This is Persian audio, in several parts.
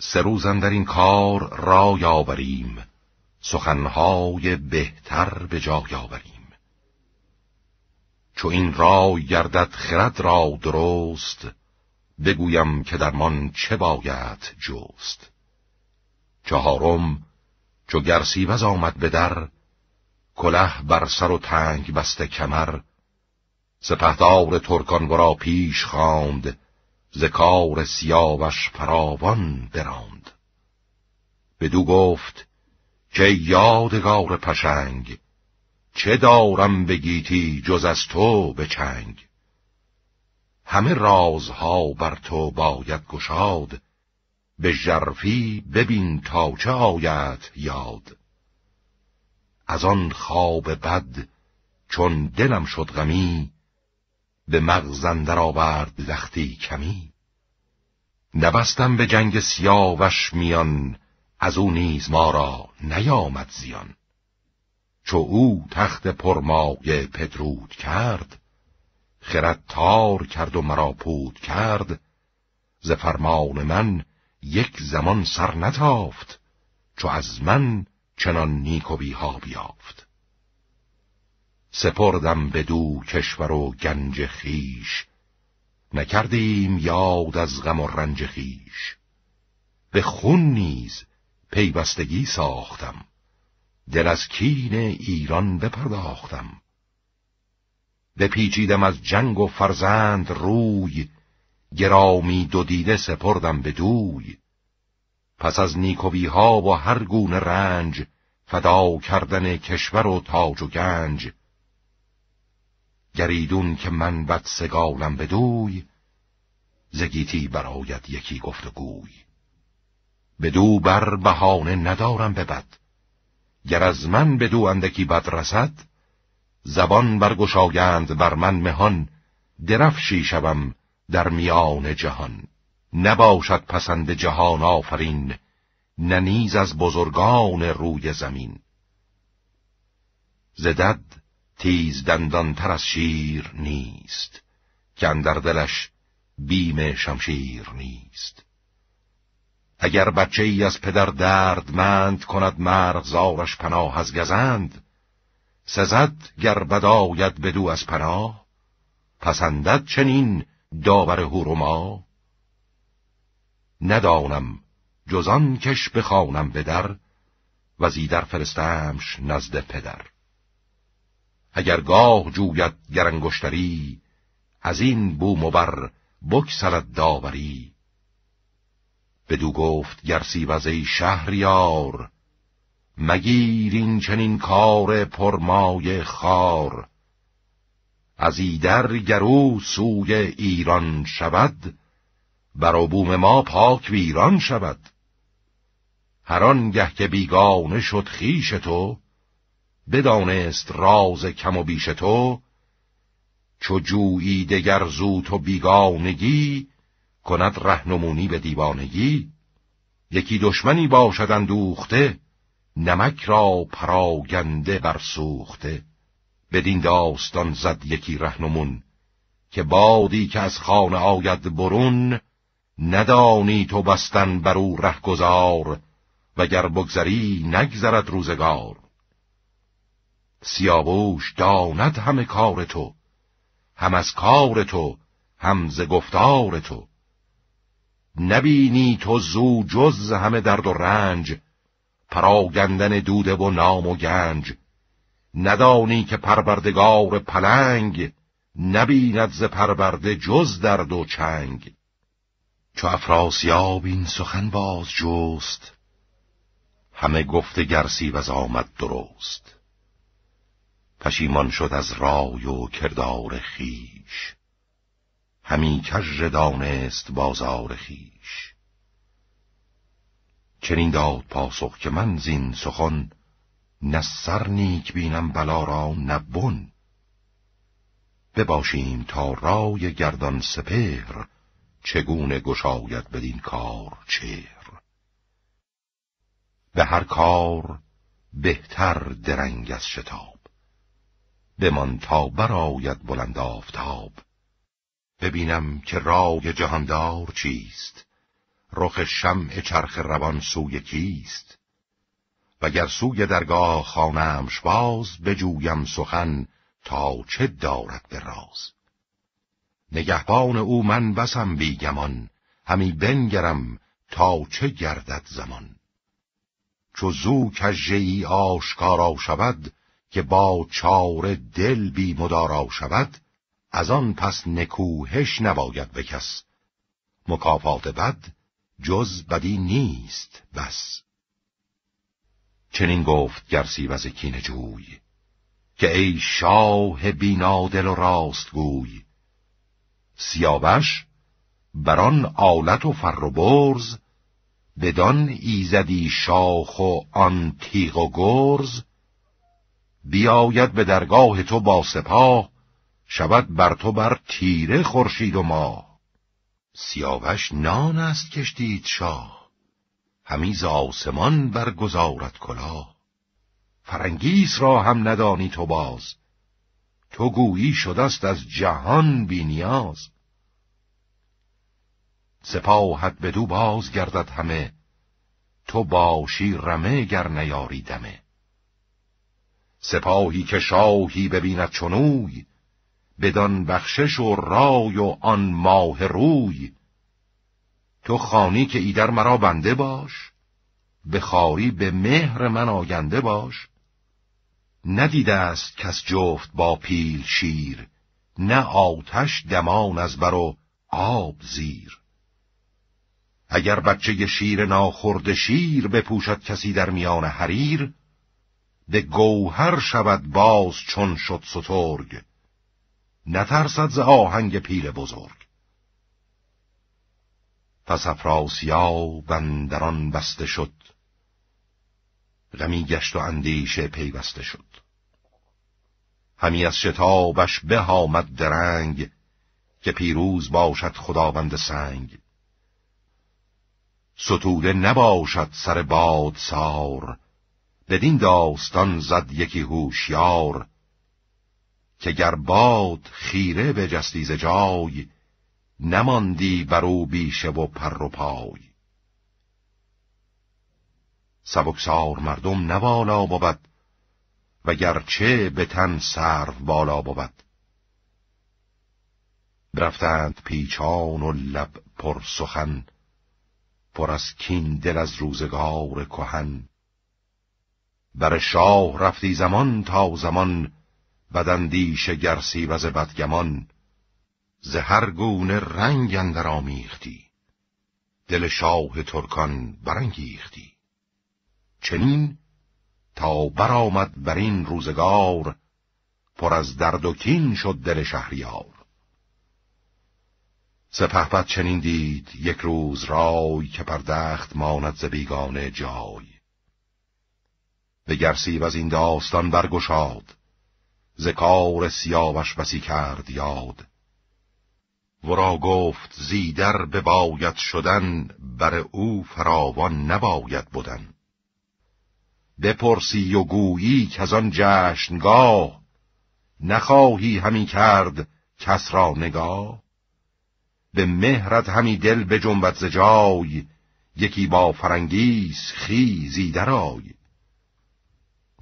سه روزن در این کار را یاوریم سخنهای بهتر به جا آوریم چو این را گردد خرد را درست بگویم که درمان چه باید جوست چهارم چو گرسیوز آمد به در کله بر سر و تنگ بسته کمر سپهدار ترکان را پیش خواند زکار سیاوش فراوان براند بدو گفت که یادگار پشنگ چه دارم بگیتی جز از تو به همه رازها بر تو باید گشاد به جرفی ببین تا چه آید یاد از آن خواب بد چون دلم شد غمی به مغزم در آورد لختی کمی نبستم به جنگ سیاوش میان از او نیز ما را نیامد زیان چو او تخت پرماغ پدرود کرد خرد تار کرد و مرا پود کرد ز فرمان من یک زمان سر نتافت چو از من چنان نیک بیها بیافت سپردم به دو کشور و گنج خیش نکردیم یاد از غم و رنج خیش به خون نیز پیوستگی ساختم دل از کین ایران بپرداختم پیچیدم از جنگ و فرزند روی گرامی دو دیده سپردم به دوی پس از نیکوی ها و هر گونه رنج فدا کردن کشور و تاج و گنج گریدون که من بد سگالم بدوی زگیتی براید یکی گفت گوی بدو بر بهانه ندارم به بد گر از من بدو اندکی بد رسد زبان برگشایند بر من مهان درفشی شوم در میان جهان نباشد پسند جهان آفرین ننیز از بزرگان روی زمین زدد تیز دندان تر از شیر نیست که اندر دلش بیم شمشیر نیست اگر بچه ای از پدر دردمند کند زارش پناه از گزند سزد گر بداید بدو از پناه پسندد چنین داور ما ندانم جزان کش بخوانم بدر در و زیدر فرستمش نزد پدر اگر گاه جوید گرنگشتری از این بو مبر بکسلد داوری بدو گفت گرسی وزی شهریار مگیر این چنین کار پرمای خار از ایدر گرو سوی ایران شود بر بوم ما پاک ویران شود هران گه که بیگانه شد خیش تو بدانست راز کم و بیش تو چو جویی دگر زود و بیگانگی کند رهنمونی به دیوانگی یکی دشمنی باشد اندوخته نمک را پراگنده برسوخته بدین داستان زد یکی رهنمون که بادی که از خانه آید برون ندانی تو بستن بر او رهگذار وگر بگذری نگذرد روزگار سیابوش داند همه کار تو هم از کار تو هم ز گفتار تو نبینی تو زو جز همه درد و رنج پراگندن دوده و نام و گنج ندانی که پروردگار پلنگ نبیند ز پرورده جز درد و چنگ چو افراسیاب این سخن باز جست همه گفته گرسی و آمد درست پشیمان شد از رای و کردار خیش همی کژ دانست بازار خیش چنین داد پاسخ که من زین سخن نه سر نیک بینم بلا را نه بباشیم تا رای گردان سپهر چگونه گشاید بدین کار چهر به هر کار بهتر درنگ از شتاب بمان تا براید بلند آفتاب ببینم که رای جهاندار چیست رخ شمع چرخ روان سوی کیست وگر سوی درگاه خانمش باز بجویم سخن تا چه دارد به راز نگهبان او من بسم بیگمان همی بنگرم تا چه گردد زمان چو زو ای آشکارا شود که با چار دل بی مدارا شود از آن پس نکوهش نباید بکس مکافات بد جز بدی نیست بس چنین گفت گرسی و زکین جوی که ای شاه بینادل و راست گوی سیابش بران آن آلت و فر و برز بدان ایزدی شاخ و آن تیغ و گرز بیاید به درگاه تو با سپاه شود بر تو بر تیره خورشید و ما سیاوش نان است کشتید شاه همیز آسمان برگزارد کلا فرنگیس را هم ندانی تو باز تو گویی شدست از جهان بینیاز سپاهت دو باز گردد همه تو باشی رمه گر نیاری دمه سپاهی که شاهی ببیند چنوی بدان بخشش و رای و آن ماه روی تو خانی که ایدر مرا بنده باش به خاری به مهر من آینده باش ندیده است کس جفت با پیل شیر نه آتش دمان از بر و آب زیر اگر بچه شیر ناخورد شیر بپوشد کسی در میان حریر به گوهر شود باز چون شد سترگ نترسد ز آهنگ پیل بزرگ پس افراسیاب بندران بسته شد غمی گشت و اندیشه پیوسته شد همی از شتابش به آمد درنگ که پیروز باشد خداوند سنگ ستوده نباشد سر باد سار بدین داستان زد یکی هوشیار که گر باد خیره به جستیز جای نماندی بر او بیشه و پر و پای سبکسار مردم نوالا بود و گرچه به تن سرو بالا بود برفتند پیچان و لب پر سخن پر از کین دل از روزگار کهن بر شاه رفتی زمان تا زمان بدندیش گرسی و بدگمان ز هر گونه رنگ اندر آمیختی دل شاه ترکان برانگیختی چنین تا برآمد بر این روزگار پر از درد و کین شد دل شهریار سپهبد چنین دید یک روز رای که پردخت ماند ز بیگانه جای به گرسی از این داستان برگشاد ز سیاوش بسی کرد یاد ورا گفت زیدر باید شدن بر او فراوان نباید بودن بپرسی و گویی که از آن جشنگاه نخواهی همی کرد کس را نگاه به مهرت همی دل به جنبت زجای یکی با فرنگیس خیزی درای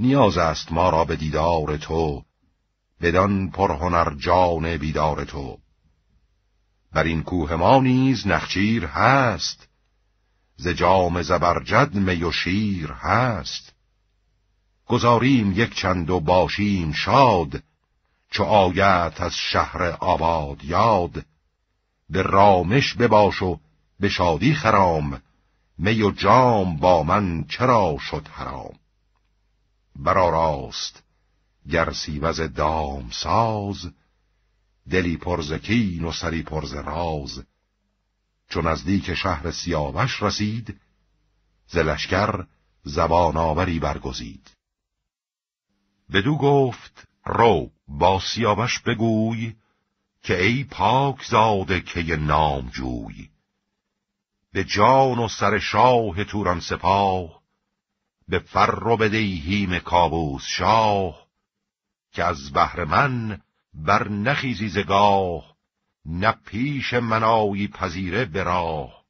نیاز است ما را به دیدار تو بدان پرهنر جان بیدار تو بر این کوه ما نیز نخچیر هست ز جام زبرجد می و شیر هست گذاریم یک چند و باشیم شاد چو آیت از شهر آباد یاد به رامش بباش و به شادی خرام می و جام با من چرا شد حرام راست گر سیوز دام ساز دلی پرز کین و سری پرز راز چون نزدیک شهر سیاوش رسید زلشکر زبان آوری برگزید بدو گفت رو با سیاوش بگوی که ای پاک زاده که نام جوی به جان و سر شاه توران سپاه به فر بدیهیم کابوس شاه که از بهر من بر نخیزی زگاه نه پیش منایی پذیره به راه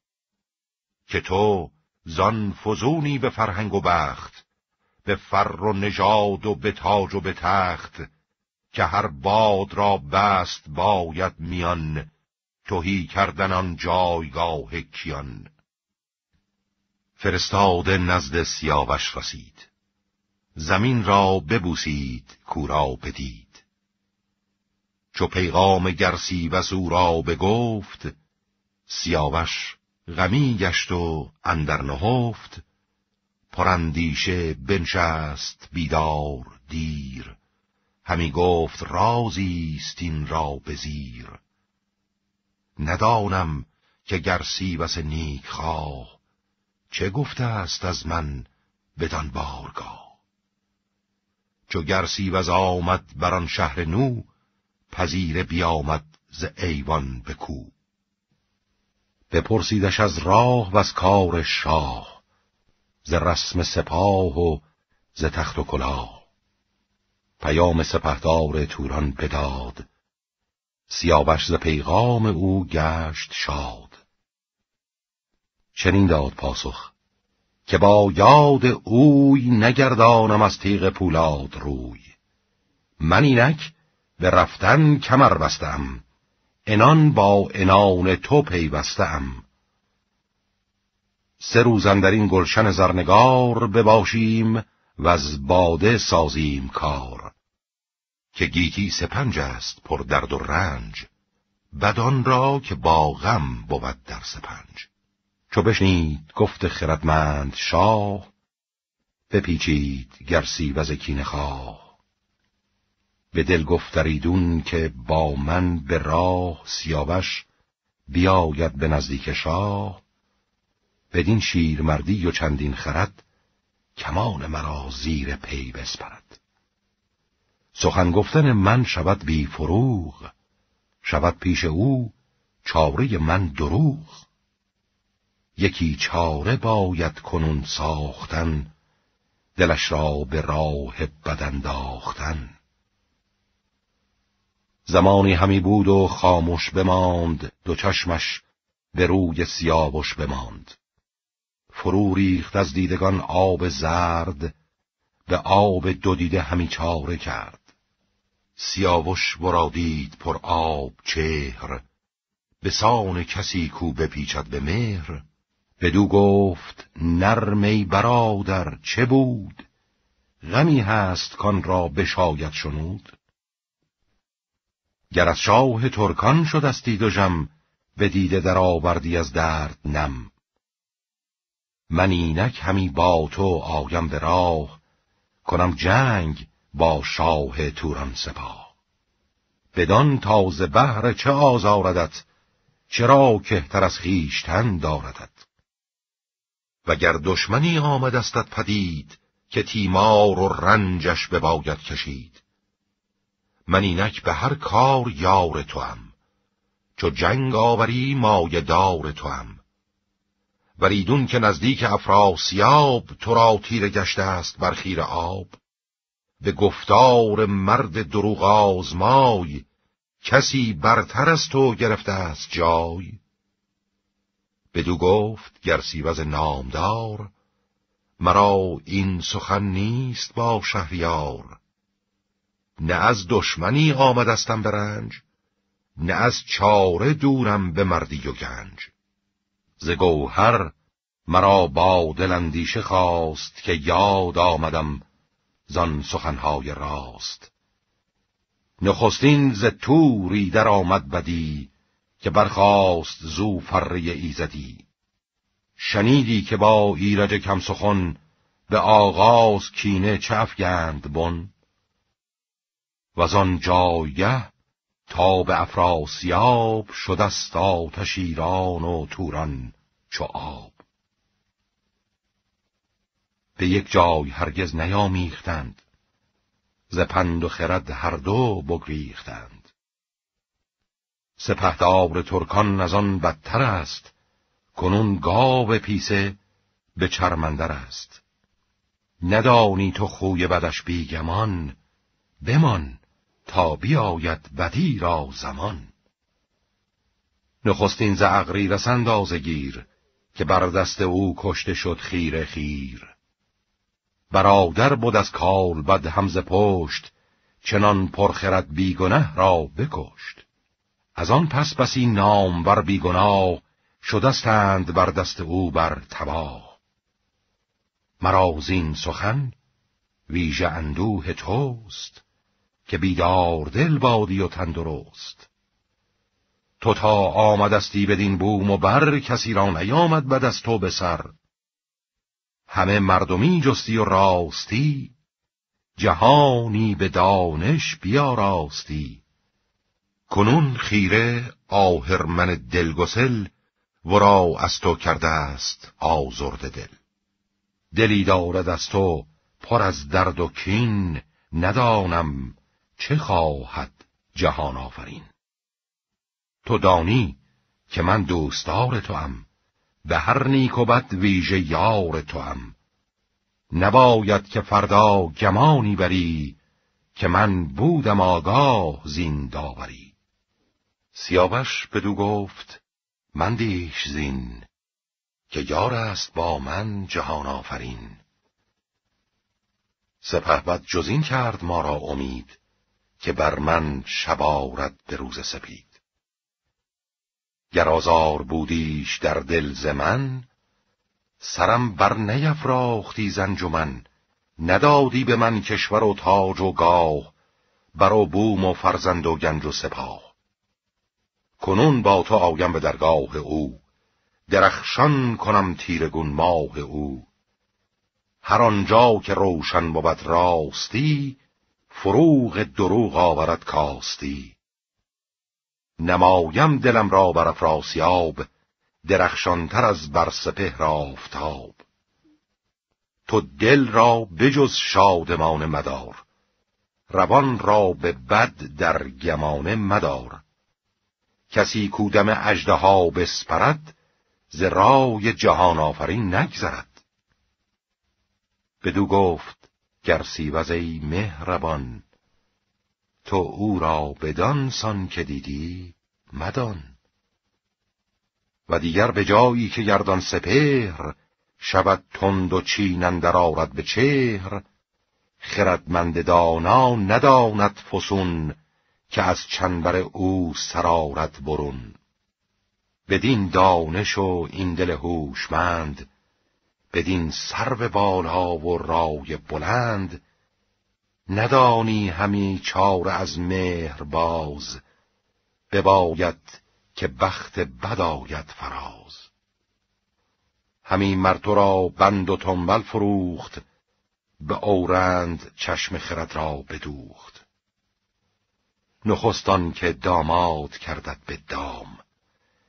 که تو زان فزونی به فرهنگ و بخت به فر و نژاد و به تاج و به تخت که هر باد را بست باید میان توهی کردن آن جایگاه کیان فرستاده نزد سیاوش رسید زمین را ببوسید کورا بدید چو پیغام گرسی و او را بگفت سیاوش غمی گشت و اندر نهفت پراندیشه بنشست بیدار دیر همی گفت رازی این را بزیر ندانم که گرسی سیوس نیک خواه چه گفته است از من بدان بارگاه چو گرسی وز آمد بر آن شهر نو پذیر بیامد ز ایوان به کو بپرسیدش از راه و از کار شاه ز رسم سپاه و ز تخت و کلاه پیام سپهدار توران بداد سیاوش ز پیغام او گشت شاه چنین داد پاسخ که با یاد اوی نگردانم از تیغ پولاد روی من اینک به رفتن کمر بستم انان با انان تو پیوستم سه روزن در این گلشن زرنگار بباشیم و از باده سازیم کار که گیتی سپنج است پر درد و رنج بدان را که با غم بود در سپنج چو بشنید گفت خردمند شاه بپیچید گرسی و کینه خواه به دل گفتریدون که با من به راه سیاوش بیاید به نزدیک شاه بدین شیرمردی و چندین خرد کمان مرا زیر پی بسپرد سخن گفتن من شود بی فروغ شود پیش او چاره من دروغ یکی چاره باید کنون ساختن دلش را به راه بدنداختن زمانی همی بود و خاموش بماند دو چشمش به روی سیاوش بماند فرو ریخت از دیدگان آب زرد به آب دو دیده همی چاره کرد سیاوش ورا دید پر آب چهر به سان کسی کو بپیچد به مهر بدو گفت نرمی برادر چه بود غمی هست کان را بشاید شنود گر از شاه ترکان شدستی دژم به دیده در آوردی از درد نم من اینک همی با تو آیم به راه کنم جنگ با شاه توران سپاه بدان تازه بهر چه آزاردت چرا کهتر از خیشتن داردت وگر دشمنی آمد استد پدید که تیمار و رنجش به باید کشید من اینک به هر کار یار تو هم چو جنگ آوری مایه دار تو هم وریدون که نزدیک افراسیاب تو را تیر گشته است بر خیر آب به گفتار مرد دروغ آزمای کسی برتر از تو گرفته است جای بدو گفت گر سیوز نامدار مرا این سخن نیست با شهریار نه از دشمنی آمدستم به رنج نه از چاره دورم به مردی و گنج ز گوهر مرا با دل خواست که یاد آمدم زان سخنهای راست نخستین ز توری در آمد بدی که برخاست زو فره ایزدی شنیدی که با ایرج کم سخن به آغاز کینه چف گند بن و آن جایه تا به افراسیاب شدست آتش ایران و توران چو آب به یک جای هرگز نیامیختند ز پند و خرد هر دو بگریختند سپهدار ترکان از آن بدتر است کنون گاو پیسه به چرمندر است ندانی تو خوی بدش بیگمان بمان تا بیاید بدی را زمان نخستین ز و سندازگیر که بر دست او کشته شد خیر خیر برادر بود از کال بد همز پشت چنان پرخرد بیگنه را بکشت از آن پس بسی نام بر بیگناه شدستند بر دست او بر تباه مرازین سخن ویژه اندوه توست که بیدار دل بادی و تندرست تو تا آمدستی بدین بوم و بر کسی را نیامد بد از تو به سر همه مردمی جستی و راستی جهانی به دانش بیا راستی کنون خیره آهرمن دلگسل ورا از تو کرده است آزرد دل دلی دارد از تو پر از درد و کین ندانم چه خواهد جهان آفرین تو دانی که من دوستار تو هم به هر نیک و بد ویژه یار تو هم نباید که فردا گمانی بری که من بودم آگاه زین داوری سیاوش دو گفت مندیش زین که یار است با من جهان آفرین سپهبد جزین کرد ما را امید که بر من شبارد به روز سپید گر آزار بودیش در دل ز من سرم بر نیفراختی زنج و من ندادی به من کشور و تاج و گاه بر و بوم و فرزند و گنج و سپاه کنون با تو آیم به درگاه او درخشان کنم تیرگون ماه او هر آنجا که روشن بود راستی فروغ دروغ آورد کاستی نمایم دلم را بر افراسیاب درخشانتر از بر را افتاب. تو دل را بجز شادمان مدار روان را به بد در گمانه مدار کسی کودم اژدها بسپرد ز رای جهان آفرین نگذرد بدو گفت گرسی سیوز ای مهربان تو او را بدان سان که دیدی مدان و دیگر به جایی که گردان سپهر شود تند و چینندر آرد به چهر خردمند دانا نداند فسون که از چنبر او سرارت برون بدین دانش و این دل هوشمند بدین به بالا و رای بلند ندانی همی چاره از مهر باز بباید که بخت بد فراز همی مرد را بند و تنبل فروخت به اورند چشم خرد را بدوخت نخستان که داماد کردد به دام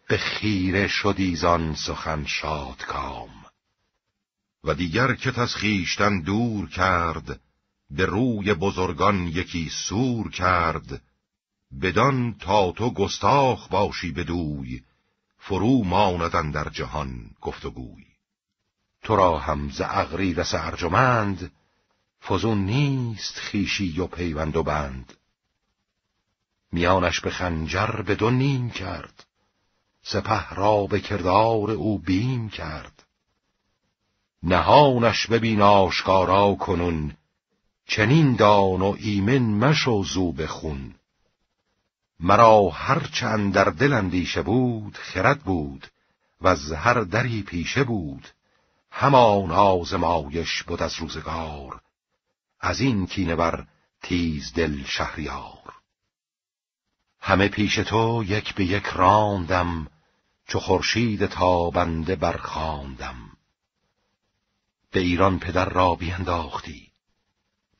به خیره شدی زان سخن شاد کام و دیگر که تسخیشتن دور کرد به روی بزرگان یکی سور کرد بدان تا تو گستاخ باشی بدوی فرو ماندن در جهان گفت و گوی تو را هم ز اغری رس ارجمند فزون نیست خیشی و پیوند و بند میانش به خنجر به دو نیم کرد سپه را به کردار او بیم کرد نهانش ببین آشکارا کنون چنین دان و ایمن مشو زو بخون مرا هرچند در دل اندیشه بود خرد بود و از هر دری پیشه بود همان آزمایش بود از روزگار از این کینه بر تیز دل شهریار همه پیش تو یک به یک راندم چو خورشید تابنده برخاندم به ایران پدر را بینداختی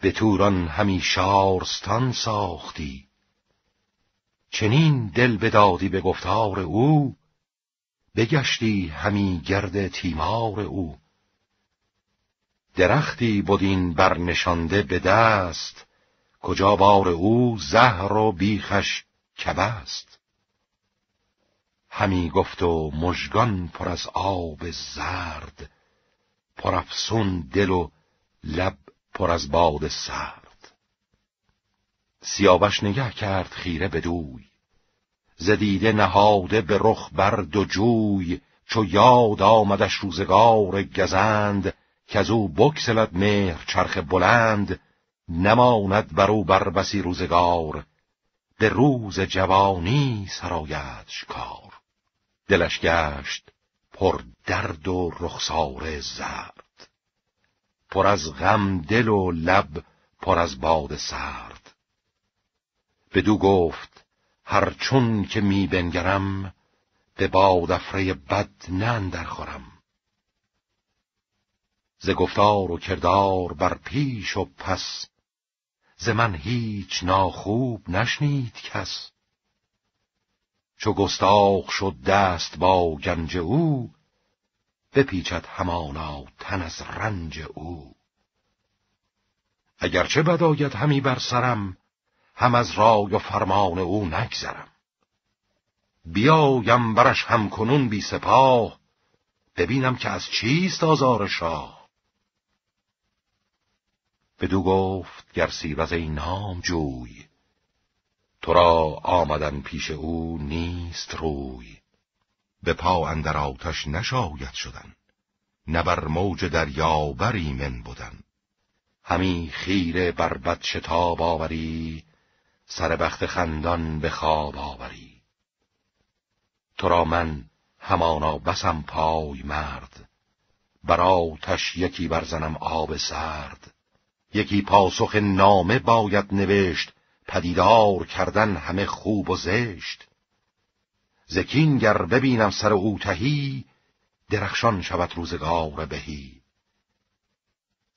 به توران همی شارستان ساختی چنین دل بدادی به گفتار او بگشتی همی گرد تیمار او درختی بودین برنشانده به دست کجا بار او زهر و بیخش کبه است همی گفت و مژگان پر از آب زرد افسون دل و لب پر از باد سرد سیاوش نگه کرد خیره بدوی زدیده دیده نهاده به رخ بر دو جوی چو یاد آمدش روزگار گزند که از او بکسلد مهر چرخ بلند نماند بر او بربسی روزگار به روز جوانی سرایتش کار دلش گشت پر درد و رخسار زرد پر از غم دل و لب پر از باد سرد بدو گفت هرچون که می بنگرم به افره بد نه در خورم ز گفتار و کردار بر پیش و پس ز من هیچ ناخوب نشنید کس چو گستاخ شد دست با گنج او بپیچد همانا تن از رنج او اگرچه بداید همی بر سرم هم از رای و فرمان او نگذرم بیایم برش همکنون بی سپاه ببینم که از چیست آزار شاه به دو گفت گر سیوز این نام جوی تو را آمدن پیش او نیست روی به پا اندر آتش نشاید شدن نه بر موج در بر من بودن، همی خیره بر بد شتاب آوری سر بخت خندان به خواب آوری تو را من همانا بسم پای مرد بر آتش یکی برزنم آب سرد یکی پاسخ نامه باید نوشت پدیدار کردن همه خوب و زشت زکین گر ببینم سر او تهی درخشان شود روزگار بهی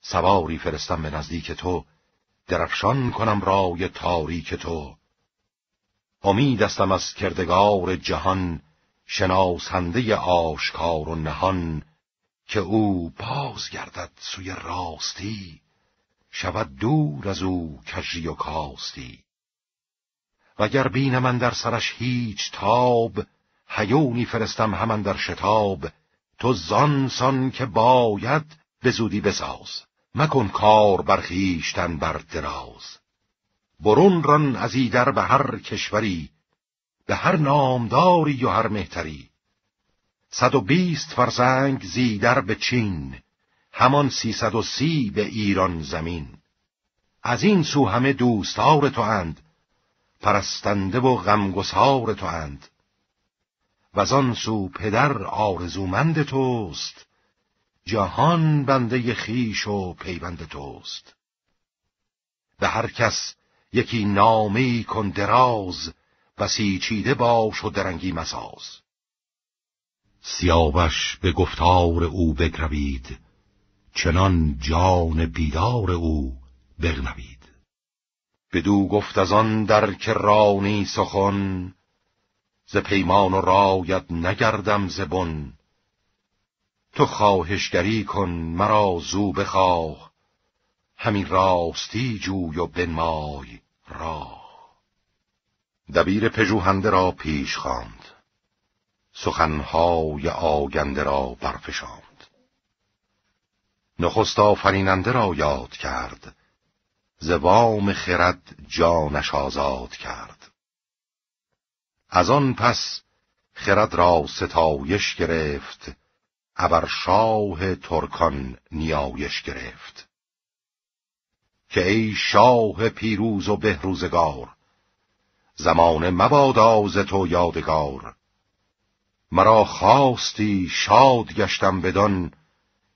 سواری فرستم به نزدیک تو درخشان کنم رای تاریک تو امید استم از کردگار جهان شناسنده آشکار و نهان که او باز گردد سوی راستی شود دور از او کجی و کاستی وگر بین من در سرش هیچ تاب هیونی فرستم همان در شتاب تو زانسان که باید به زودی بساز مکن کار برخیشتن بر دراز برون ران از ایدر به هر کشوری به هر نامداری و هر مهتری صد و بیست فرزنگ زیدر به چین همان سیصد و سی به ایران زمین از این سو همه دوستار تو اند پرستنده و غمگسار تو اند و از آن سو پدر آرزومند توست جهان بنده خیش و پیوند توست به هر کس یکی نامی کن دراز چیده باش و درنگی مساز سیاوش به گفتار او بگروید چنان جان بیدار او بغنوید بدو گفت از آن در که رانی سخن ز پیمان و رایت نگردم زبون تو خواهشگری کن مرا زو بخواه همین راستی جوی و بنمای راه دبیر پژوهنده را پیش خواند سخنهای آگنده را برفشاند نخست آفریننده را یاد کرد زوام خرد جانش آزاد کرد از آن پس خرد را ستایش گرفت ابر شاه ترکان نیایش گرفت که ای شاه پیروز و بهروزگار زمان مبادا ز تو یادگار مرا خواستی شاد گشتم بدان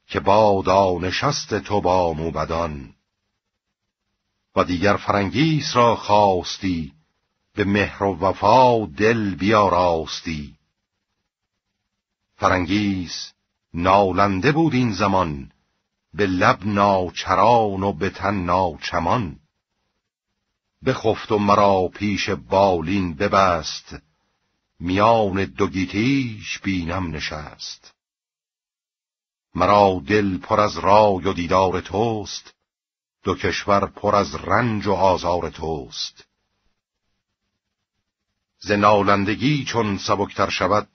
که بادا نشست تو با موبدان و دیگر فرنگیس را خواستی به مهر و وفا دل بیاراستی فرنگیس نالنده بود این زمان به لب ناچران و به تن ناچمان بخفت و مرا پیش بالین ببست میان دوگیتیش بینم نشست مرا دل پر از رای و دیدار توست دو کشور پر از رنج و آزار توست ز نالندگی چون سبکتر شود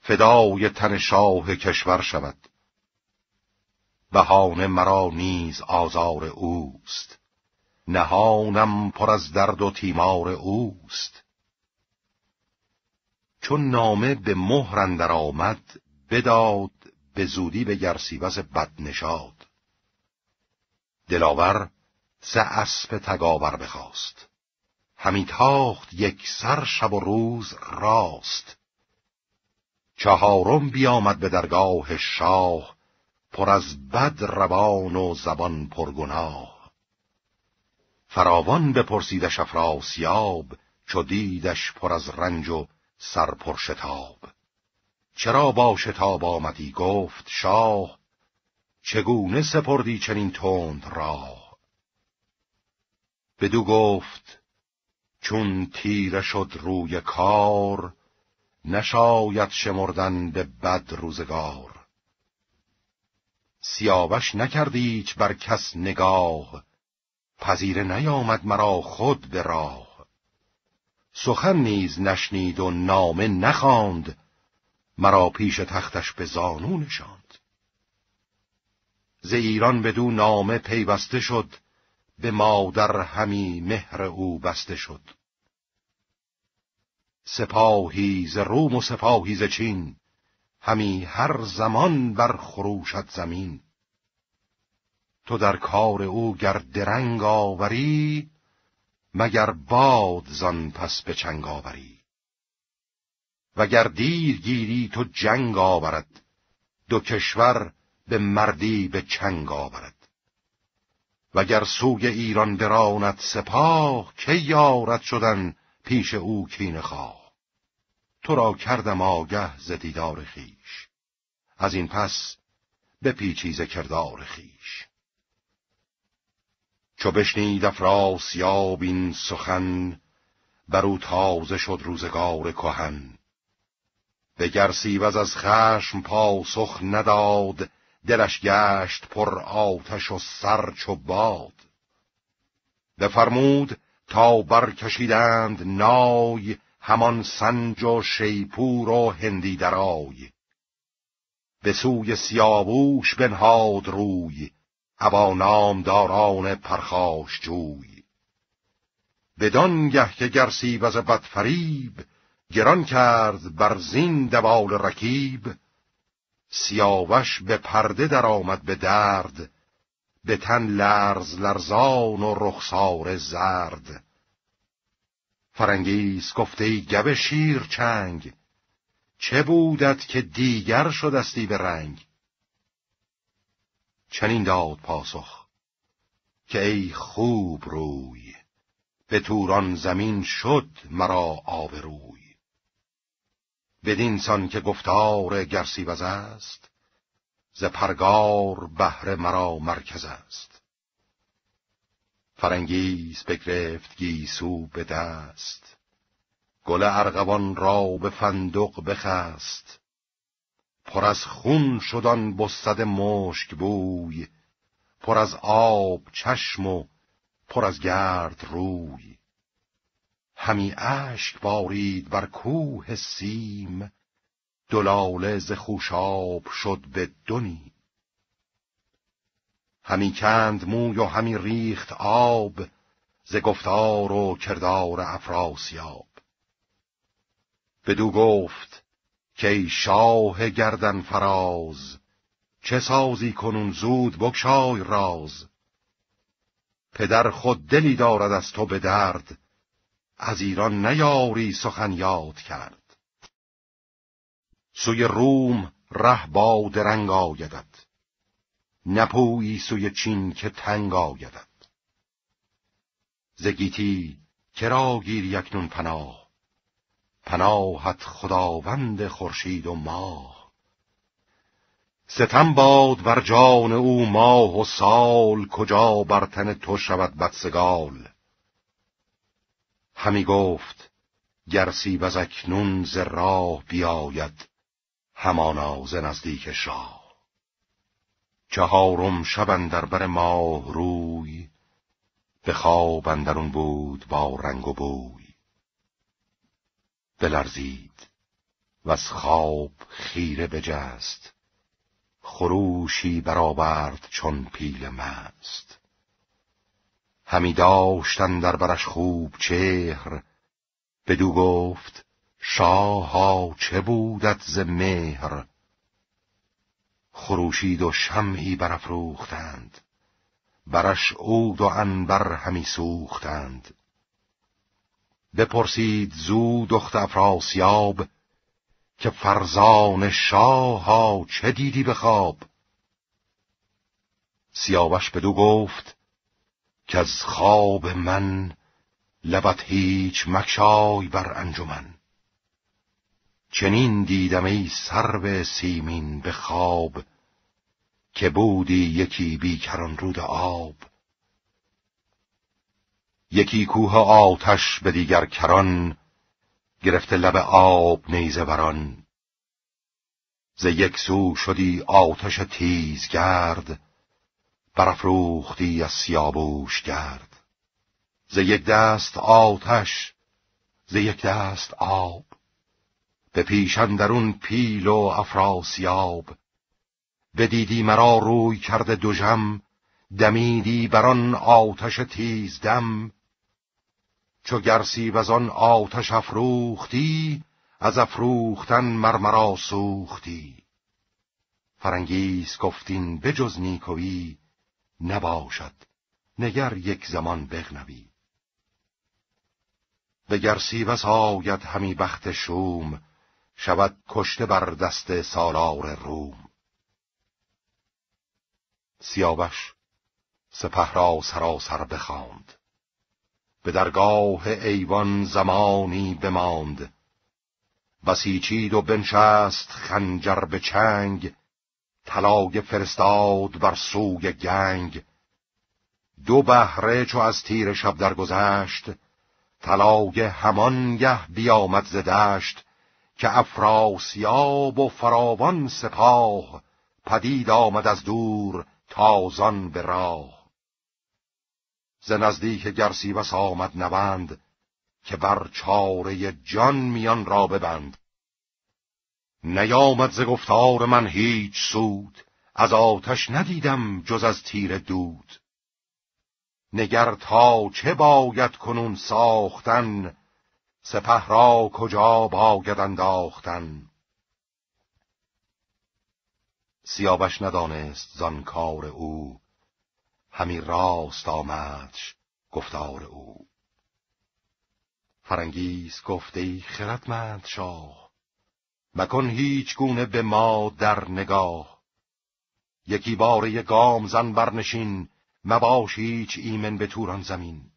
فدای تن شاه کشور شود بهانه مرا نیز آزار اوست نهانم پر از درد و تیمار اوست چون نامه به مهر درآمد آمد بداد به زودی به گرسیوز بد نشاد دلاور سه اسب تگاور بخواست همی تاخت یک سر شب و روز راست چهارم بیامد به درگاه شاه پر از بد روان و زبان پرگناه فراوان بپرسیدش افراسیاب چو دیدش پر از رنج و سر پر شتاب چرا با شتاب آمدی گفت شاه چگونه سپردی چنین تند راه بدو گفت چون تیره شد روی کار نشاید شمردن به بد روزگار سیاوش نکردیچ بر کس نگاه پذیر نیامد مرا خود به راه سخن نیز نشنید و نامه نخواند مرا پیش تختش به زانو نشاند ز ایران دو نامه پیوسته شد به مادر همی مهر او بسته شد سپاهی ز روم و سپاهی ز چین همی هر زمان بر خروشت زمین تو در کار او گر درنگ آوری مگر باد زان پس به چنگ آوری وگر دیر گیری تو جنگ آورد دو کشور به مردی به چنگ آورد وگر سوی ایران براند سپاه که یارد شدن پیش او کین خواه تو را کردم آگه ز دیدار خیش از این پس به پیچیز کردار خیش چو بشنید افراسیاب این سخن بر او تازه شد روزگار کهن دگر سیوز از خشم پاسخ نداد دلش گشت پر آتش و سر چو باد فرمود تا برکشیدند نای همان سنج و شیپور و هندی درای به سوی سیابوش بنهاد روی ابا داران پرخاش جوی بدانگه که گرسی وز بدفریب گران کرد بر زین دوال رکیب سیاوش به پرده درآمد به درد به تن لرز لرزان و رخسار زرد فرنگیس گفته گب شیر چنگ چه بودت که دیگر شدستی به رنگ چنین داد پاسخ که ای خوب روی به توران زمین شد مرا آبروی بدین سان که گفتار گرسیوز است ز پرگار بهر مرا مرکز است فرنگیز بگرفت گیسو به دست گل ارغوان را به فندق بخست پر از خون شدن بستد مشک بوی پر از آب چشم و پر از گرد روی همی اشک بارید بر کوه سیم دلاله ز خوشاب شد به دونی همی کند موی و همی ریخت آب ز گفتار و کردار افراسیاب بدو گفت که ای شاه گردن فراز چه سازی کنون زود بکشای راز پدر خود دلی دارد از تو به درد از ایران نیاری سخن یاد کرد سوی روم ره با درنگ آیدد نپویی سوی چین که تنگ آیدد زگیتی کرا گیری اکنون پناه پناهت خداوند خورشید و ماه ستم باد بر جان او ماه و سال کجا بر تن تو شود بدسگال همی گفت گرسی و زکنون ز راه بیاید همانا ز نزدیک شاه چهارم شب در بر ماه روی به خواب اندرون بود با رنگ و بوی بلرزید و از خواب خیره بجست خروشی برآورد چون پیل مست همی داشتن در برش خوب چهر بدو گفت شاها چه بودت ز مهر خروشید و شمعی برافروختند برش عود و انبر همی سوختند بپرسید زو دخت افراسیاب که فرزان ها چه دیدی به خواب سیاوش بدو گفت که از خواب من لبت هیچ مکشای بر انجمن چنین دیدم ای سرو سیمین به خواب که بودی یکی بیکران رود آب یکی کوه آتش به دیگر کران گرفته لب آب نیزه بران ز یک سو شدی آتش تیز گرد برافروختی از سیابوش کرد ز یک دست آتش ز یک دست آب به پیشن درون پیل و افراسیاب به دیدی مرا روی کرده دوژم دمیدی بر آن آتش تیز دم چو گرسی از آن آتش افروختی از افروختن مرمرا سوختی فرنگیس گفتین بجز نیکویی نباشد نگر یک زمان بغنوی گرسی سیوس آید همی بخت شوم شود کشته بر دست سالار روم سیاوش سپه را سراسر بخاند به درگاه ایوان زمانی بماند بسیچید و بنشست خنجر به چنگ طلاگ فرستاد بر سوی گنگ دو بهره چو از تیر شب درگذشت همان گه بیامد ز دشت که افراسیاب و فراوان سپاه پدید آمد از دور تازان به راه ز نزدیک گرسیوس آمد نوند که بر چاره جان میان را ببند نیامد ز گفتار من هیچ سود از آتش ندیدم جز از تیر دود نگر تا چه باید کنون ساختن سپه را کجا باید انداختن سیابش ندانست زان او همی راست آمدش گفتار او فرنگیس گفته ای خردمند شاه مکن هیچ گونه به ما در نگاه یکی باره گام زن برنشین مباش هیچ ایمن به توران زمین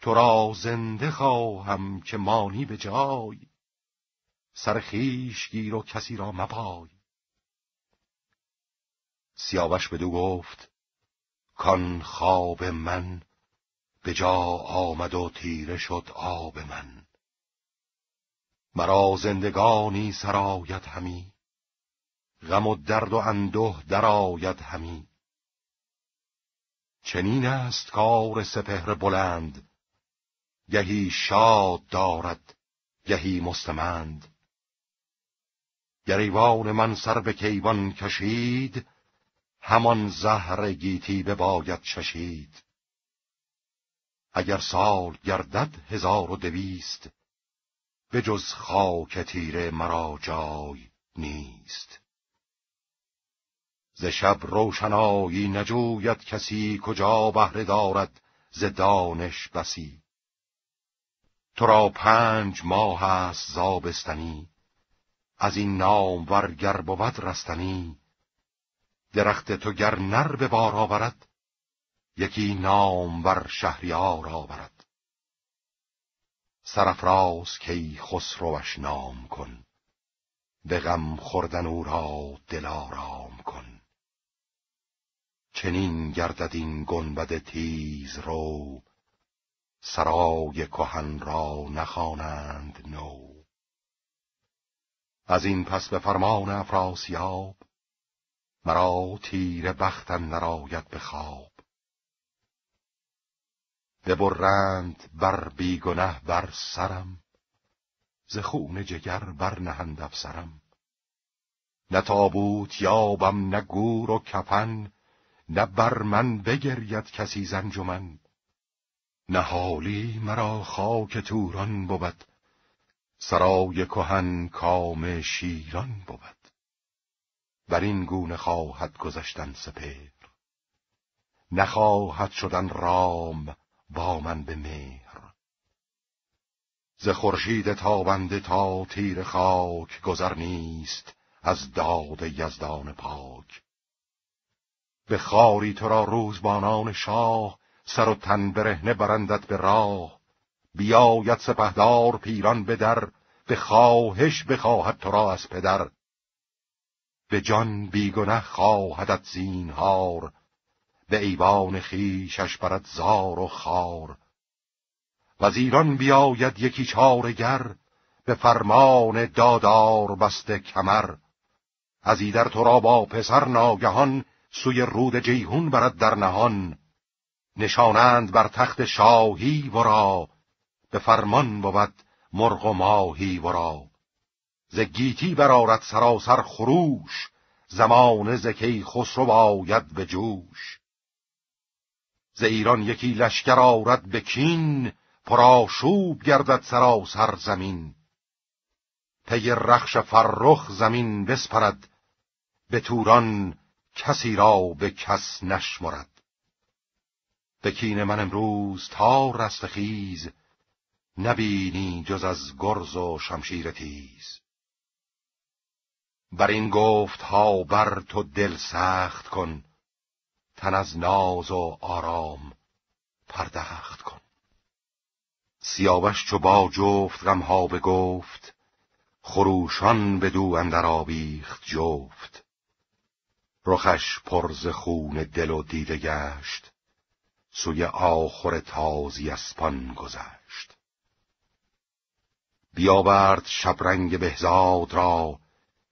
تو را زنده خواهم که مانی به جای سر گیر و کسی را مپای سیاوش بدو گفت کان خواب من به جا آمد و تیره شد آب من مرا زندگانی سرایت همی غم و درد و اندوه درآید همی چنین است کار سپهر بلند گهی شاد دارد گهی مستمند گریوان من سر به کیوان کشید همان زهر گیتی به باید چشید اگر سال گردد هزار و دویست به جز خاک تیره مرا جای نیست ز شب روشنایی نجوید کسی کجا بهره دارد ز دانش بسی تو را پنج ماه است زابستنی از این نام ورگر بود رستنی درخت تو گر نر به بار آورد یکی نام بر شهریار آورد سرفراز کی خسروش نام کن به غم خوردن او را دل آرام کن چنین گردد این گنبد تیز رو سرای کهن را نخوانند نو از این پس به فرمان افراسیاب مرا تیر بختن نراید به خواب ببرند بر بیگنه بر سرم ز خون جگر بر نهند افسرم نه تابوت یابم نه گور و کفن نه بر من بگرید کسی زنجمن نه حالی مرا خاک توران بود سرای کهن کام شیران بود بر این گونه خواهد گذشتن سپهر نخواهد شدن رام با من به مهر ز خورشید تابنده تا تیر خاک گذر نیست از داد یزدان پاک به خاری تو را روزبانان شاه سر و تن برهنه برندت به راه بیاید سپهدار پیران به در به خواهش بخواهد تو را از پدر به جان بیگنه خواهدت زینهار به ایوان خیشش برد زار و خار وزیران بیاید یکی چارگر به فرمان دادار بست کمر از ایدر تو را با پسر ناگهان سوی رود جیهون برد در نهان نشانند بر تخت شاهی ورا به فرمان بود مرغ و ماهی ورا ز گیتی برارد سراسر خروش زمان زکی خسرو باید به جوش ز ایران یکی لشکر آرد به کین پراشوب گردد سراسر زمین پی رخش فرخ زمین بسپرد به توران کسی را به کس نشمرد به کین من امروز تا رستخیز نبینی جز از گرز و شمشیر تیز بر این گفت ها بر تو دل سخت کن تن از ناز و آرام پردخت کن سیاوش چو با جفت غمها گفت، خروشان به دو اندر آبیخت جفت رخش پرز خون دل و دیده گشت سوی آخر تازی اسپان گذشت بیاورد شبرنگ بهزاد را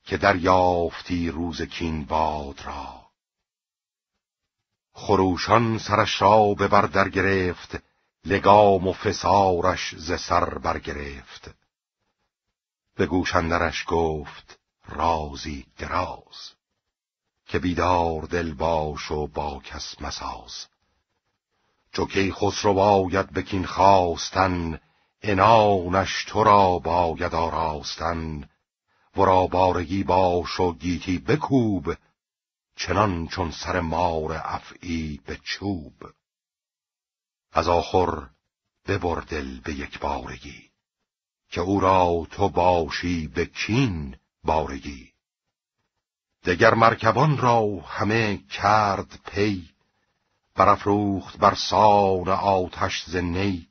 که دریافتی روز کین باد را خروشان سرش را به بر گرفت لگام و فسارش ز سر برگرفت به گوشندرش گفت رازی دراز که بیدار دل باش و با کس مساز چو کی خسرو باید بکین خواستن انانش تو را باید آراستن ورا بارگی باش و گیتی بکوب چنان چون سر مار افعی به چوب از آخر ببر دل به یک بارگی که او را تو باشی به چین بارگی دگر مرکبان را همه کرد پی برافروخت بر سان آتش زنی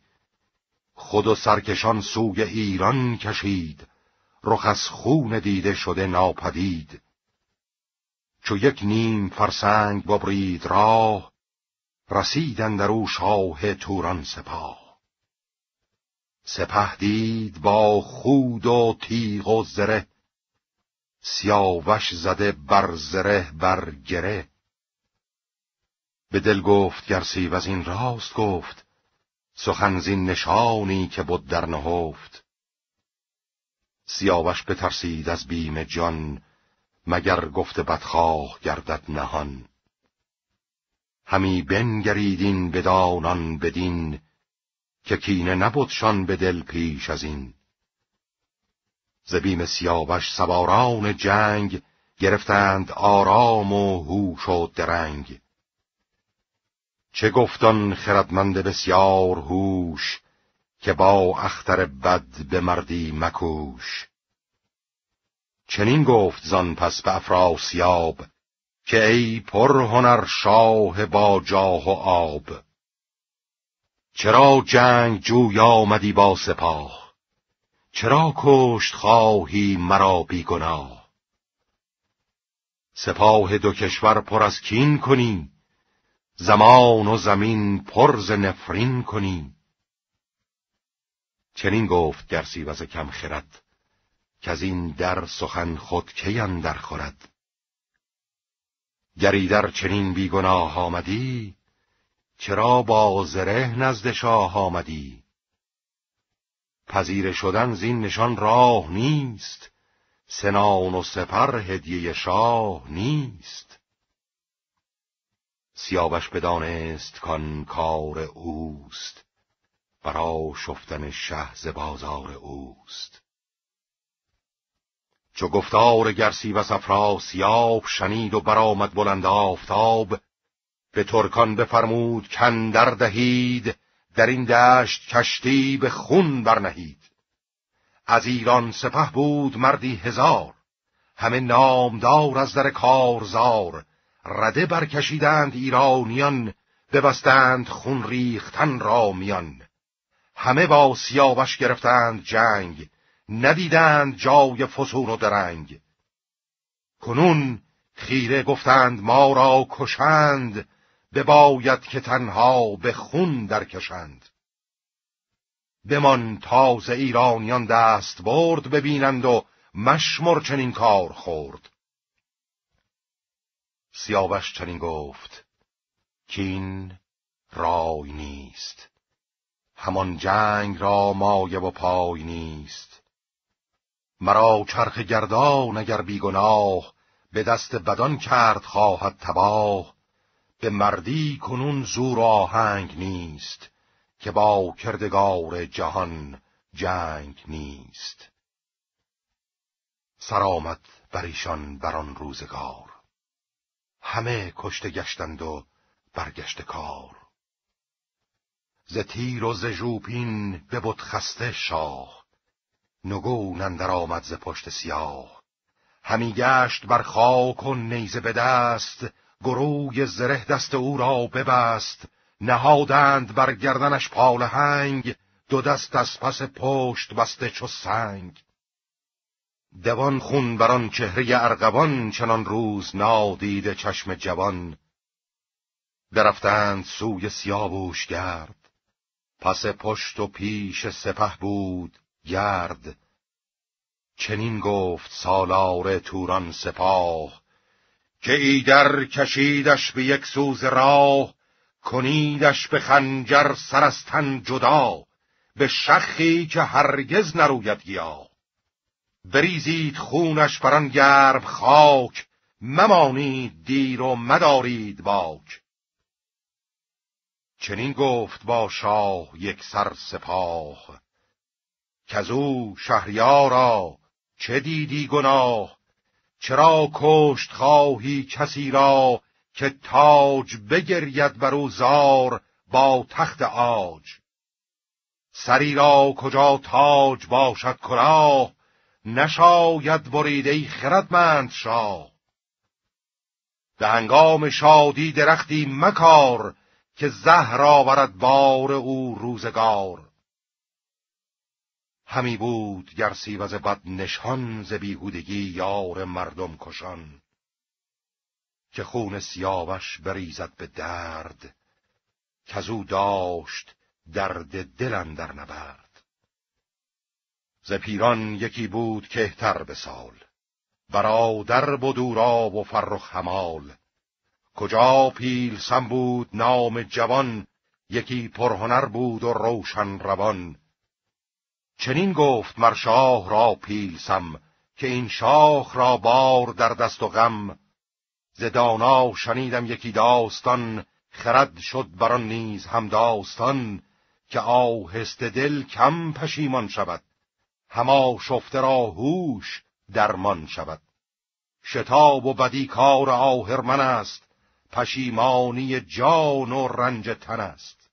خود و سرکشان سوی ایران کشید رخ از خون دیده شده ناپدید چو یک نیم فرسنگ ببرید راه رسیدن در او شاه توران سپاه سپه دید با خود و تیغ و زره سیاوش زده بر زره بر گره به دل گفت گرسی و این راست گفت سخن زین نشانی که بود در نهفت سیاوش بترسید از بیم جان مگر گفت بدخواه گردد نهان همی بنگریدین بدانان بدین که کینه نبودشان به دل پیش از این زبیم سیاوش سواران جنگ گرفتند آرام و هوش و درنگ چه گفتان خردمند بسیار هوش که با اختر بد به مردی مکوش چنین گفت زان پس به افراسیاب که ای هنر شاه با جاه و آب چرا جنگ جوی آمدی با سپاه چرا کشت خواهی مرا بیگناه سپاه دو کشور پر از کین کنی زمان و زمین پر ز نفرین کنی چنین گفت گرسی وز کم خرد که از این در سخن خود کی اندر خورد گریدر چنین بیگناه آمدی چرا با زره نزد شاه آمدی پذیر شدن زین نشان راه نیست سنان و سپر هدیه شاه نیست سیاوش بدانست کان کار اوست برا شفتن شهز بازار اوست چو گفتار گرسی و سیاب شنید و برآمد بلند آفتاب به ترکان بفرمود کندر دهید در این دشت کشتی به خون برنهید از ایران سپه بود مردی هزار همه نامدار از در کارزار رده برکشیدند ایرانیان ببستند خون ریختن را میان همه با سیاوش گرفتند جنگ ندیدند جای فسون و درنگ کنون خیره گفتند ما را کشند به بباید که تنها به خون درکشند بمان تازه ایرانیان دست برد ببینند و مشمر چنین کار خورد سیاوش چنین گفت کین رای نیست همان جنگ را مایه و پای نیست مرا چرخ گردان اگر بیگناه به دست بدان کرد خواهد تباه به مردی کنون زور آهنگ نیست که با کردگار جهان جنگ نیست سرامت بر ایشان بر آن روزگار همه کشته گشتند و برگشته کار ز تیر و ز ژوپین بود خسته شاه نگون اندر آمد ز پشت سیاه همی گشت بر خاک و نیزه به دست گروی زره دست او را ببست نهادند بر گردنش هنگ، دو دست از پس پشت بسته چو سنگ دوان خون بران چهره ارغوان چنان روز نادیده چشم جوان درفتند سوی سیابوش گرد پس پشت و پیش سپه بود گرد چنین گفت سالار توران سپاه که ای در کشیدش به یک سوز راه کنیدش به خنجر سرستن جدا به شخی که هرگز نروید گیا بریزید خونش بران گرم خاک ممانید دیر و مدارید باک چنین گفت با شاه یک سر سپاه کزو شهریارا چه دیدی گناه چرا کشت خواهی کسی را که تاج بگرید بر او زار با تخت آج سری را کجا تاج باشد کراه نشاید بریده خردمند شاه به هنگام شادی درختی مکار که زهر آورد بار او روزگار همی بود گر سیوز بد نشان ز بیهودگی یار مردم کشان که خون سیاوش بریزد به درد او داشت درد دل در نبرد ز پیران یکی بود کهتر به سال برادر بود او و فرخ همال کجا پیل سم بود نام جوان یکی پرهنر بود و روشن روان چنین گفت مرشاه را پیلسم که این شاخ را بار در دست و غم ز دانا شنیدم یکی داستان خرد شد بر آن نیز هم داستان که آهسته دل کم پشیمان شود هما شفته را هوش درمان شود شتاب و بدی کار من است پشیمانی جان و رنج تن است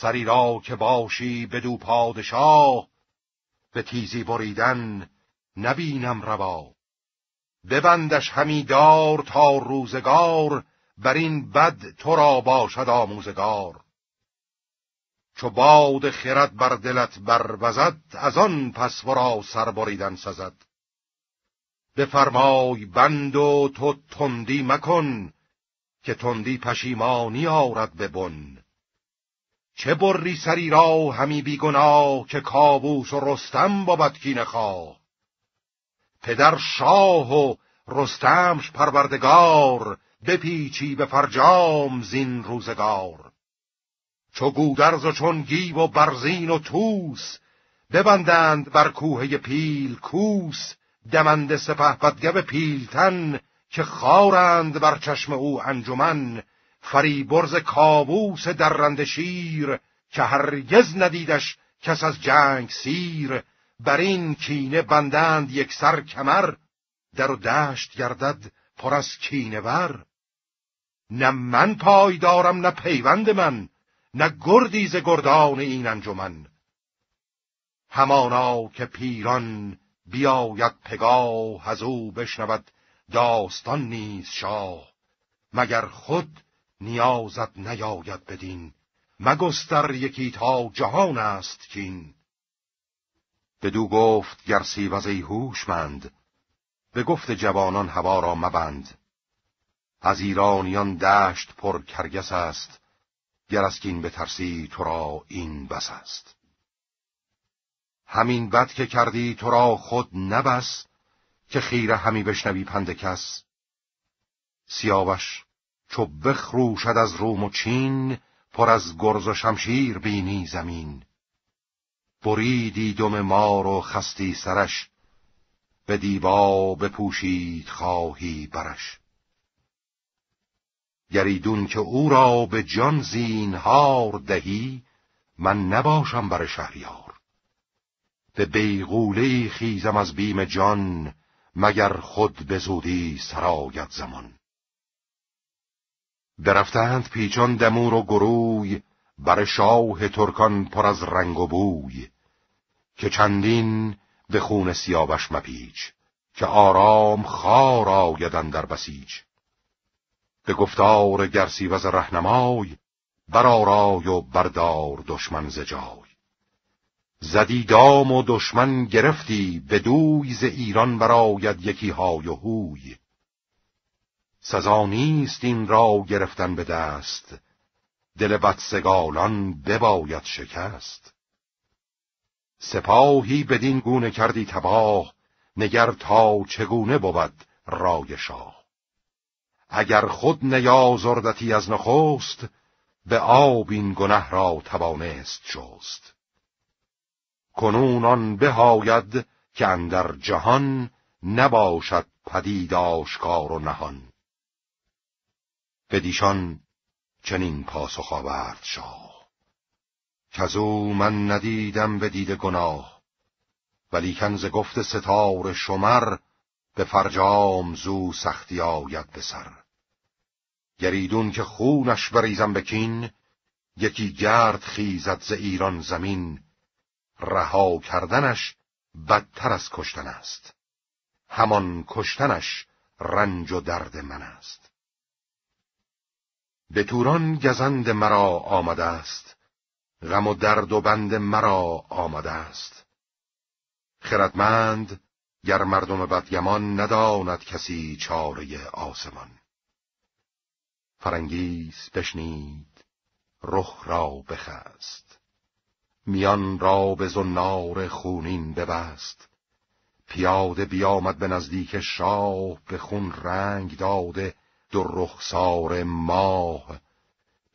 سری را که باشی بدو پادشاه به تیزی بریدن نبینم روا ببندش همی دار تا روزگار بر این بد تو را باشد آموزگار چو باد خرد بر دلت بروزد از آن پس ورا سر بریدن سزد بفرمای بند و تو تندی مکن که تندی پشیمانی آرد ببند، چه بری سری را همی بیگناه که کابوس و رستم بابد بدکینه خواه پدر شاه و رستمش پروردگار بپیچی به فرجام زین روزگار چو گودرز و چون گیو و برزین و توس ببندند بر کوه پیل کوس دمند سپه بدگه پیلتن که خارند بر چشم او انجمن فریبرز کابوس در شیر که هرگز ندیدش کس از جنگ سیر بر این کینه بندند یک سر کمر در و دشت گردد پر از کینه ور نه من پای دارم نه پیوند من نه گردی ز گردان این انجمن همانا که پیران بیاید پگاه از او بشنود داستان نیز شاه مگر خود نیازت نیاید بدین مگستر یکی تا جهان است کین بدو گفت گرسی وزی ای هوشمند به گفت جوانان هوا را مبند از ایرانیان دشت پر کرگس است گر از کین بترسی تو را این بس است همین بد که کردی تو را خود نبس که خیره همی بشنوی پند کس سیاوش چو بخروشد از روم و چین پر از گرز و شمشیر بینی زمین بریدی دم مار و خستی سرش به دیبا بپوشید خواهی برش گریدون که او را به جان زینهار دهی من نباشم بر شهریار به بیغولی خیزم از بیم جان مگر خود به زودی سرایت زمان درفتند پیچان دمور و گروی بر شاه ترکان پر از رنگ و بوی که چندین به خون سیاوش مپیچ که آرام خار آیدن در بسیج به گفتار گرسیوز رهنمای برارای و بردار دشمن زجای زدی دام و دشمن گرفتی به دوی ز ایران براید یکی های و هوی سزا نیست این را گرفتن به دست دل بدسگالان بباید شکست سپاهی بدین گونه کردی تباه نگر تا چگونه بود رای شاه اگر خود نیازردتی از نخوست به آب این گنه را توانست شست کنونان آن بهاید که اندر جهان نباشد پدید آشکار و نهان بدیشان چنین پاسخ آورد شاه کزو من ندیدم به دید گناه ولی کنز گفت ستار شمر به فرجام زو سختی آید به سر گریدون که خونش بریزم بکین یکی گرد خیزد ز ایران زمین رها کردنش بدتر از کشتن است همان کشتنش رنج و درد من است به توران گزند مرا آمده است غم و درد و بند مرا آمده است خردمند گر مردم بدگمان نداند کسی چاره آسمان فرنگیس بشنید رخ را بخست میان را به زنار خونین ببست پیاده بیامد به نزدیک شاه به خون رنگ داده و رخسار ماه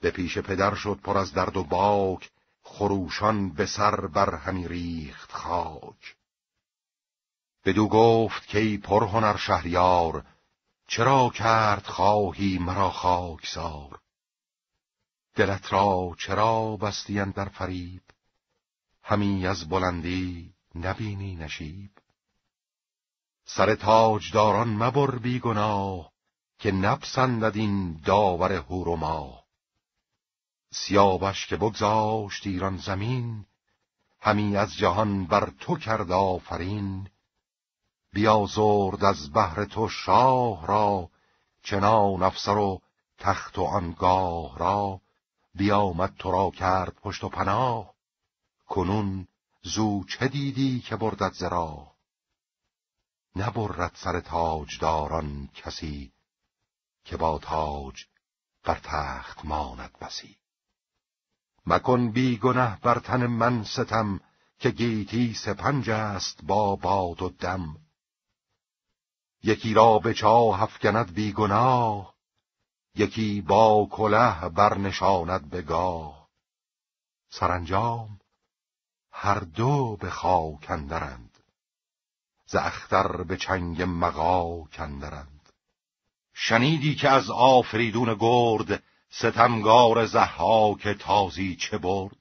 به پیش پدر شد پر از درد و باک خروشان به سر بر همی ریخت خاک بدو گفت که پر هنر شهریار چرا کرد خواهی مرا سار دلت را چرا بستین در فریب همی از بلندی نبینی نشیب سر تاجداران مبر بیگناه که نپسندد این داور ما سیاوش که بگذاشت ایران زمین همی از جهان بر تو کرد آفرین بیازرد از بهر تو شاه را چنان افسر و تخت و آنگاه را بیامد تو را کرد پشت و پناه کنون زو چه دیدی که بردت زرا نبرد سر تاجداران کسی که با تاج بر تخت ماند بسی مکن بی گنه بر تن من ستم که گیتی سپنج است با باد و دم یکی را به چاه افکند بی گناه یکی با کله برنشاند به گاه سرانجام هر دو به خاک اندرند ز اختر به چنگ مقا کندرند شنیدی که از آفریدون گرد ستمگار که تازی چه برد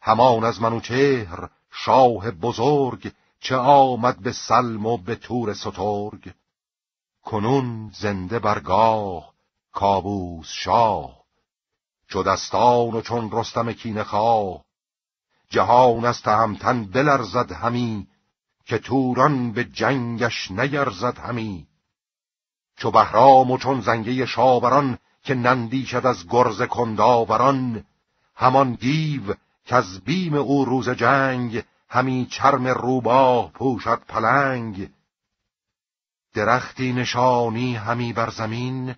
همان از منوچهر شاه بزرگ چه آمد به سلم و به تور سترگ کنون زنده برگاه کابوس شاه چو دستان و چون رستم کینه خواه جهان از تهمتن بلرزد همی که توران به جنگش نیرزد همی چو بهرام و چون زنگه شاوران که نندیشد از گرز کنداوران همان دیو که از بیم او روز جنگ همی چرم روباه پوشد پلنگ درختی نشانی همی بر زمین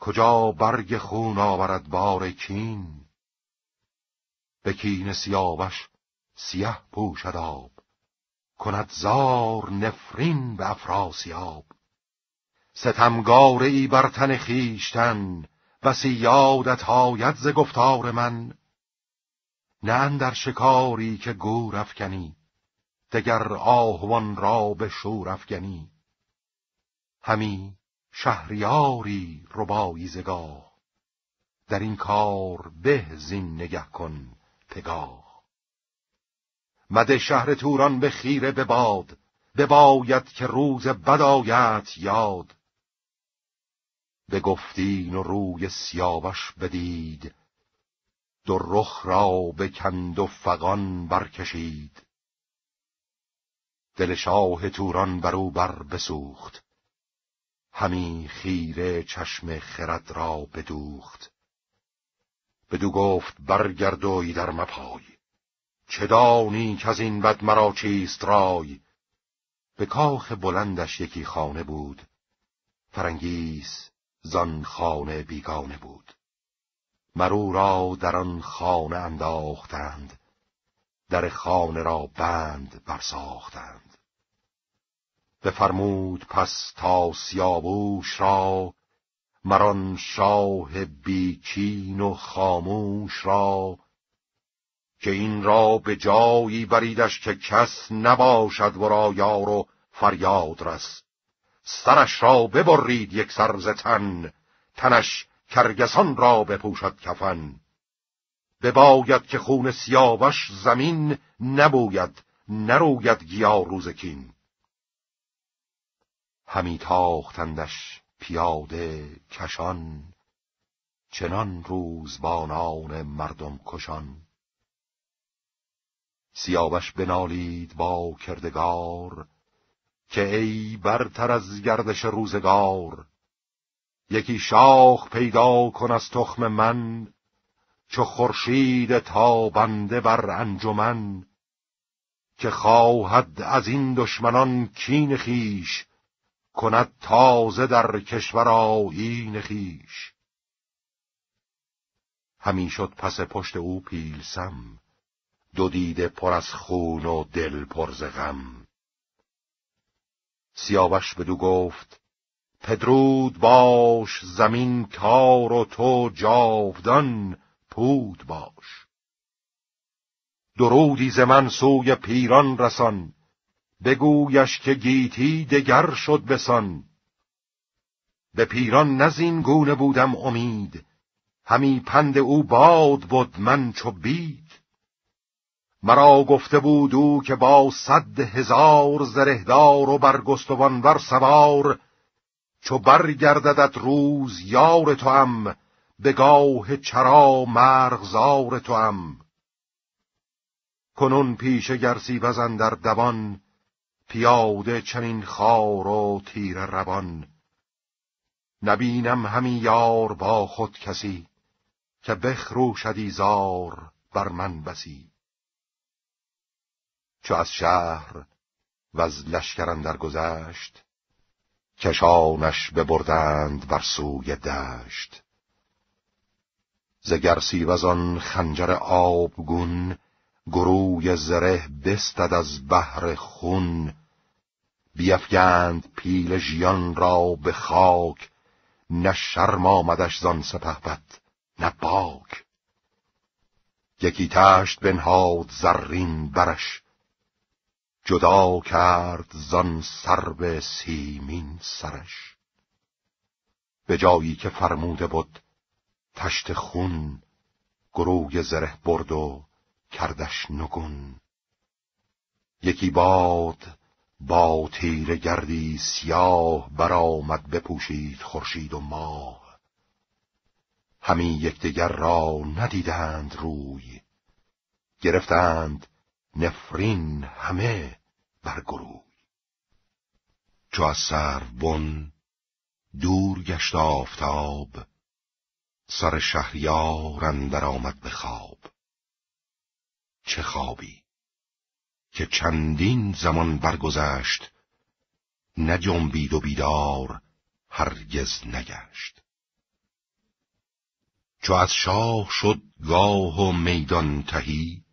کجا برگ خون آورد بار کین به کین سیاوش سیه پوشد آب کند زار نفرین به افراسیاب ستمگار ای بر تن خیشتن سی یادت هایت ز گفتار من نه اندر شکاری که گور افکنی دگر آهوان را به شور افکنی همی شهریاری ربایی زگاه در این کار به زین نگه کن تگاه مده شهر توران به خیره بباد بباید که روز بدایت یاد گفتین و روی سیاوش بدید دو رخ را بکند و فغان برکشید دل شاه توران بر او بر بسوخت همی خیره چشم خرد را بدوخت بدو گفت برگردوی در مپای چه دانی که از این بد مرا چیست رای به کاخ بلندش یکی خانه بود فرنگیس زن خانه بیگانه بود مرو را در آن خانه انداختند در خانه را بند برساختند بفرمود پس تا سیابوش را مران شاه بیکین و خاموش را که این را به جایی بریدش که کس نباشد ورا یار و فریاد رست سرش را ببرید یک سرز تن تنش کرگسان را بپوشد کفن بباید که خون سیاوش زمین نبوید نروید گیا روزکین همی تاختندش پیاده کشان چنان روزبانان مردم کشان سیاوش بنالید با کردگار که ای برتر از گردش روزگار یکی شاخ پیدا کن از تخم من چو خورشید بنده بر انجمن که خواهد از این دشمنان کین خیش کند تازه در کشور آیین خیش همین شد پس پشت او پیلسم دو دیده پر از خون و دل پر ز غم سیاوش بدو گفت پدرود باش زمین تار و تو جاودان پود باش درودی ز من سوی پیران رسان بگویش که گیتی دگر شد بسان به پیران نزین گونه بودم امید همی پند او باد بود من چو مرا گفته بود او که با صد هزار زرهدار و برگستوان بر سوار چو برگرددت روز یار تو هم به گاه چرا مرغزار تو هم کنون پیش گرسی بزن در دوان پیاده چنین خار و تیر روان نبینم همی یار با خود کسی که شدی زار بر من بسی چو از شهر و از لشکران درگذشت کشانش ببردند بر سوی دشت ز گرسی و آن خنجر آبگون گروی زره بستد از بحر خون بیفگند پیل ژیان را به خاک نه شرم آمدش زان بد نه باک یکی تشت بنهاد زرین برش جدا کرد زان به سیمین سرش به جایی که فرموده بود تشت خون گروه زره برد و کردش نگون یکی باد با تیر گردی سیاه برآمد بپوشید خورشید و ماه همی یکدیگر را ندیدند روی گرفتند نفرین همه برگروی چو از سر بن دور گشت آفتاب سر شهریار اندر آمد به خواب چه خوابی که چندین زمان برگذشت نجنبید و بیدار هرگز نگشت چو از شاه شد گاه و میدان تهی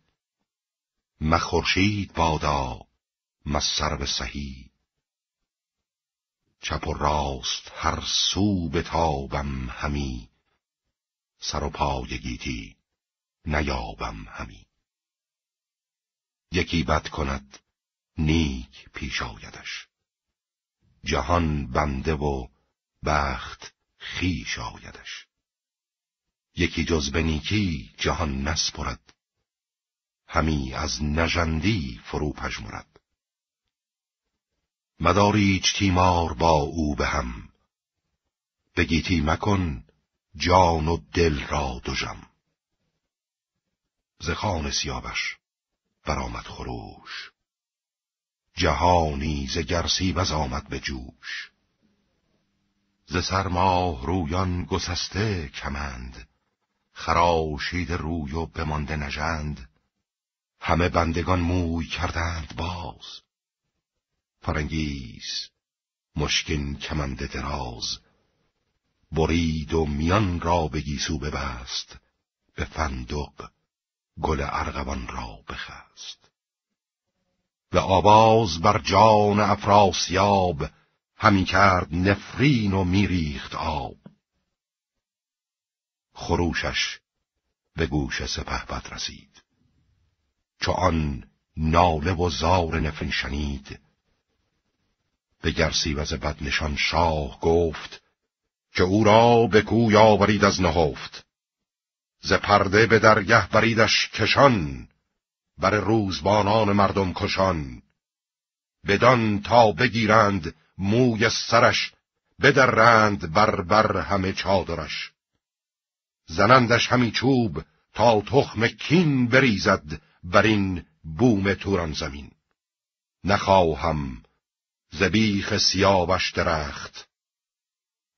مخورشید بادا مسر به سهی چپ و راست هر سو به تابم همی سر و پای گیتی نیابم همی یکی بد کند نیک پیش آیدش جهان بنده و بخت خیش آیدش یکی جز به نیکی جهان نسپرد همی از نژندی فرو پژمرد مداریچ تیمار با او به هم بگیتی مکن جان و دل را دوژم. ز سیابش برآمد خروش جهانی ز گرسی بز آمد به جوش ز سرماه رویان گسسته کمند خراشید روی و بمانده نژند همه بندگان موی کردند باز فرنگیز مشکین کمند دراز برید و میان را به گیسو ببست به فندق گل ارغوان را بخست و آواز بر جان افراسیاب همی کرد نفرین و میریخت آب خروشش به گوش سپهبد رسید چو آن ناله و زار نفرین شنید به بد نشان شاه گفت که او را به کوی آورید از نهفت ز پرده به درگه بریدش کشان بر روزبانان مردم کشان بدان تا بگیرند موی سرش بدرند بر بر همه چادرش زنندش همی چوب تا تخم کین بریزد بر این بوم توران زمین نخواهم زبیخ سیاوش درخت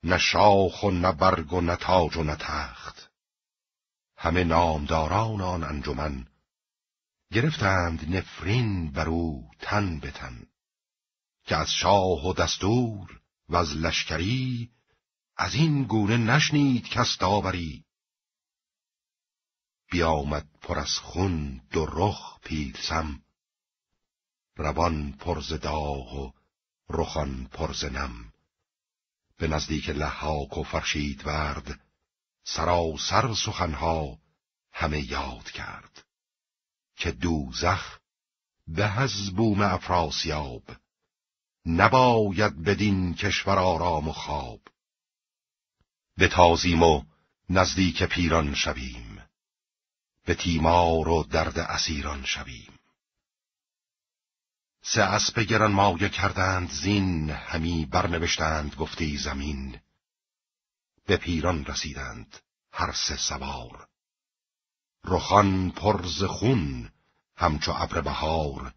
نه شاخ و نه برگ و نه تاج و نه تخت همه نامداران آن انجمن گرفتند نفرین بر او تن به که از شاه و دستور و از لشکری از این گونه نشنید کس داوری بیامد پر از خون دو رخ پیرسم روان پر ز داغ و رخان پرزنم به نزدیک لحاک و فرشید ورد سراسر سخنها همه یاد کرد که دوزخ به از بوم افراسیاب نباید بدین کشور آرام و خواب به تازیم و نزدیک پیران شویم به تیمار و درد اسیران شویم سه اسب گران مایه کردند زین همی برنوشتند گفتی زمین به پیران رسیدند هر سه سوار رخان پرز خون همچو ابر بهار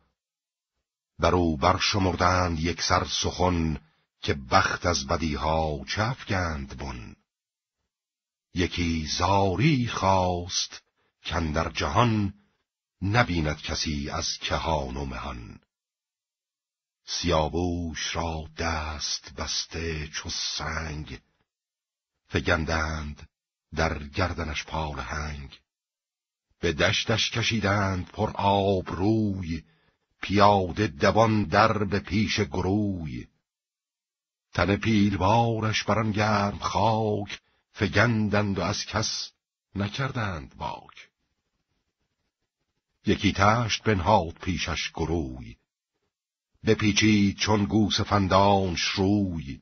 بر او برشمردند یک سر سخن که بخت از بدیها چفگند بن یکی زاری خواست کندر جهان نبیند کسی از کهان و مهان سیابوش را دست بسته چو سنگ فگندند در گردنش هنگ به دشتش کشیدند پر آب روی پیاده دوان در به پیش گروی تن پیلوارش بران گرم خاک فگندند و از کس نکردند باک یکی تشت بنهاد پیشش گروی بپیچید چون گوس فندان شروی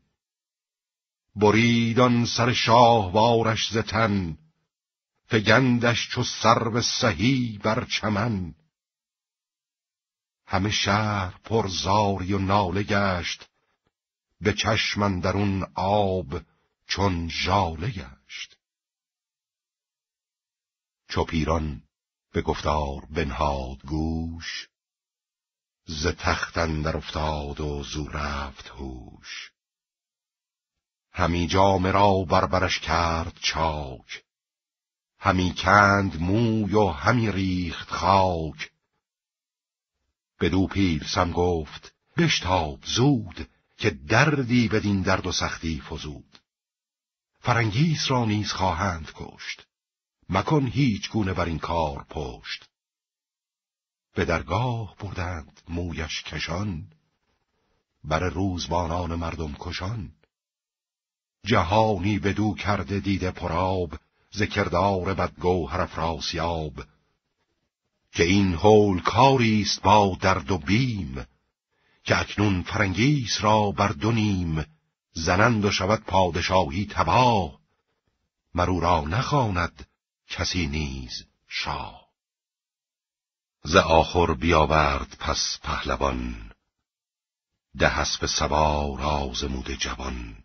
بریدان سر شاهوارش زتن تن فگندش چو سر سرو سهی بر چمن همه شهر پر زاری و ناله گشت به چشمن در اون آب چون جاله گشت چو پیران به گفتار بنهاد گوش ز تختن در افتاد و زو رفت هوش همی جام را بربرش کرد چاک همی کند موی و همی ریخت خاک پیل سم گفت بشتاب زود که دردی بدین درد و سختی فزود فرنگیس را نیز خواهند کشت مکن هیچ گونه بر این کار پشت به درگاه بردند مویش کشان بر روزبانان مردم کشان جهانی بدو کرده دیده پراب ذکردار بدگو حرف راسیاب که این هول است با درد و بیم که اکنون فرنگیس را بر دو نیم زنند و شود پادشاهی تباه مرو را نخواند کسی نیز شاه ز آخر بیاورد پس پهلوان ده سبا سوار آزموده جوان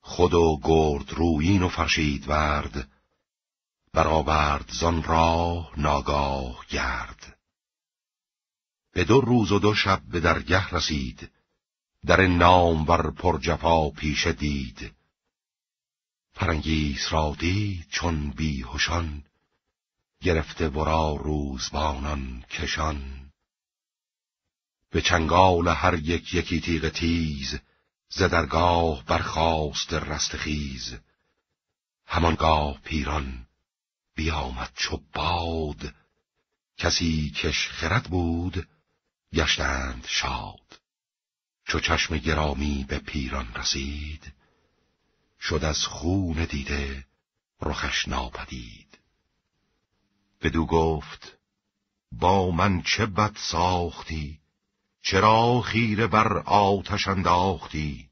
خود و گرد روین و فرشید ورد برآورد زان راه ناگاه گرد به دو روز و دو شب به درگه رسید در نامور پر جفا پیشه دید فرنگیس را دید چون بیهوشان گرفته ورا روزبانان کشان به چنگال هر یک یکی تیغ تیز ز درگاه برخاست رستخیز همانگاه پیران بیامد چو باد کسی کش خرد بود گشتند شاد چو چشم گرامی به پیران رسید شد از خون دیده رخش ناپدید بدو گفت با من چه بد ساختی چرا خیره بر آتش انداختی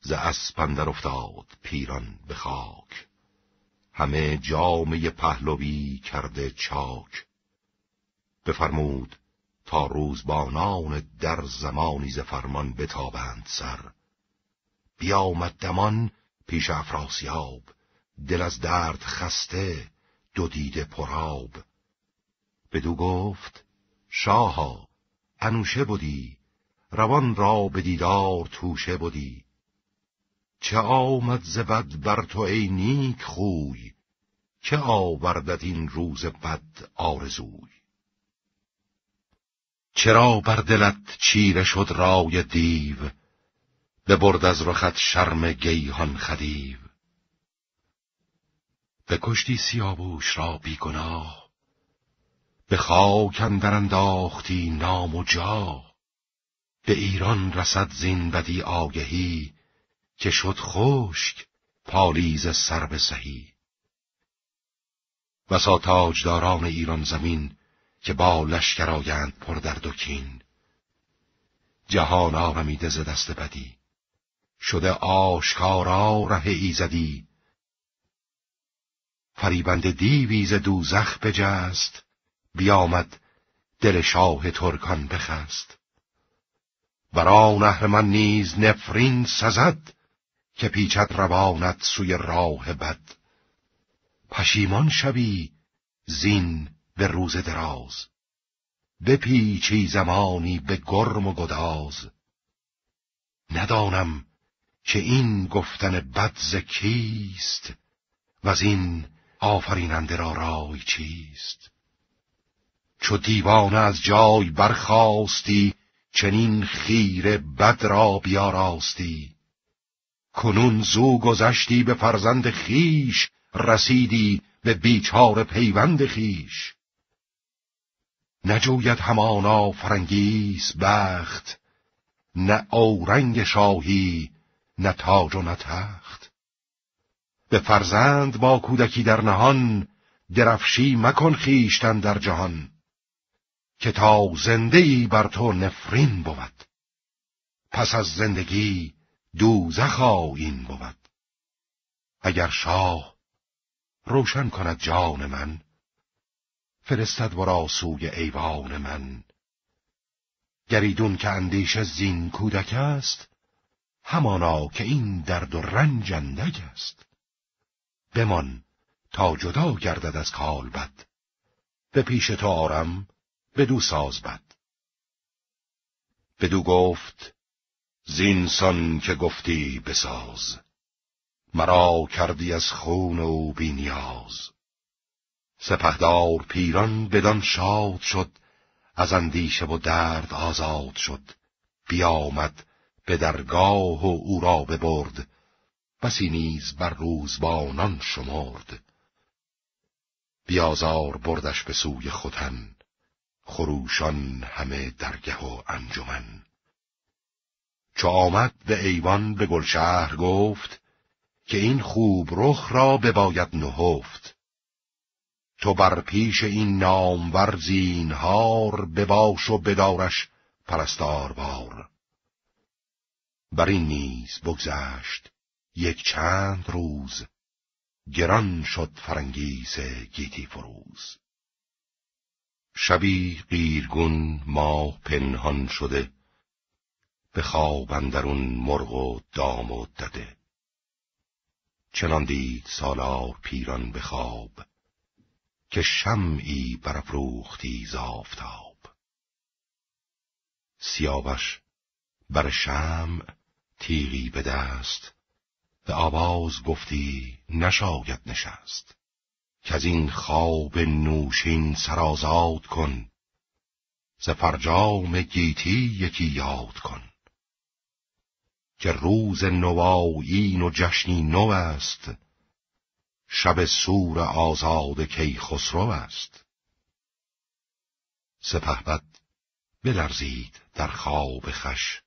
ز اسپندر افتاد پیران به خاک همه جامعه پهلوی کرده چاک بفرمود تا روزبانان در زمانی ز فرمان بتابند سر بیامد دمان پیش افراسیاب دل از درد خسته دو دیده پراب بدو گفت شاها انوشه بودی روان را به دیدار توشه بودی چه آمد زبد بر تو ای نیک خوی چه آوردت این روز بد آرزوی چرا بر دلت چیره شد رای دیو ببرد از رخت شرم گیهان خدیو به کشتی سیابوش را بیگناه به خاک اندر انداختی نام و جا به ایران رسد زین بدی آگهی که شد خشک پالیز سر به سهی بسا تاجداران ایران زمین که با لشکر آیند پر در و کین جهان آرمیده ز دست بدی شده آشکارا ره ایزدی فریبند دیویز دوزخ بجست بیامد دل شاه ترکان بخست برا نهر من نیز نفرین سزد که پیچت روانت سوی راه بد پشیمان شوی زین به روز دراز پیچی زمانی به گرم و گداز ندانم که این گفتن بد ز کیست و از این آفریننده را رای چیست چو دیوان از جای برخواستی چنین خیر بد را بیاراستی کنون زو گذشتی به فرزند خیش رسیدی به بیچار پیوند خیش نجوید همانا فرنگیس بخت نه اورنگ شاهی نه تاج و نه تخت به فرزند با کودکی در نهان درفشی مکن خیشتن در جهان که تا ای بر تو نفرین بود پس از زندگی دوزخ این بود اگر شاه روشن کند جان من فرستد ورا سوی ایوان من گریدون که اندیش زین کودک است همانا که این درد و رنج اندک است بمان تا جدا گردد از کال بد به پیش تو آرم بدو ساز بد بدو گفت زینسان که گفتی بساز مرا کردی از خون و بینیاز سپهدار پیران بدان شاد شد از اندیشه و درد آزاد شد بیامد به درگاه و او را ببرد بسی نیز بر روزبانان شمرد بیازار بردش به سوی ختن خروشان همه درگه و انجمن چو آمد به ایوان به گلشهر گفت که این خوب رخ را به باید نهفت تو بر پیش این نامور زینهار بباش و بدارش پرستار بار بر این نیز بگذشت یک چند روز گران شد فرنگیز گیتی فروز شبی قیرگون ماه پنهان شده به خواب اندرون مرغ و دام و دده چنان دید سالار پیران به خواب که شمعی برافروختی زافتاب سیاوش بر شمع تیغی به دست به آواز گفتی نشاید نشست که از این خواب نوشین سرازاد کن ز گیتی یکی یاد کن که روز نوایین و جشنی نو است شب سور آزاد خسرو است سپهبد بلرزید در خواب خش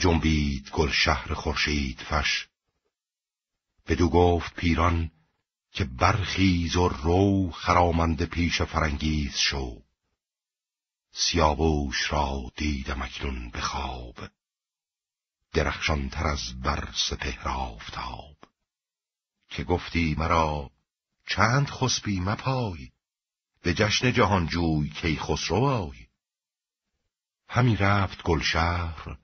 جنبید گل شهر خورشید فش بدو گفت پیران که برخیز و رو خرامنده پیش فرنگیز شو سیابوش را دیدم اکنون به خواب درخشانتر از بر سپهر که گفتی مرا چند خسبی مپای به جشن جهانجوی کی خسرو آی همی رفت گلشهر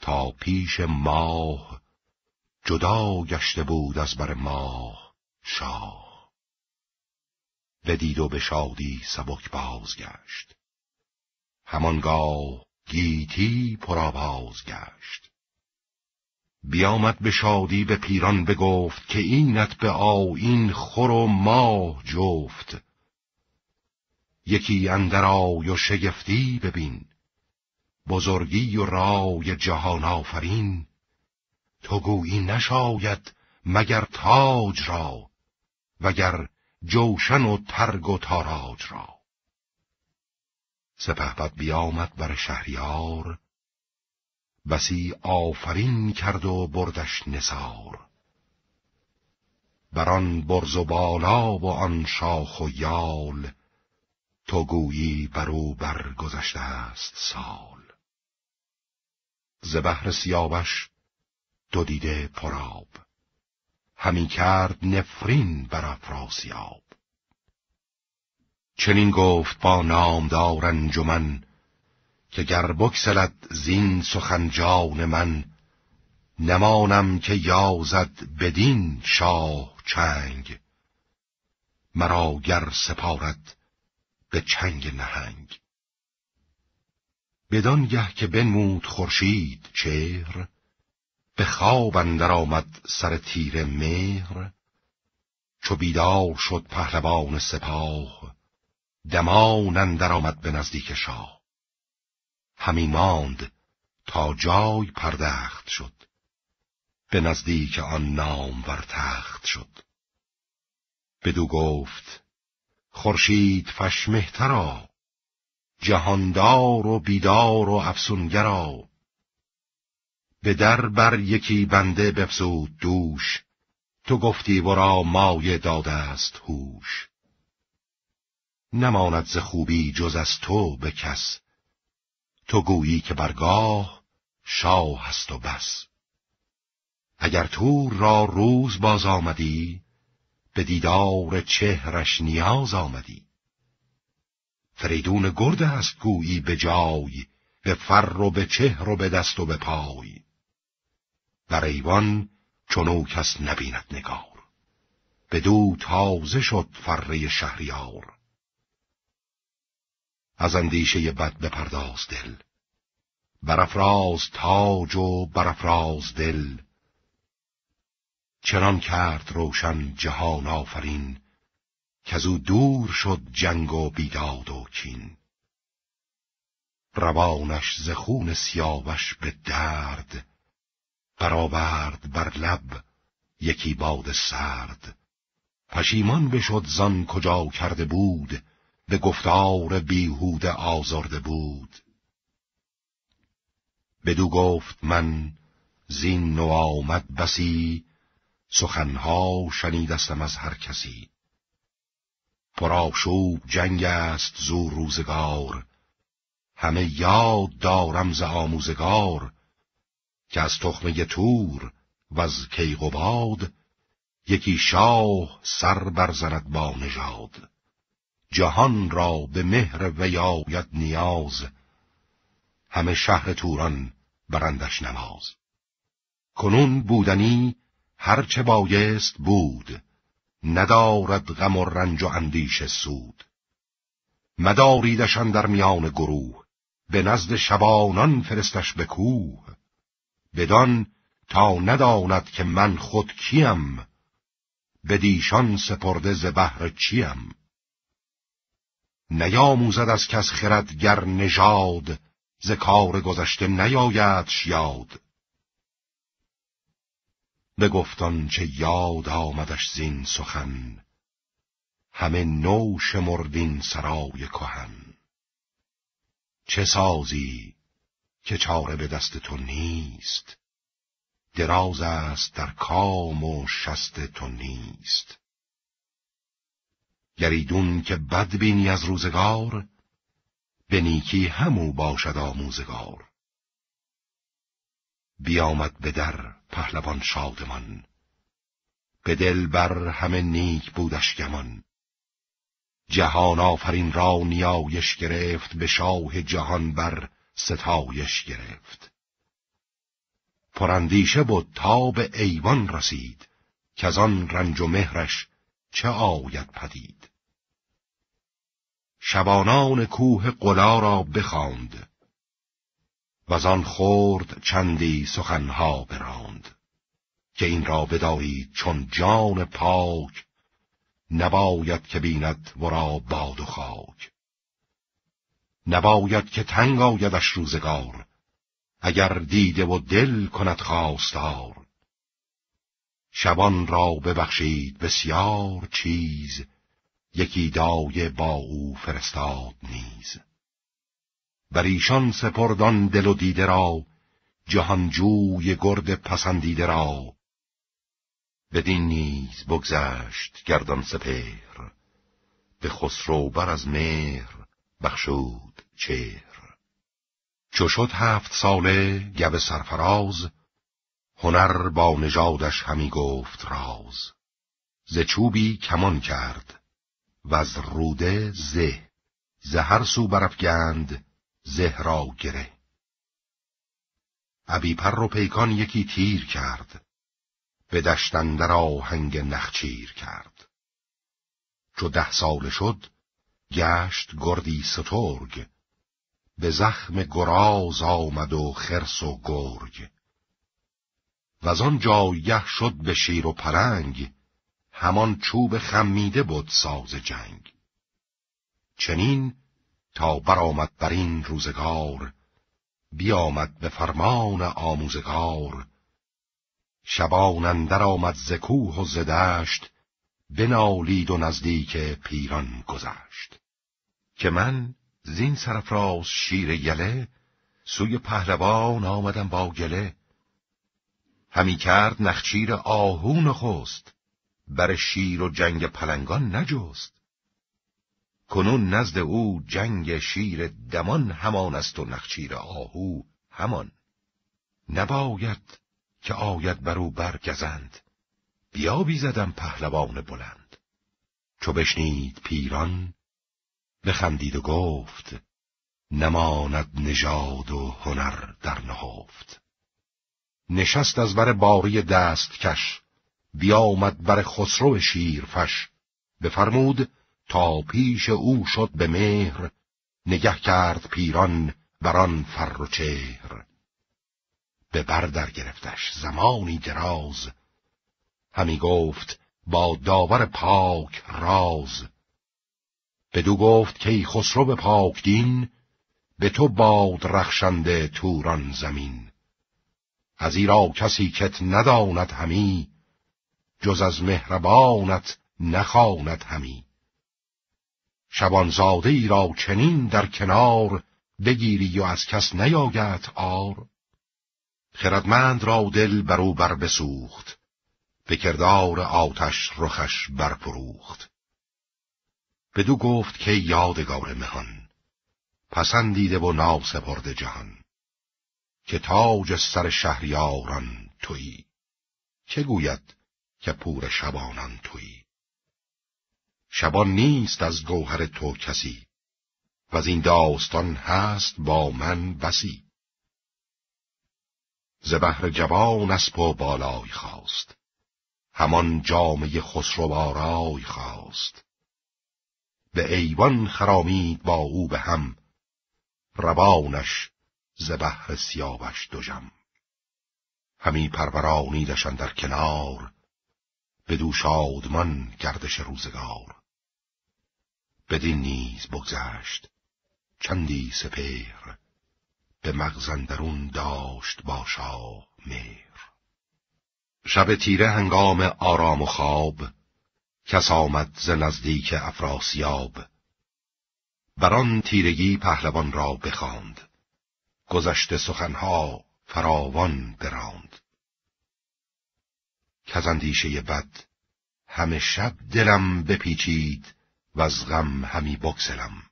تا پیش ماه جدا گشته بود از بر ماه شاه دید و به شادی سبک بازگشت همانگاه گیتی پرآواز گشت بیامد به شادی به پیران بگفت که اینت به آیین خور و ماه جفت یکی اندر و شگفتی ببین بزرگی و رای جهان آفرین تو گویی نشاید مگر تاج را وگر جوشن و ترگ و تاراج را بد بیامد بر شهریار بسی آفرین کرد و بردش نسار بر آن برز و بالا و آن شاخ و یال تو گویی بر او برگذشته است سال ز بهر سیاوش دو دیده پراب همی کرد نفرین بر افراسیاب چنین گفت با نامدار جمن که گر بکسلد زین سخن من نمانم که یازد بدین شاه چنگ مرا گر سپارت به چنگ نهنگ بدان گه که بنمود خورشید چهر به خواب اندر آمد سر تیر مهر چو بیدار شد پهلوان سپاه دمان اندر آمد به نزدیک شاه همی ماند تا جای پردخت شد به نزدیک آن نام ور تخت شد بدو گفت خورشید فش مهترا جهاندار و بیدار و افسونگرا به در بر یکی بنده بفزود دوش تو گفتی ورا مایه داده است هوش نماند ز خوبی جز از تو به کس تو گویی که برگاه شاه هست و بس اگر تو را روز باز آمدی به دیدار چهرش نیاز آمدی فریدون گرد است گویی به جای به فر و به چهر و به دست و به پای در ایوان او کس نبیند نگار به دو تازه شد فره شهریار از اندیشه بد پرداز دل برافراز تاج و برافراز دل چنان کرد روشن جهان آفرین که از او دور شد جنگ و بیداد و کین روانش ز خون سیاوش به درد برآورد بر لب یکی باد سرد پشیمان بشد زان کجا کرده بود به گفتار بیهوده آزرده بود بدو گفت من زین نو آمد بسی سخنها شنیدستم از هر کسی پرآشوب جنگ است زور روزگار همه یاد دارم ز آموزگار که از تخمه تور و از کیقوباد یکی شاه سر برزند با نژاد جهان را به مهر ویاید نیاز همه شهر توران برندش نماز کنون بودنی هرچه بایست بود ندارد غم و رنج و اندیش سود مداریدشان در میان گروه به نزد شبانان فرستش به کوه بدان تا نداند که من خود کیم به دیشان سپرده ز بهر چیم نیاموزد از کس خرد گر نژاد ز کار گذشته نیایدش یاد گفتان چه یاد آمدش زین سخن همه نو شمردین سرای کهن چه سازی که چاره به دست تو نیست دراز است در کام و شست تو نیست گریدون که بد بینی از روزگار به نیکی همو باشد آموزگار بیامد به در پهلوان شادمان به دل بر همه نیک بودش گمان جهان آفرین را نیایش گرفت به شاه جهان بر ستایش گرفت بود تا به ایوان رسید که از آن رنج و مهرش چه آید پدید شبانان کوه قلا را بخاند و از آن خورد چندی سخنها براند که این را بدارید چون جان پاک نباید که بیند ورا باد و خاک نباید که تنگ آیدش روزگار اگر دیده و دل کند خواستار شبان را ببخشید بسیار چیز یکی دایه با او فرستاد نیز بر ایشان سپردان دل و دیده را جهانجوی گرد پسندیده را بدین نیز بگذشت گردان سپهر به خسرو بر از مهر بخشو چهر چو شد هفت ساله گب سرفراز هنر با نژادش همی گفت راز ز چوبی کمان کرد و از روده زه زهر سو برفگند زه را گره پر رو پیکان یکی تیر کرد به را هنگ نخچیر کرد چو ده ساله شد گشت گردی سترگ به زخم گراز آمد و خرس و گرگ و آن جایه شد به شیر و پرنگ همان چوب خمیده بود ساز جنگ چنین تا برآمد بر این روزگار بیامد به فرمان آموزگار شبان آمد ز کوه و ز دشت بنالید و نزدیک پیران گذشت که من زین سرفراز شیر یله سوی پهلوان آمدم با گله همی کرد نخچیر آهو خست بر شیر و جنگ پلنگان نجست کنون نزد او جنگ شیر دمان همان است و نخچیر آهو همان نباید که آید بر او برگزند بیا زدم پهلوان بلند چو بشنید پیران بخندید و گفت نماند نژاد و هنر در نهفت نشست از بر باری دستکش بیامد بر خسرو شیرفش بفرمود تا پیش او شد به مهر نگه کرد پیران بران فر و چهر به بر گرفتش زمانی دراز همی گفت با داور پاک راز بدو گفت که خسرو به پاکدین به تو باد رخشنده توران زمین از ایرا کسی کت نداند همی جز از مهربانت نخواند همی شبانزاده ای را چنین در کنار بگیری و از کس نیاگت آر خردمند را دل برو بر بسوخت به کردار آتش رخش برپروخت بدو گفت که یادگار مهان پسندیده و ناسپرده جهان که تاج سر شهریاران تویی چه گوید که پور شبانان تویی شبان نیست از گوهر تو کسی و از این داستان هست با من بسی ز بهر جوان اسب و بالای خواست همان جامه خسرو آرای خواست به ایوان خرامید با او به هم روانش ز بهر سیاوش دژم همی پرورانیدش در کنار به دو شادمان گردش روزگار بدین نیز بگذشت چندی سپهر به مغزندرون داشت با شاه مهر شب تیره هنگام آرام و خواب کس آمد ز نزدیک افراسیاب آن تیرگی پهلوان را بخواند گذشته سخنها فراوان براند کز اندیشه بد همه شب دلم بپیچید و از غم همی بکسلم.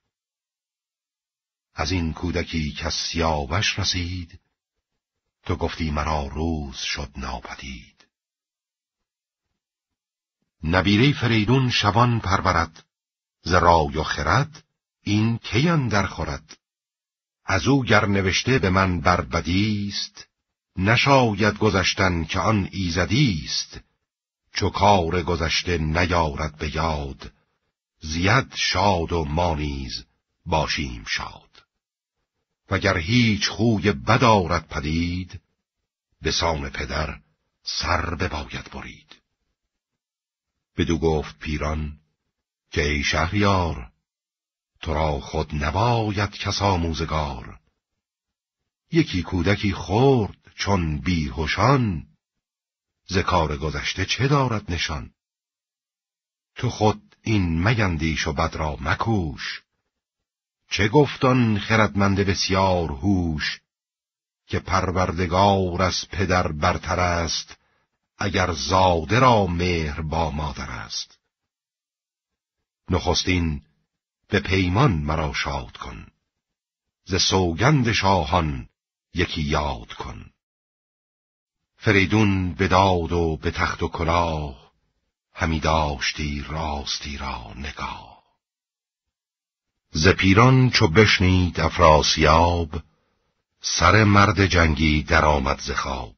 از این کودکی کس سیاوش رسید تو گفتی مرا روز شد ناپدید نبیره فریدون شبان پرورد ز رای و خرد این کیان در خورد از او گر نوشته به من بربدی است نشاید گذشتن که آن ایزدی است چو کار گذشته نیارد به یاد زیاد شاد و ما نیز باشیم شاد وگر هیچ خوی بد پدید به سام پدر سر به باید برید بدو گفت پیران که ای شهریار تو را خود نباید کس موزگار یکی کودکی خورد چون بیهوشان ز کار گذشته چه دارد نشان تو خود این میندیش و بد را مکوش چه گفتان خردمند بسیار هوش که پروردگار از پدر برتر است اگر زاده را مهر با مادر است نخستین به پیمان مرا شاد کن ز سوگند شاهان یکی یاد کن فریدون به داد و به تخت و کلاه همی داشتی راستی را نگاه ز پیران چو بشنید افراسیاب سر مرد جنگی درآمد ز خواب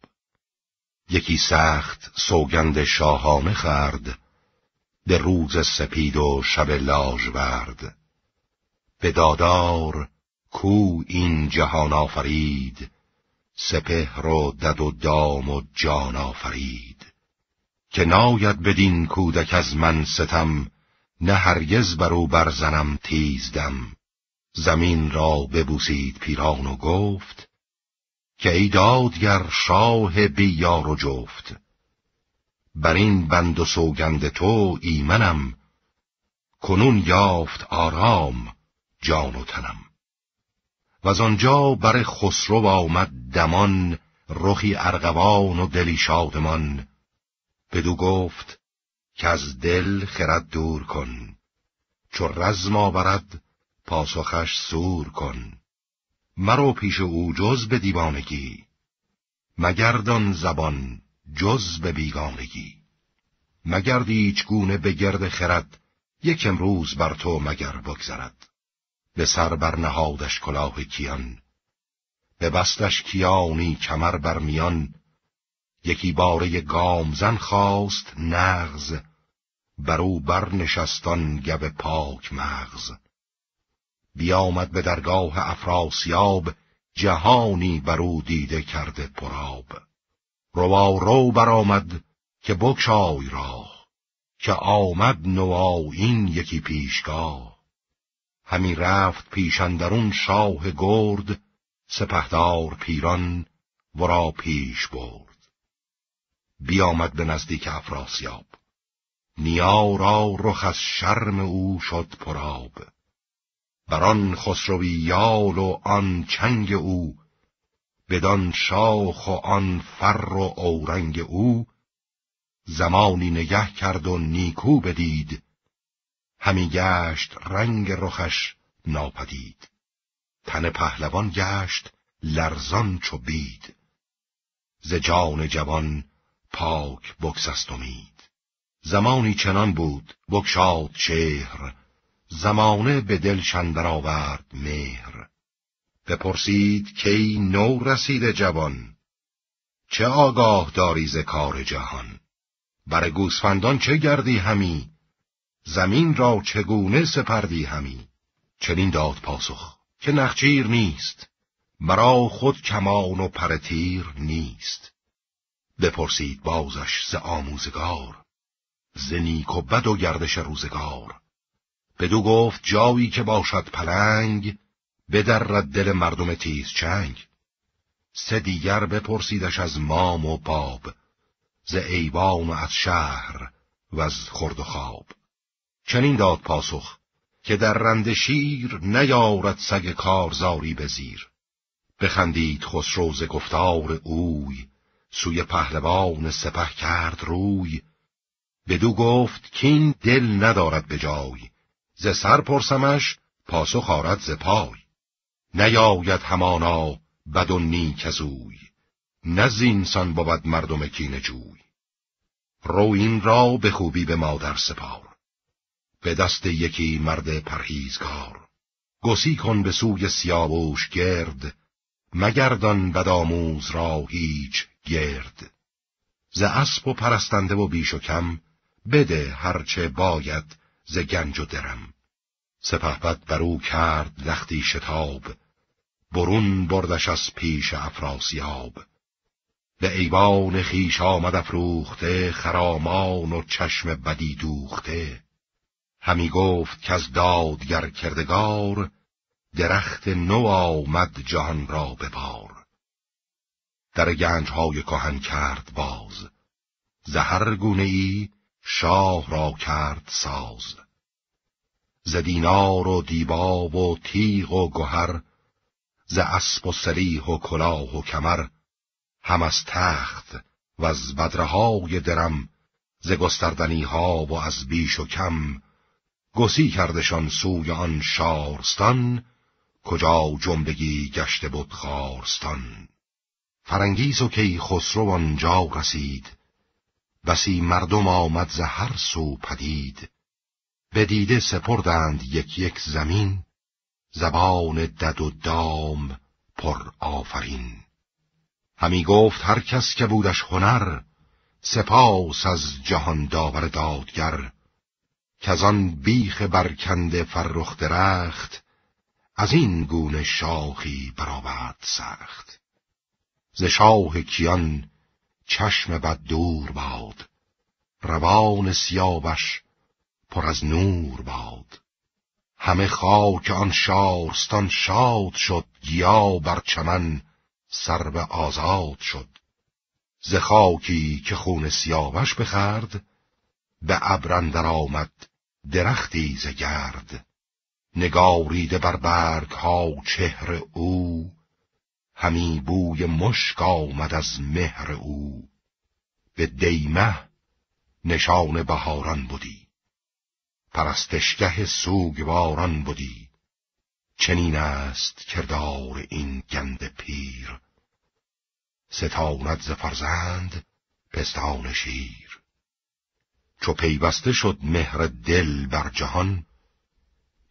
یکی سخت سوگند شاهانه خرد به روز سپید و شب لاژورد به دادار کو این جهان آفرید سپهر و دد و دام و جان آفرید که ناید بدین کودک از من ستم نه هرگز بر او برزنم تیزدم، زمین را ببوسید پیران و گفت که ای دادگر شاه بیار و جفت بر این بند و سوگند تو ایمنم کنون یافت آرام جان و تنم و از آنجا بر خسرو آمد دمان رخی ارغوان و دلی شادمان بدو گفت که از دل خرد دور کن چو رزم آورد پاسخش سور کن مرو پیش او جز به دیوانگی مگردان زبان جز به بیگانگی مگرد هیچ گونه به گرد خرد یک امروز بر تو مگر بگذرد به سر نهادش کلاه کیان به بستش کیانی کمر بر میان یکی باره گامزن خواست نغز بر او برنشستان گب پاک مغز بیامد به درگاه افراسیاب جهانی بر او دیده کرده پراب روا رو برآمد که بکشای راه که آمد این یکی پیشگاه همی رفت پیشندرون شاه گرد سپهدار پیران ورا پیش برد بیامد به نزدیک افراسیاب نیا را رخ از شرم او شد پراب بر آن خسروی یال و آن چنگ او بدان شاخ و آن فر و اورنگ او زمانی نگه کرد و نیکو بدید همی گشت رنگ رخش ناپدید تن پهلوان گشت لرزان چو بید ز جان جوان پاک و امید زمانی چنان بود بگشاد چهر زمانه به دل شندر آورد مهر بپرسید کی نو رسید جوان چه آگاه داری ز کار جهان بر گوسفندان چه گردی همی زمین را چگونه سپردی همی چنین داد پاسخ که نخچیر نیست مرا خود کمان و پر تیر نیست بپرسید بازش ز آموزگار ز نیک و بد و گردش روزگار بدو گفت جایی که باشد پلنگ بدرد دل مردم تیز چنگ سه دیگر بپرسیدش از مام و باب ز ایوان و از شهر و از خرد و خواب چنین داد پاسخ که در رند شیر نیارد سگ کارزاری بزیر بخندید خسروز ز گفتار اوی سوی پهلوان سپه کرد روی بدو گفت کین دل ندارد به جای ز سر پرسمش پاسو خارد ز پای نیاید همانا بد و نیک از اوی نه زینسان بود مردم کینه جوی رو این را به خوبی به مادر سپار به دست یکی مرد پرهیزگار گسی کن به سوی سیاوش گرد مگردان بدآموز را هیچ گرد ز اسب و پرستنده و بیش و کم بده هرچه باید ز گنج و درم سپهبد بر او کرد لختی شتاب برون بردش از پیش افراسیاب به ایوان خیش آمد افروخته خرامان و چشم بدی دوخته همی گفت که از دادگر کردگار درخت نو آمد جهان را ببار در گنج های کهن کرد باز زهر گونه ای شاه را کرد ساز ز دینار و دیبا و تیغ و گهر ز اسب و سریح و کلاه و کمر هم از تخت و از بدرهای درم ز گستردنی ها و از بیش و کم گسی کردشان سوی آن شارستان کجا جملگی گشته بود خارستان فرنگیز و کی خسرو آنجا رسید بسی مردم آمد ز هر سو پدید به دیده سپردند یک یک زمین زبان دد و دام پر آفرین همی گفت هر کس که بودش هنر سپاس از جهان داور دادگر که آن بیخ برکند فرخ درخت از این گونه شاخی برآورد سخت ز شاه کیان چشم بد دور باد روان سیابش پر از نور باد همه خاک آن شارستان شاد شد گیا بر چمن سر به آزاد شد ز خاکی که خون سیاوش بخرد به ابر آمد درختی ز گرد نگاریده بر ها چهر او همی بوی مشک آمد از مهر او به دیمه نشان بهاران بودی پرستشگه سوگواران بودی چنین است کردار این گند پیر ستاند ز فرزند پستان شیر چو پیوسته شد مهر دل بر جهان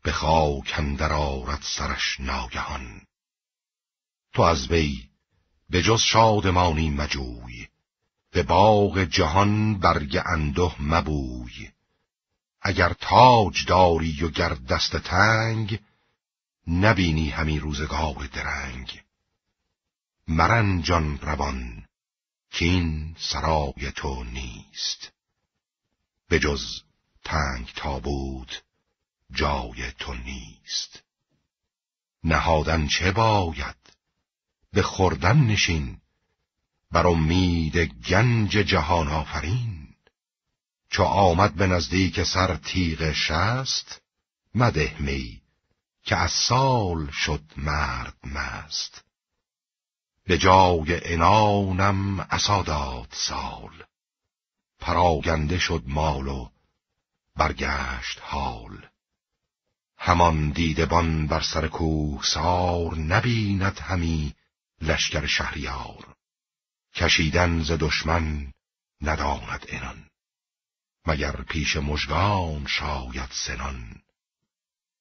به خاک اندر آرد سرش ناگهان تو از وی به جز شادمانی مجوی به باغ جهان برگ انده مبوی اگر تاج داری و گر دست تنگ نبینی همی روزگار درنگ مرنجان روان که سرای تو نیست به جز تنگ تابوت جای تو نیست نهادن چه باید به خوردن نشین بر امید گنج جهان آفرین چو آمد به نزدیک سر تیغ شست مده می که از سال شد مرد مست به جای انانم سال پراگنده شد مال و برگشت حال همان دیدبان بر سر کوه سار نبیند همی لشکر شهریار کشیدن ز دشمن نداند انان مگر پیش مژگان شاید سنان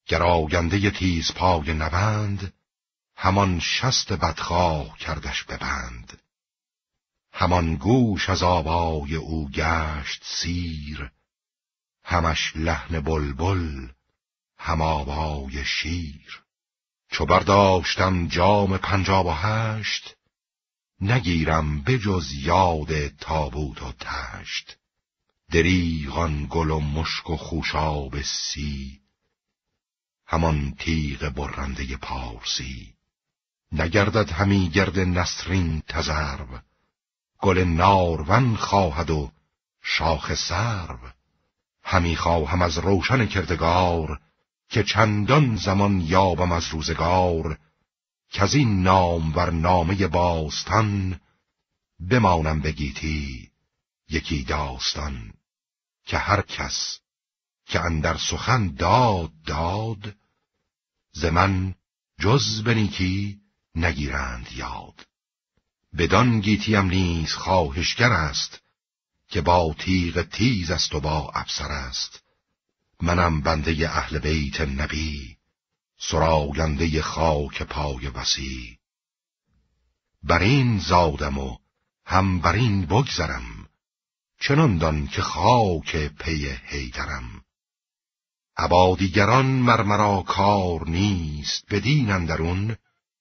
گر آینده تیز پای نبند همان شست بدخواه کردش ببند همان گوش از آوای او گشت سیر همش لحن بلبل هم آوای شیر چو برداشتم جام پنجاب و هشت نگیرم بجز یاد تابوت و تشت دریغان گل و مشک و خوشاب سی همان تیغ برنده پارسی نگردد همی گرد نسرین تزرب گل نارون خواهد و شاخ سرو همی خواهم از روشن کردگار که چندان زمان یابم از روزگار که از این نام ور نامه باستان بمانم بگیتی یکی داستان که هر کس که اندر سخن داد داد ز جز به نیکی نگیرند یاد بدان گیتیم نیز خواهشگر است که با تیغ تیز است و با افسر است منم بنده اهل بیت نبی سراغنده خاک پای وسی بر این زادم و هم بر این بگذرم چنان دان که خاک پی هیدرم عبادیگران مرمرا کار نیست دین اندرون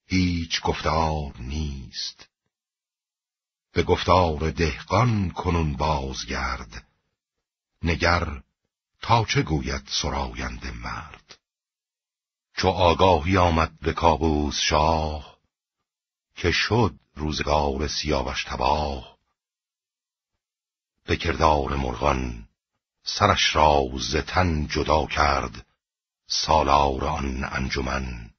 هیچ گفتار نیست به گفتار دهقان کنون بازگرد نگر تا چه گوید سرایند مرد چو آگاهی آمد به کابوس شاه که شد روزگار سیاوش تباه به کردار مرغان سرش را زتن تن جدا کرد سالار آن انجمن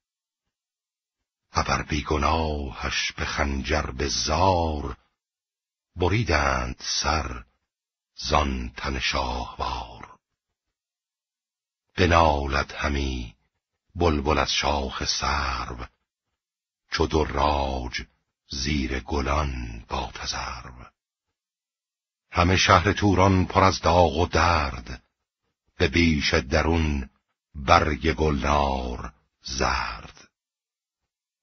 ابر بیگناهش به خنجر به زار بریدند سر زان تن شاهوار نالت همی بلبل از شاخ سرو چو دراج زیر گلان با تزرو همه شهر توران پر از داغ و درد به بیش درون برگ گلنار زرد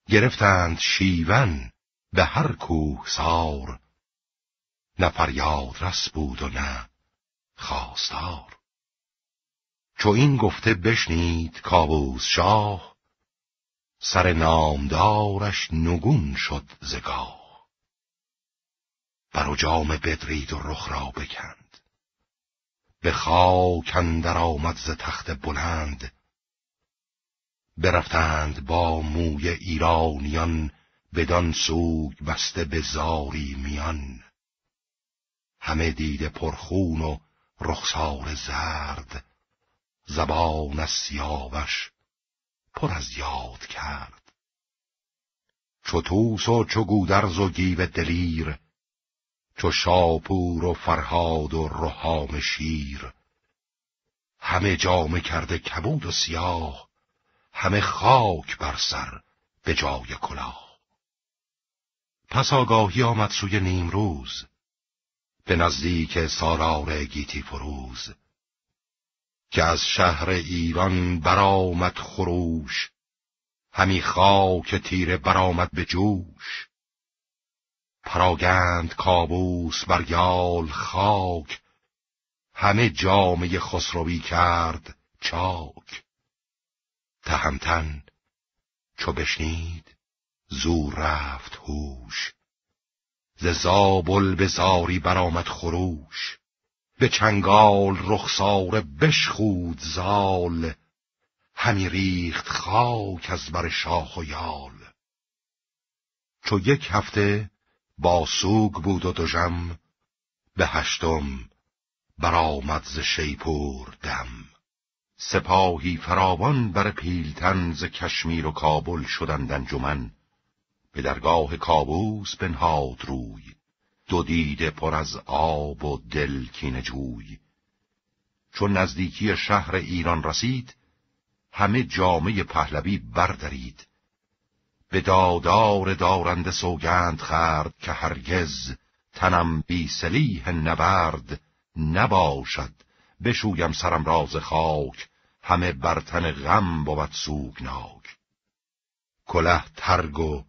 گرفتند شیون به هر کوه سار نه فریاد رس بود و نه خواستار چو این گفته بشنید کابوس شاه سر نامدارش نگون شد زگاه بر جام بدرید و رخ را بکند به خاک اندر آمد ز تخت بلند برفتند با موی ایرانیان بدان سوگ بسته به زاری میان همه دید پرخون و رخسار زرد زبان از سیاوش پر از یاد کرد چو توس و چو گودرز و گیو دلیر چو شاپور و فرهاد و رهام شیر همه جامه کرده کبود و سیاه همه خاک بر سر به جای کلاه پس آگاهی آمد سوی نیمروز به نزدیک سالار گیتی فروز که از شهر ایران برآمد خروش همی خاک تیره برآمد به جوش پراگند کابوس بر یال خاک همه جامعه خسروی کرد چاک تهمتن چو بشنید زور رفت هوش ز زابل به زاری برآمد خروش به چنگال رخساره بشخود زال همی ریخت خاک از بر شاخ و یال چو یک هفته با سوگ بود و دژم به هشتم برآمد ز شیپور دم سپاهی فراوان بر پیلتن ز کشمیر و کابل شدند انجمن به درگاه کابوس بنهاد روی دو دیده پر از آب و دل کینجوی چون نزدیکی شهر ایران رسید همه جامعه پهلوی بردارید به دادار دارنده سوگند خرد که هرگز تنم بی سلیح نبرد نباشد بشویم سرم راز خاک همه بر تن غم بود سوگناک کله ترگ و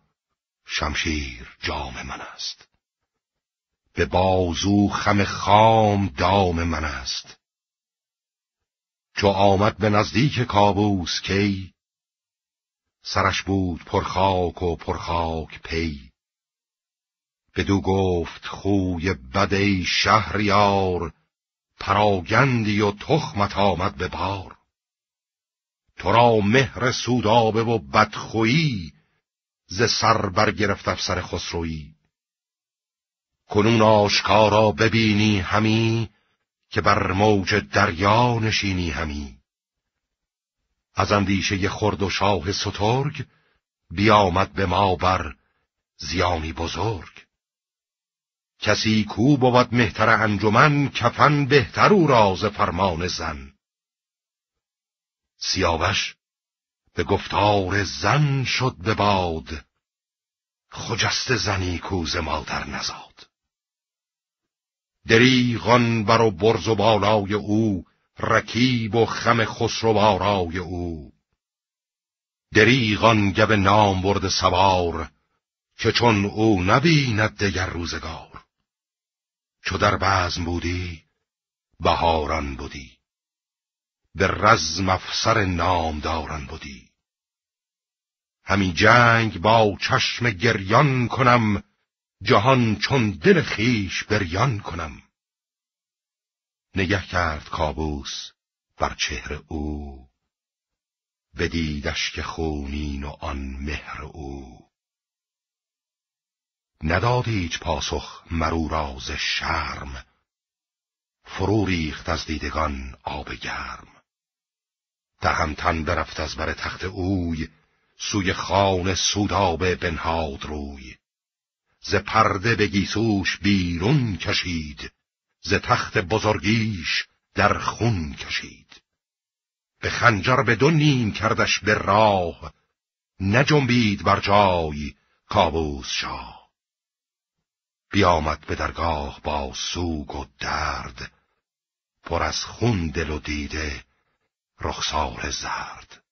شمشیر جام من است به بازو خم خام دام من است چو آمد به نزدیک کابوس کی سرش بود پرخاک و پرخاک پی بدو گفت خوی بدی شهریار پراگندی و تخمت آمد به بار تو را مهر سودابه و بدخویی ز سر برگرفت افسر خسرویی کنون آشکارا ببینی همی که بر موج دریا نشینی همی از اندیشه خرد و شاه سترگ بیامد به ما بر زیانی بزرگ کسی کو بود مهتر انجمن کفن بهتر او راز فرمان زن سیاوش به گفتار زن شد به باد خجست زنی کوز مادر نزاد دریغان بر و برز و بالای او رکیب و خم بارای او دریغان گب نام برد سوار که چون او نبیند دگر روزگار چو در بزم بودی بهاران بودی به رزم افسر نامداران بودی همین جنگ با چشم گریان کنم جهان چون دل خیش بریان کنم نگه کرد کابوس بر چهر او بدیدش که خونین و آن مهر او نداد هیچ پاسخ مرو راز شرم فرو ریخت از دیدگان آب گرم تهمتن برفت از بر تخت اوی سوی خان سودابه بنهاد روی ز پرده به گیسوش بیرون کشید ز تخت بزرگیش در خون کشید به خنجر به دو نیم کردش به راه نجنبید بر جای کابوس شاه بیامد به درگاه با سوگ و درد پر از خون دل و دیده رخسار زرد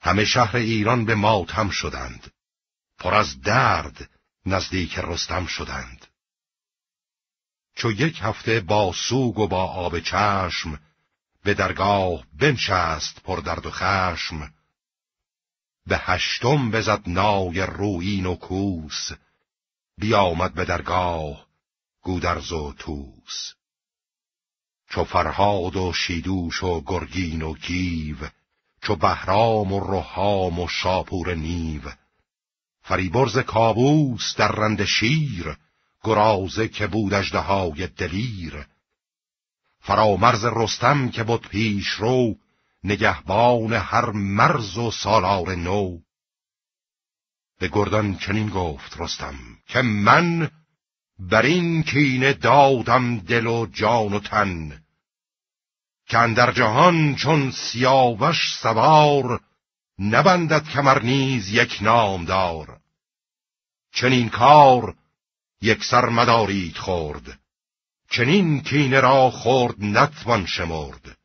همه شهر ایران به ماتم شدند پر از درد نزدیک رستم شدند چو یک هفته با سوگ و با آب چشم به درگاه بنشست پر درد و خشم به هشتم بزد نای روین و کوس بیامد به درگاه گودرز و توس چو فرهاد و شیدوش و گرگین و گیو چو بهرام و رهام و شاپور نیو فریبرز کابوس در رند شیر گرازه که بود اژدهای دلیر فرامرز رستم که بود پیش رو نگهبان هر مرز و سالار نو به گردان چنین گفت رستم که من بر این کینه دادم دل و جان و تن که اندر جهان چون سیاوش سوار نبندد کمر نیز یک دار. چنین کار یک سر مدارید خورد چنین کین را خورد نتوان شمرد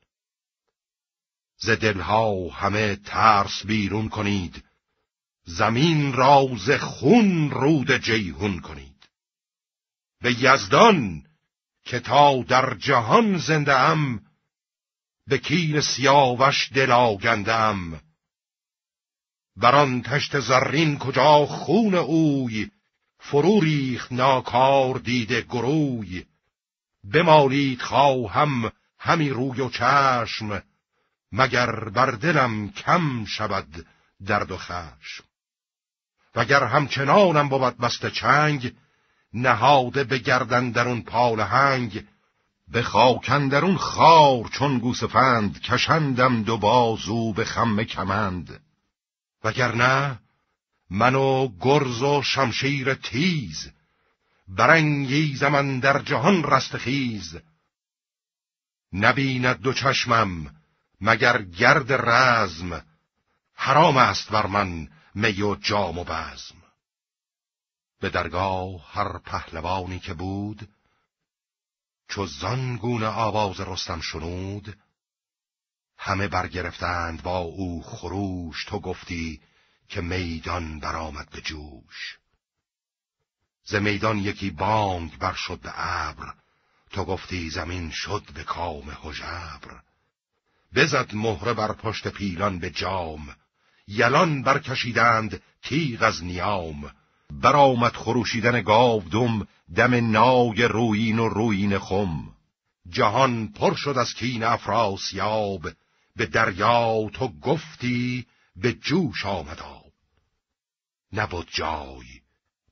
ز دلها همه ترس بیرون کنید زمین را ز خون رود جیهون کنید به یزدان که تا در جهان زنده ام به کین سیاوش دل آگنده ام بر آن تشت زرین کجا خون اوی فرو ناکار دیده گروی بمالید خواهم همی روی و چشم مگر بر دلم کم شود درد و خشم وگر همچنانم بود بست چنگ نهاده به گردن درون هنگ به اون خار چون گوسفند کشندم دو بازو به خم کمند وگرنه من و گرز و شمشیر تیز برنگی زمان در جهان رستخیز نبیند دو چشمم مگر گرد رزم حرام است بر من می و جام و بزم به درگاه هر پهلوانی که بود چو زنگونه آواز رستم شنود همه برگرفتند با او خروش تو گفتی که میدان برآمد به جوش ز میدان یکی بانگ شد به ابر تو گفتی زمین شد به کام هژبر بزد مهره بر پشت پیلان به جام یلان برکشیدند تیغ از نیام برآمد خروشیدن گاو دم نای روین و روین خم جهان پر شد از کین افراسیاب به دریا تو گفتی به جوش آمدا نبود جای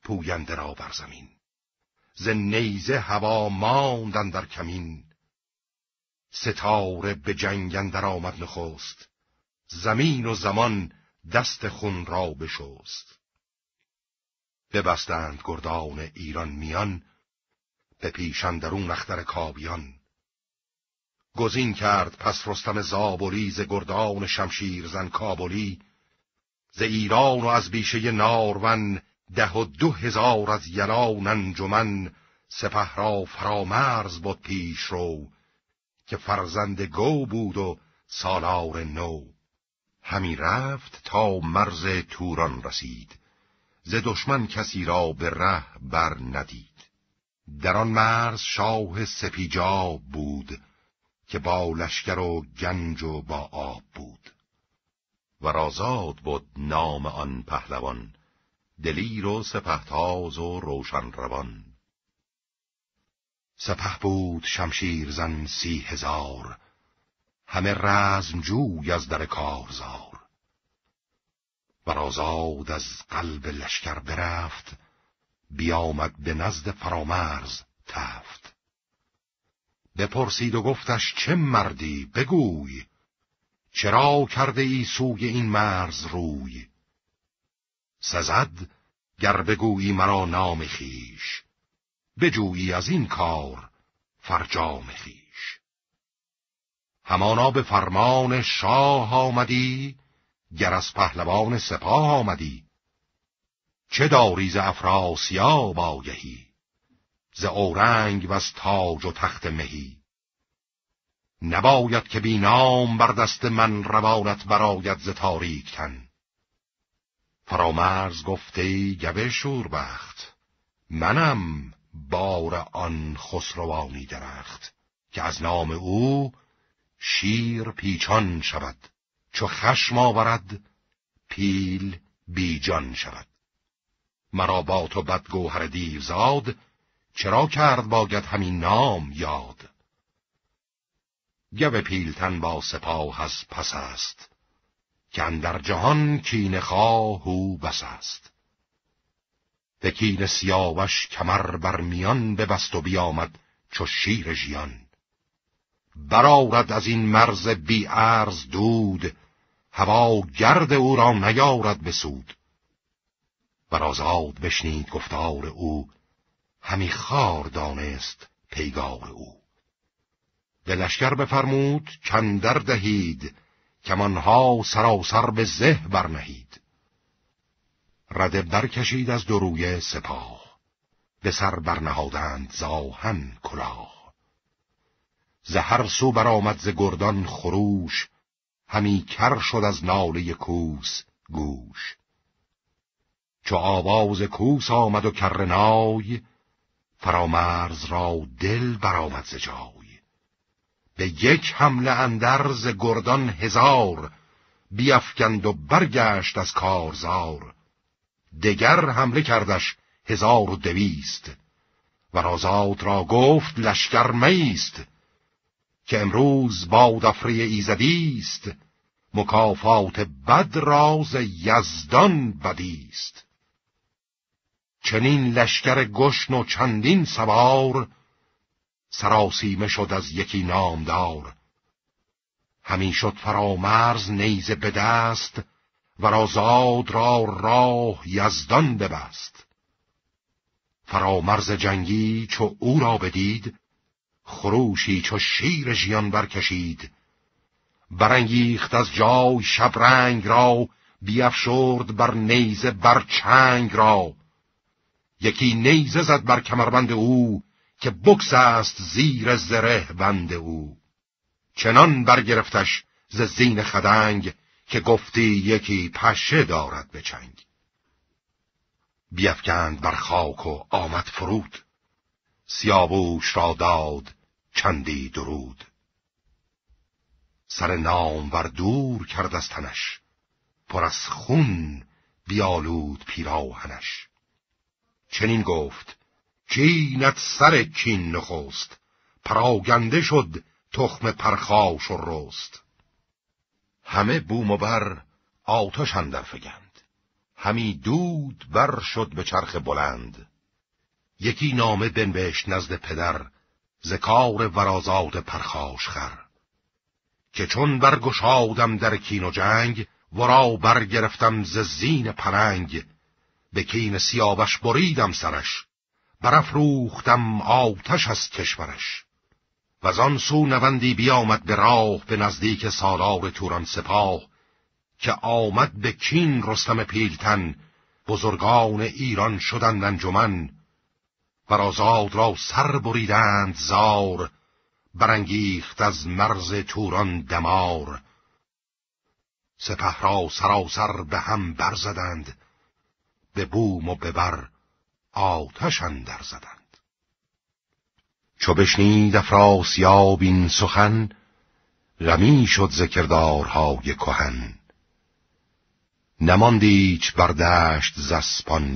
پوینده را بر زمین ز نیزه هوا ماندن در کمین ستاره به در آمد نخست زمین و زمان دست خون را بشست ببستند گردان ایران میان به پیشندرون اختر کابیان گزین کرد پس رستم زابلی ز گردان شمشیر زن کابلی ز ایران و از بیشه نارون ده و دو هزار از یلان انجمن سپه را فرامرز بود پیش رو که فرزند گو بود و سالار نو همی رفت تا مرز توران رسید ز دشمن کسی را به ره بر ندید در آن مرز شاه سپیجا بود که با لشکر و گنج و با آب بود و رازاد بود نام آن پهلوان دلیر و سپهتاز و روشن روان سپه بود شمشیر زن سی هزار همه رزم جوی از در کارزار و رازاد از قلب لشکر برفت بیامد به نزد فرامرز تفت بپرسید و گفتش چه مردی بگوی چرا کرده ای سوی این مرز روی سزد گر بگویی مرا نام خیش بجویی از این کار فرجام خیش همانا به فرمان شاه آمدی گر از پهلوان سپاه آمدی چه داریز ز افراسیاب آگهی ز اورنگ و از تاج و تخت مهی نباید که بینام بر دست من روانت براید ز تاریک تن فرامرز گفته گبه شوربخت منم بار آن خسروانی درخت که از نام او شیر پیچان شود چو خشم آورد پیل بیجان شود مرا با تو بدگوهر دیوزاد چرا کرد باید همین نام یاد گو پیلتن با سپاه از پس است که اندر جهان کین خواه او بس است به کین سیاوش کمر بر میان ببست و بیامد چو شیر ژیان برارد از این مرز بی عرض دود هوا گرد او را نیارد بسود بر آزاد بشنید گفتار او همی خار دانست پیگاه او به لشکر بفرمود کندر دهید کمانها سراسر به زه برنهید رده برکشید از دروی سپاه به سر برنهادند زاهن کلاه زهر سو برآمد ز گردان خروش همی کر شد از ناله کوس گوش چو آواز کوس آمد و کرنای فرامرز را دل برآمد ز جای به یک حمله اندر ز گردان هزار بیافکند و برگشت از کارزار دگر حمله کردش هزار و دویست و رازات را گفت لشکر میست که امروز با دفری ایزدیست مکافات بد راز یزدان بدیست چنین لشکر گشن و چندین سوار سراسیمه شد از یکی نامدار همین شد فرامرز نیزه به دست و رازاد را راه یزدان ببست فرامرز جنگی چو او را بدید خروشی چو شیر ژیان برکشید برانگیخت از جای شبرنگ را بیافشرد بر نیزه بر چنگ را یکی نیزه زد بر کمربند او که بکس است زیر زره بند او چنان برگرفتش ز زین خدنگ که گفتی یکی پشه دارد به چنگ بیفکند بر خاک و آمد فرود سیابوش را داد چندی درود سر نام بر دور کرد از تنش پر از خون بیالود پیراهنش چنین گفت کینت سر کین نخست پراگنده شد تخم پرخاش و رست همه بوم و بر آتش اندر فگند همی دود بر شد به چرخ بلند یکی نامه بنوشت نزد پدر زکار ورازاد پرخاش خر که چون برگشادم در کین و جنگ ورا برگرفتم ز زین پرنگ به کین سیاوش بریدم سرش روختم آتش از کشورش و از آن سو نوندی بیامد به راه به نزدیک سالار توران سپاه که آمد به کین رستم پیلتن بزرگان ایران شدند انجمن و آزاد را سر بریدند زار برانگیخت از مرز توران دمار سپه را سراسر به هم برزدند به بوم و به بر آتش اندر زدند چو بشنید افراسیاب این سخن غمی شد ذکردارهای کهن نماند بر دشت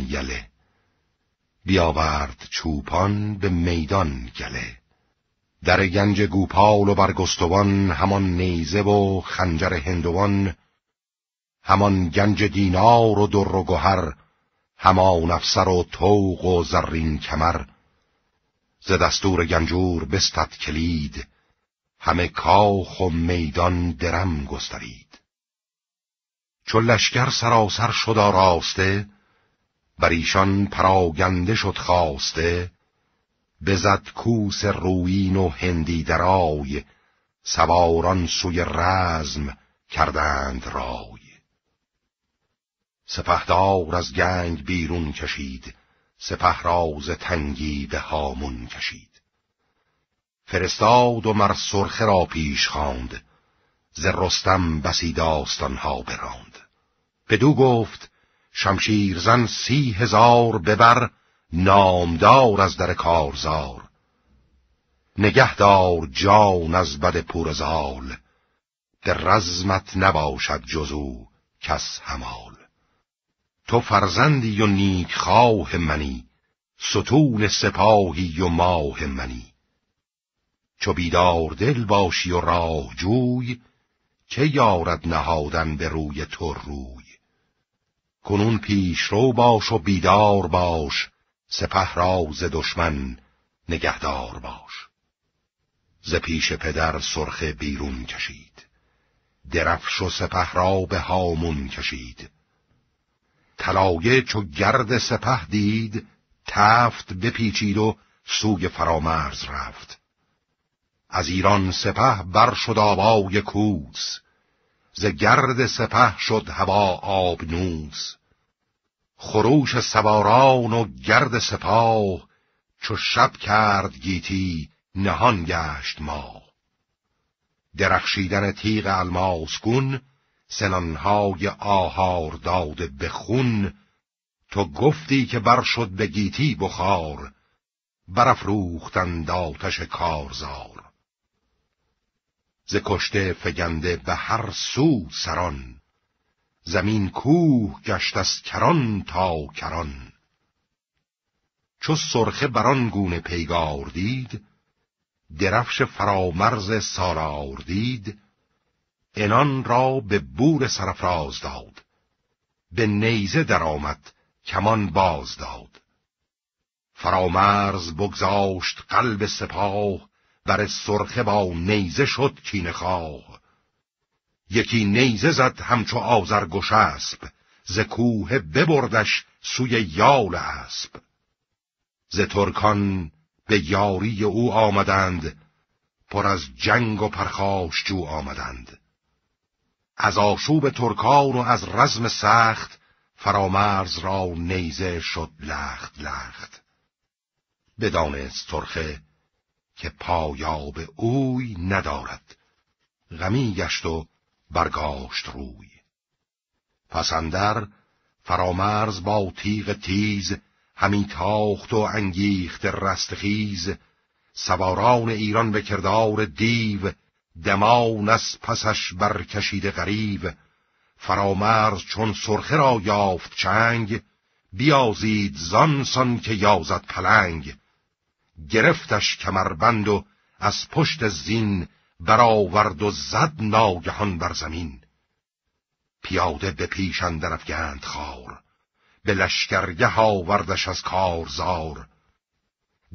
یله بیاورد چوپان به میدان گله در گنج گوپال و برگستوان همان نیزه و خنجر هندوان همان گنج دینار و در و گهر همان افسر و توق و زرین کمر ز دستور گنجور بستد کلید همه کاخ و میدان درم گسترید چو لشکر سراسر شد راسته بر ایشان پراگنده شد خواسته بزد کوس روین و هندی درای سواران سوی رزم کردند رای سپهدار از گنگ بیرون کشید سپه راز تنگی به هامون کشید فرستاد و مر سرخه را پیش خواند ز رستم بسی داستانها براند بدو گفت شمشیر زن سی هزار ببر نامدار از در کارزار نگهدار جان از بد پورزال در رزمت نباشد جزو کس همال تو فرزندی و نیکخواه منی ستون سپاهی و ماه منی چو بیدار دل باشی و راه جوی که یارد نهادن به روی تو روی کنون رو باش و بیدار باش سپه را دشمن نگهدار باش ز پیش پدر سرخ بیرون کشید درفش و سپه را به هامون کشید تلایه چو گرد سپه دید تفت بپیچید و سوی فرامرز رفت از ایران سپه بر شد آبای کوس ز گرد سپه شد هوا آبنوس خروش سواران و گرد سپاه چو شب کرد گیتی نهان گشت ما درخشیدن تیغ الماسگون سنانهای آهار داده به خون تو گفتی که شد به گیتی بخار برافروختند آتش کارزار ز کشته فگنده به هر سو سران زمین کوه گشت از کران تا کران چو سرخه بران گونه پیگار دید درفش فرامرز سارار دید انان را به بور سرفراز داد به نیزه درآمد کمان باز داد فرامرز بگذاشت قلب سپاه بر سرخه با نیزه شد کینه خواه یکی نیزه زد همچو آزرگش اسب ز کوه ببردش سوی یال اسب ز ترکان به یاری او آمدند پر از جنگ و پرخاشجو آمدند از آشوب ترکان و از رزم سخت فرامرز را نیزه شد لخت لخت بدانست ترخه که پایاب اوی ندارد غمی گشت و برگاشت روی پسندر فرامرز با تیغ تیز همی تاخت و انگیخت رستخیز سواران ایران به کردار دیو دمان از پسش برکشید غریب فرامرز چون سرخه را یافت چنگ بیازید زانسان که یازد پلنگ گرفتش کمربند و از پشت زین برآورد و زد ناگهان بر زمین پیاده به پیش اندر خار به لشکرگه آوردش از زار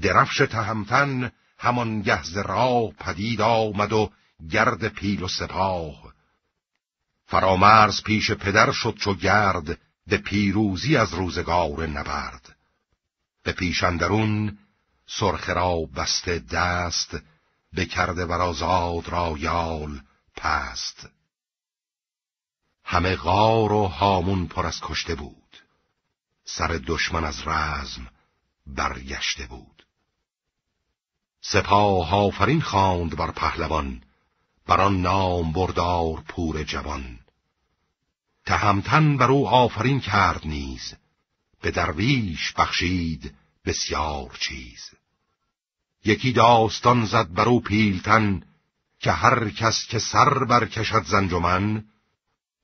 درفش تهمتن همان گهز را پدید آمد و گرد پیل و سپاه فرامرز پیش پدر شد چو گرد به پیروزی از روزگار نبرد به پیش اندرون سرخ را بسته دست بکرده بر آزاد را یال پست همه غار و هامون پر از کشته بود سر دشمن از رزم برگشته بود سپاه آفرین خواند بر پهلوان بران نام بردار پور جوان تهمتن بر او آفرین کرد نیز به درویش بخشید بسیار چیز یکی داستان زد بر او پیلتن که هر کس که سر برکشد زنجمن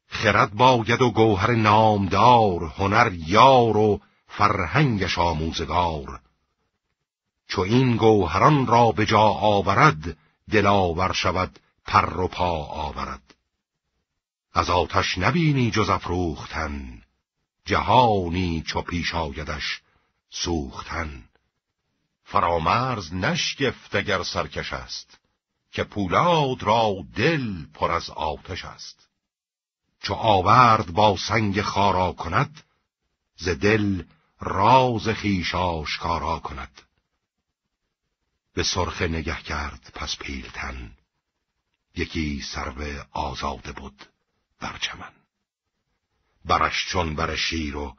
خرد باید و گوهر نامدار هنر یار و فرهنگش آموزگار چو این گوهران را به جا آورد دلاور شود پر و پا آورد از آتش نبینی جز افروختن جهانی چو پیش آیدش سوختن فرامرز نشگفت اگر سرکش است که پولاد را دل پر از آتش است چو آورد با سنگ خارا کند ز دل راز خیش آشکارا کند به سرخ نگه کرد پس پیلتن یکی سرو آزاده بود برچمن برش چون بر شیر و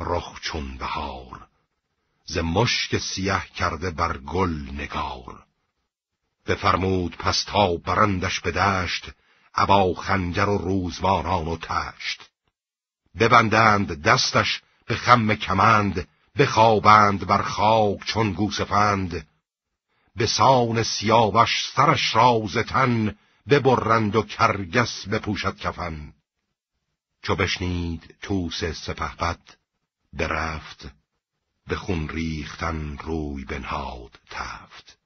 رخ چون بهار ز مشک سیه کرده بر گل نگار بفرمود پس تا برندش به دشت ابا خنجر و روزواران و تشت ببندند دستش به خم کمند بخوابند بر خاک چون گوسفند به سان سیاوش سرش راز تن ببرند و کرگس بپوشد کفن چو بشنید توس سپهبد برفت به خون ریختن روی بنهاد تفت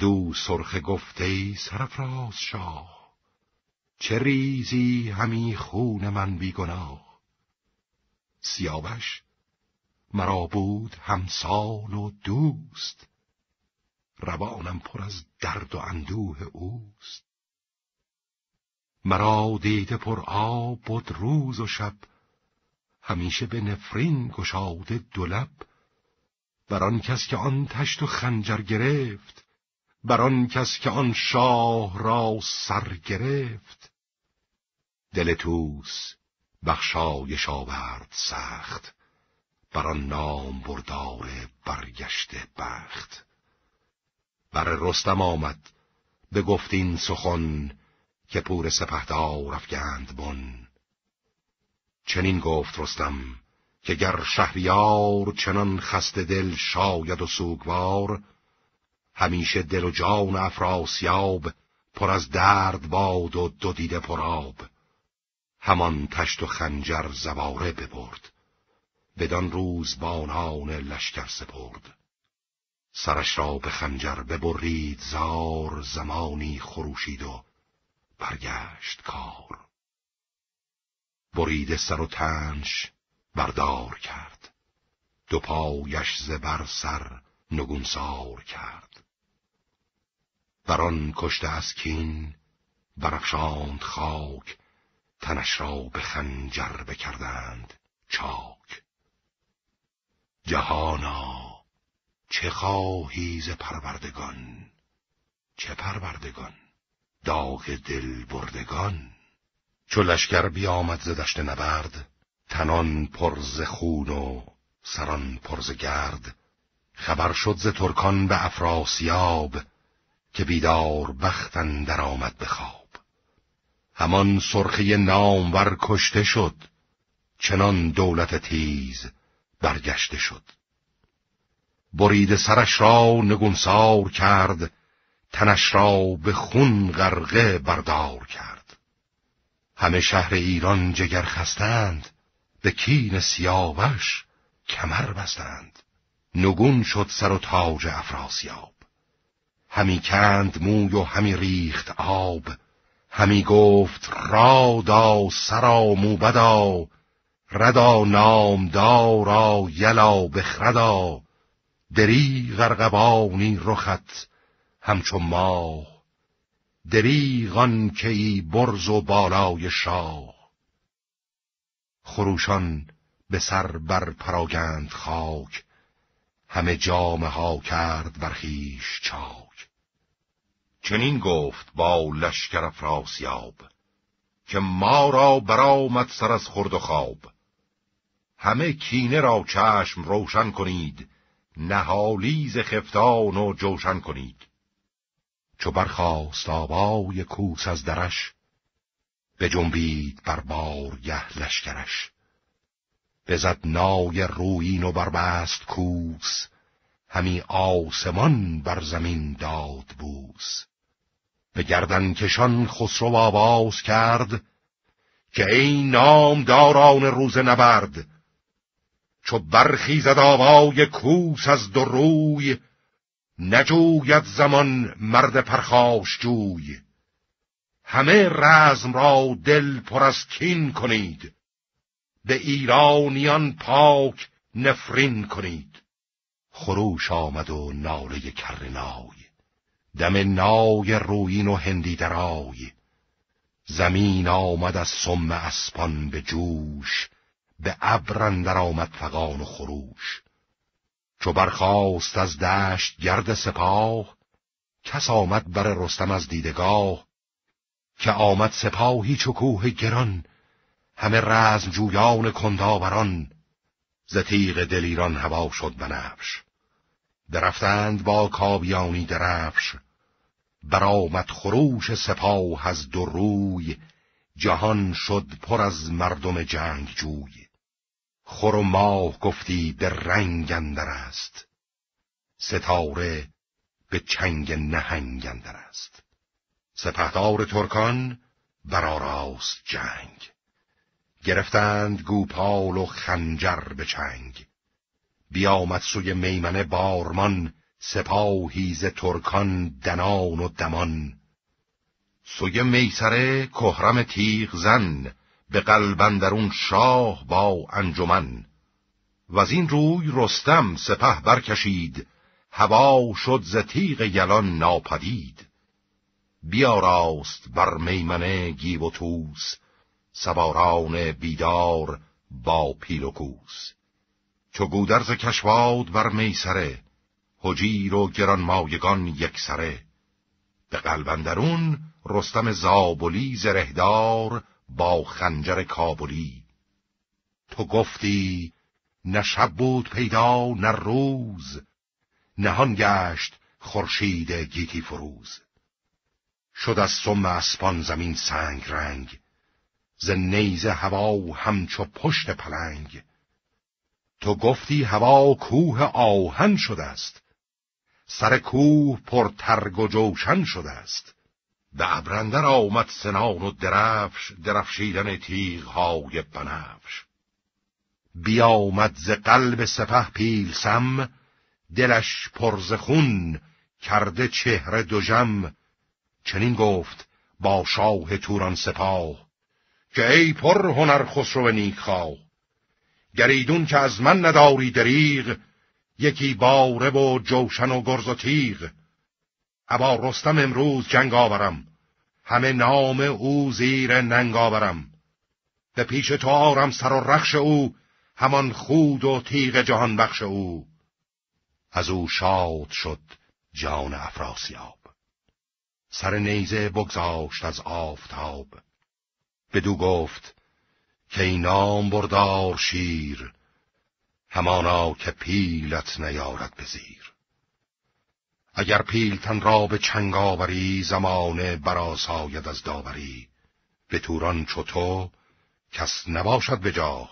دو سرخ گفته سرفراز شاه چه ریزی همی خون من بیگناه سیابش مرا بود همسال و دوست روانم پر از درد و اندوه اوست مرا دیده پر آب بود روز و شب همیشه به نفرین گشاده دولب بر آن کس که آن تشت و خنجر گرفت بر آن کس که آن شاه را سر گرفت دل توس بخشایش آورد سخت بر آن نام بردار برگشته بخت بر رستم آمد به گفتین سخن که پور سپهدار افگند بن چنین گفت رستم که گر شهریار چنان خسته دل شاید و سوگوار همیشه دل و جان افراسیاب پر از درد باد و دو دیده پراب همان تشت و خنجر زواره ببرد بدان روز بانان لشکر سپرد سرش را به خنجر ببرید زار زمانی خروشید و برگشت کار برید سر و تنش بردار کرد دو پایش زبر سر نگونسار کرد بران آن کشته از کین برفشاند خاک تنش را به خنجر بکردند چاک جهانا چه خواهی ز پروردگان چه پروردگان داغ دل بردگان چو لشکر بیامد ز دشت نبرد تنان پر ز خون و سران پر ز گرد خبر شد ز ترکان به افراسیاب که بیدار بختن در آمد به خواب همان سرخی نامور کشته شد چنان دولت تیز برگشته شد برید سرش را نگونسار کرد تنش را به خون غرقه بردار کرد همه شهر ایران جگر خستند به کین سیاوش کمر بستند نگون شد سر و تاج افراسیاب همی کند موی و همی ریخت آب همی گفت را دا سرا موبدا ردا نام نامدارا یلا بخردا دری غرقبانی رخت همچون ماه دری که برز و بالای شاه خروشان به سر بر پراگند خاک همه جامه ها کرد برخیش چاک چنین گفت با لشکر افراسیاب که ما را برآمد سر از خرد و خواب همه کینه را چشم روشن کنید نهالیز خفتان و جوشن کنید چو برخواست آبای کوس از درش به جنبید بر بارگه لشکرش بزد نای رویین و بربست کوس همی آسمان بر زمین داد بوس به گردن کشان خسرو آواز کرد که این نام داران روز نبرد چو زد آوای کوس از دروی نجوید زمان مرد پرخاش جوی همه رزم را دل پر کنید به ایرانیان پاک نفرین کنید خروش آمد و ناله کرنای دم نای روین و هندی درای زمین آمد از سم اسپان به جوش به ابرن در آمد فغان و خروش چو برخاست از دشت گرد سپاه کس آمد بر رستم از دیدگاه که آمد سپاهی چو کوه گران همه رزم جویان کنداوران ز تیغ دلیران هوا شد بنفش درفتند با کابیانی درفش برآمد خروش سپاه از دروی جهان شد پر از مردم جنگ جوی خور و ماه گفتی به رنگ اندر است ستاره به چنگ نهنگ اندر است سپهدار ترکان براراست جنگ گرفتند گوپال و خنجر به چنگ بیامد سوی میمنه بارمان سپاهی ز ترکان دنان و دمان سوی میسره کهرم تیغ زن به در اون شاه با انجمن و از این روی رستم سپه برکشید هوا شد ز تیغ یلان ناپدید راست بر میمنه گیو و توس سواران بیدار با پیل و کوس چو گودرز کشواد بر میسره حجیر و گرانمایگان یکسره به قلب رستم زابلی زرهدار با خنجر کابلی تو گفتی نه شب بود پیدا نه روز نهان گشت خورشید گیتی فروز شد از سم اسپان زمین سنگ رنگ ز نیز هوا همچو پشت پلنگ تو گفتی هوا کوه آهن شده است سر کوه پر ترگ و جوشن شده است به ابرندر آمد سنان و درفش درفشیدن های بنفش بیامد ز قلب سپه پیلسم دلش پرز خون کرده چهره دوژم چنین گفت با شاه توران سپاه که ای پر هنر خسرو نیکخواه گریدون که از من نداری دریغ یکی باره و جوشن و گرز و تیغ ابا رستم امروز جنگ آورم همه نام او زیر ننگ آورم به پیش تو آرم سر و رخش او همان خود و تیغ جهان بخش او از او شاد شد جان افراسیاب سر نیزه بگذاشت از آفتاب بدو گفت که این نام بردار شیر همانا که پیلت نیارد بزیر اگر پیلتن را به چنگ آوری زمانه براساید از داوری به توران چو تو کس نباشد به جا،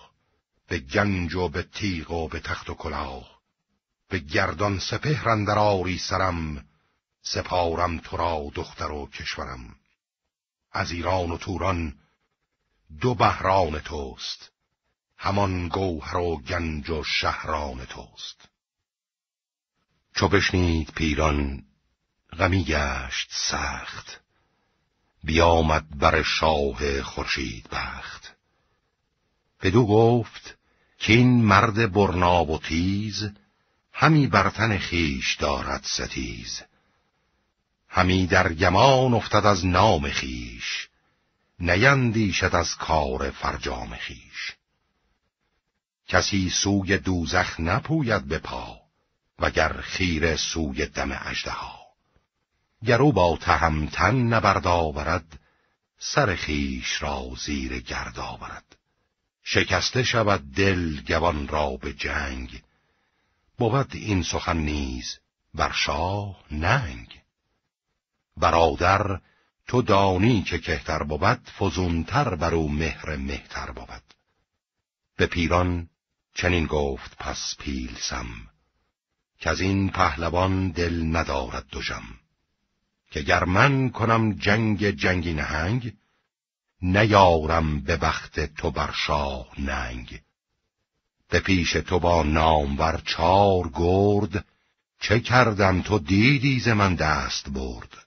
به گنج و به تیغ و به تخت و کلاه به گردان سپه رندر سرم سپارم تو را دختر و کشورم از ایران و توران دو بهران توست همان گوهر و گنج و شهران توست چو بشنید پیران غمی گشت سخت بیامد بر شاه خورشید بخت بدو گفت که این مرد برناب و تیز همی برتن خیش دارد ستیز همی در گمان افتد از نام خیش نیندیشد از کار فرجام خیش کسی سوی دوزخ نپوید به پا وگر خیر سوی دم ها گر او با تهمتن نبرد آورد سر خیش را زیر گرد آورد شکسته شود دل گوان را به جنگ بود این سخن نیز بر شاه ننگ برادر تو دانی که کهتر بود فزونتر بر او مهر مهتر بود به پیران چنین گفت پس پیلسم که از این پهلوان دل ندارد دژم که گر من کنم جنگ جنگی نهنگ نیارم به وقت تو بر شاه ننگ به پیش تو با نامور چار گرد چه کردم تو دیدی ز من دست برد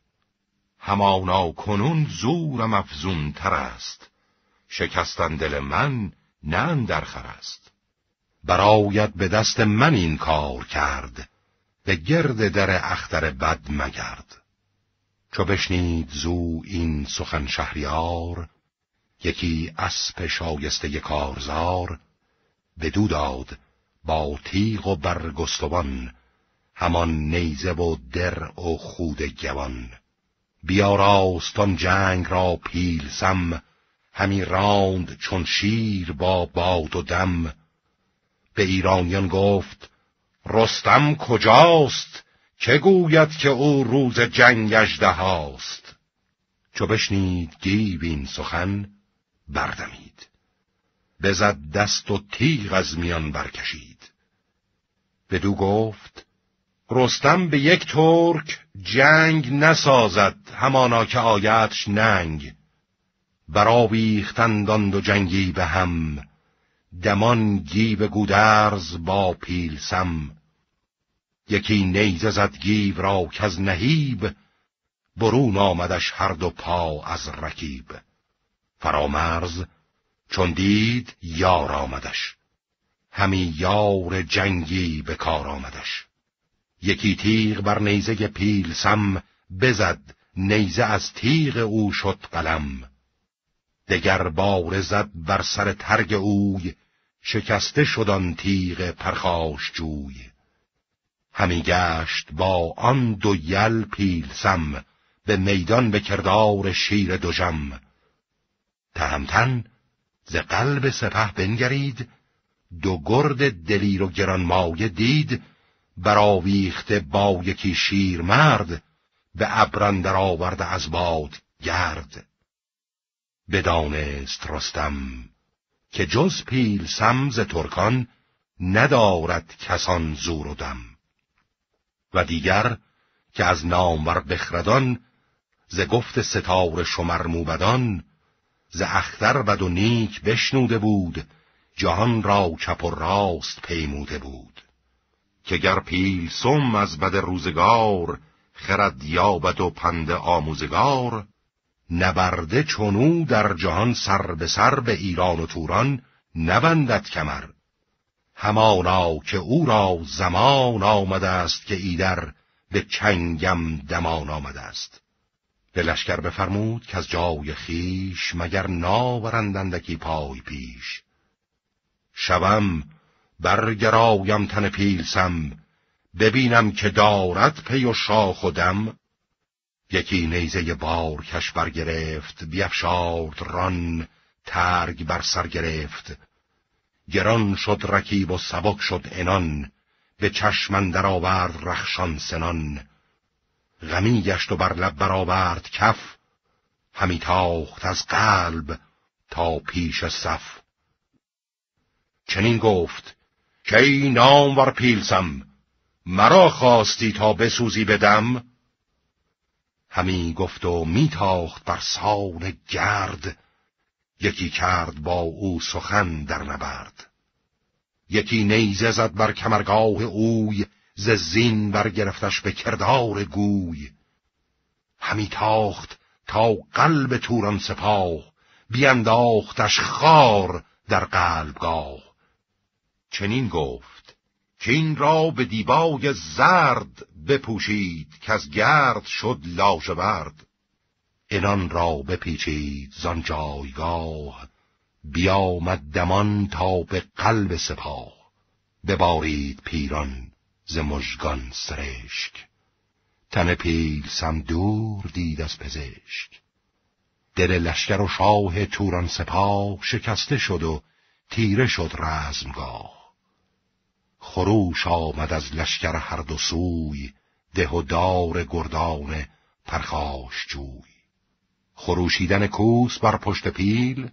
همانا کنون زورم افزون تر است شکستن دل من نه اندر است برایت به دست من این کار کرد به گرد در اختر بد مگرد چو بشنید زو این سخن شهریار یکی اسب شایسته کارزار دو داد با تیغ و برگستوان همان نیزه و در و خود گوان راستان جنگ را پیل سم همی راند چون شیر با باد و دم به ایرانیان گفت رستم کجاست که گوید که او روز جنگش دهاست چو بشنید گیو این سخن بردمید بزد دست و تیغ از میان برکشید بدو گفت رستم به یک ترک جنگ نسازد همانا که آیتش ننگ برآویختند آن دو جنگی به هم دمان گیو گودرز با پیلسم یکی نیزه زد گیو را که از نهیب برون آمدش هر دو پا از رکیب فرامرز چون دید یار آمدش همی یار جنگی به کار آمدش یکی تیغ بر نیزه پیلسم بزد نیزه از تیغ او شد قلم دگر بار زد بر سر ترگ اوی شکسته شد تیغ پرخاش جوی همی گشت با آن دو یل سم، به میدان به کردار شیر دوژم تهمتن ز قلب سپه بنگرید دو گرد دلیر و مایه دید براویخته با یکی شیر مرد به ابرندر آورده از باد گرد بدانست رستم که جز پیل سمز ترکان ندارد کسان زور و دم و دیگر که از نامور بخردان ز گفت ستار شمر موبدان ز اختر بد و نیک بشنوده بود جهان را چپ و راست پیموده بود که گر پیل سم از بد روزگار خرد یابد و پند آموزگار نبرده چونو در جهان سر به سر به ایران و توران نبندد کمر همانا که او را زمان آمده است که ایدر به چنگم دمان آمده است به لشکر بفرمود که از جای خیش مگر ناورندندکی پای پیش شوم برگرایم تن پیلسم ببینم که دارد پی و شاخ و دم یکی نیزه بار کش برگرفت بیفشارد ران ترگ بر سر گرفت گران شد رکیب و سبک شد انان به چشمن در آورد رخشان سنان غمی گشت و بر لب برآورد کف همی تاخت از قلب تا پیش صف چنین گفت که ای نام ور پیلسم مرا خواستی تا بسوزی بدم همی گفت و میتاخت بر سان گرد یکی کرد با او سخن در نبرد یکی نیزه زد بر کمرگاه اوی ز زین برگرفتش به کردار گوی همی تاخت تا قلب توران سپاه بینداختش خار در قلبگاه چنین گفت کین را به دیبای زرد بپوشید که از گرد شد برد. انان را بپیچید زان جایگاه بیامد دمان تا به قلب سپاه ببارید پیران ز مژگان سرشک تن پیل سم دور دید از پزشک دل لشکر و شاه توران سپاه شکسته شد و تیره شد رزمگاه خروش آمد از لشکر هر دو سوی ده و دار گردان پرخاش جوی خروشیدن کوس بر پشت پیل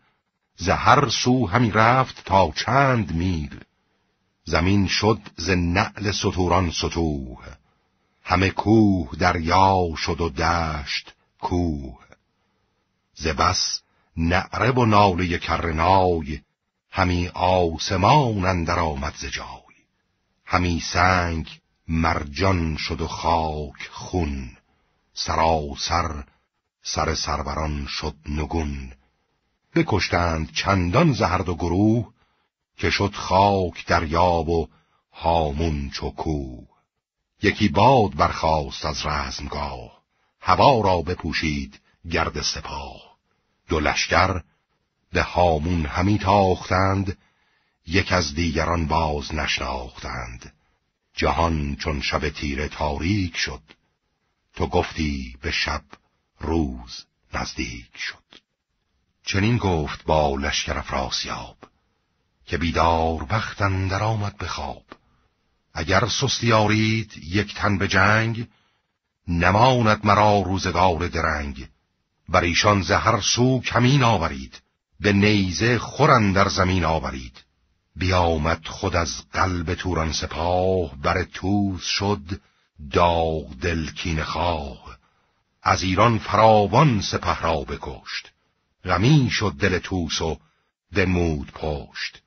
زهر سو همی رفت تا چند میل زمین شد ز نعل ستوران سطوح همه کوه دریا شد و دشت کوه ز بس نعرب و ناله کرنای همی آسمان اندر آمد ز همی سنگ مرجان شد و خاک خون سراسر سر سروران شد نگون بکشتند چندان زهرد و گروه که شد خاک دریاب و هامون چکو یکی باد برخاست از رزمگاه هوا را بپوشید گرد سپاه دو لشکر به هامون همی تاختند یک از دیگران باز نشناختند جهان چون شب تیره تاریک شد تو گفتی به شب روز نزدیک شد چنین گفت با لشکر افراسیاب که بیدار بختن در آمد به خواب اگر سستی آرید یک تن به جنگ نماند مرا روزگار درنگ بر ایشان زهر سو کمین آورید به نیزه خورن در زمین آورید بیامد خود از قلب توران سپاه بر توس شد داغ دل کین خواه از ایران فراوان سپه را بکشت غمی شد دل توس و دمود پشت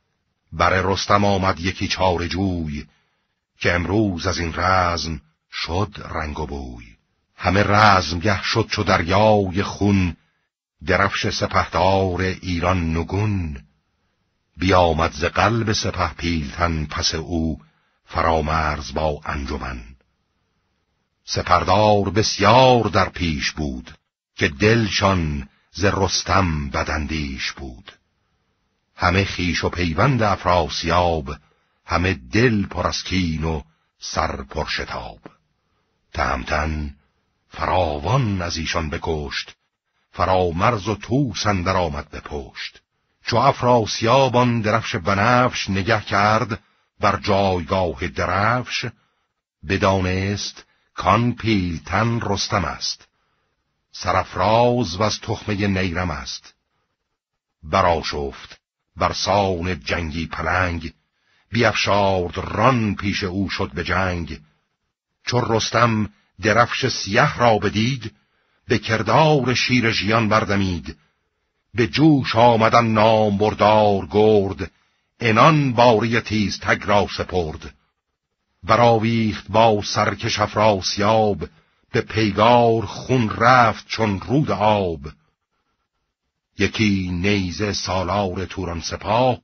بر رستم آمد یکی چار جوی که امروز از این رزم شد رنگ و بوی همه رزمگه شد چو دریای خون درفش سپهدار ایران نگون بیامد ز قلب سپه پیلتن پس او فرامرز با انجمن سپردار بسیار در پیش بود که دلشان ز رستم بدندیش بود همه خیش و پیوند افراسیاب همه دل پر از و سر پر شتاب تهمتن فراوان از ایشان بکشت فرامرز و توس اندر آمد به چو افراسیاب آن درفش بنفش نگه کرد بر جایگاه درفش بدانست کان پیلتن رستم است سرفراز و از تخمه نیرم است براشفت بر سان جنگی پلنگ بیفشارد ران پیش او شد به جنگ چو رستم درفش سیه را بدید به کردار شیر جیان بردمید به جوش آمدن نام بردار گرد انان باری تیز تگ را سپرد براویخت با سرکش افراسیاب به پیگار خون رفت چون رود آب یکی نیزه سالار توران سپاه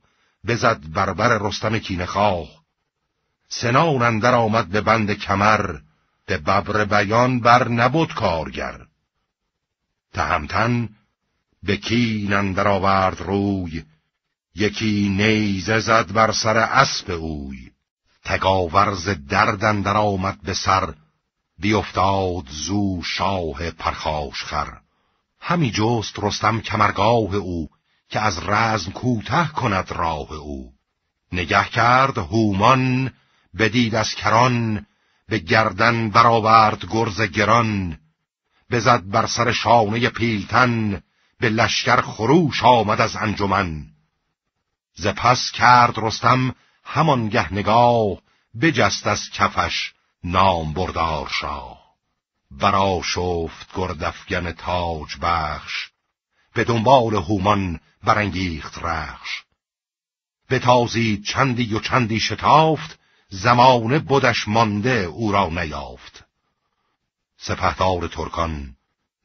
بزد بربر رستم خواه سنان اندر آمد به بند کمر به ببر بیان بر نبود کارگر تهمتن به کین اندر آورد روی یکی نیزه زد بر سر اسب اوی تگاورز درد اندر آمد به سر بیافتاد زو شاه پرخاش خر همی جست رستم کمرگاه او که از رزم کوته کند راه او نگه کرد هومان بدید از کران به گردن برآورد گرز گران بزد بر سر شانه پیلتن به لشکر خروش آمد از انجمن ز پس کرد رستم همان گه نگاه بجست از کفش نام بردار شاه برا شفت گردفگن تاج بخش به دنبال هومان برانگیخت رخش به تازی چندی و چندی شتافت زمانه بدش مانده او را نیافت سپهدار ترکان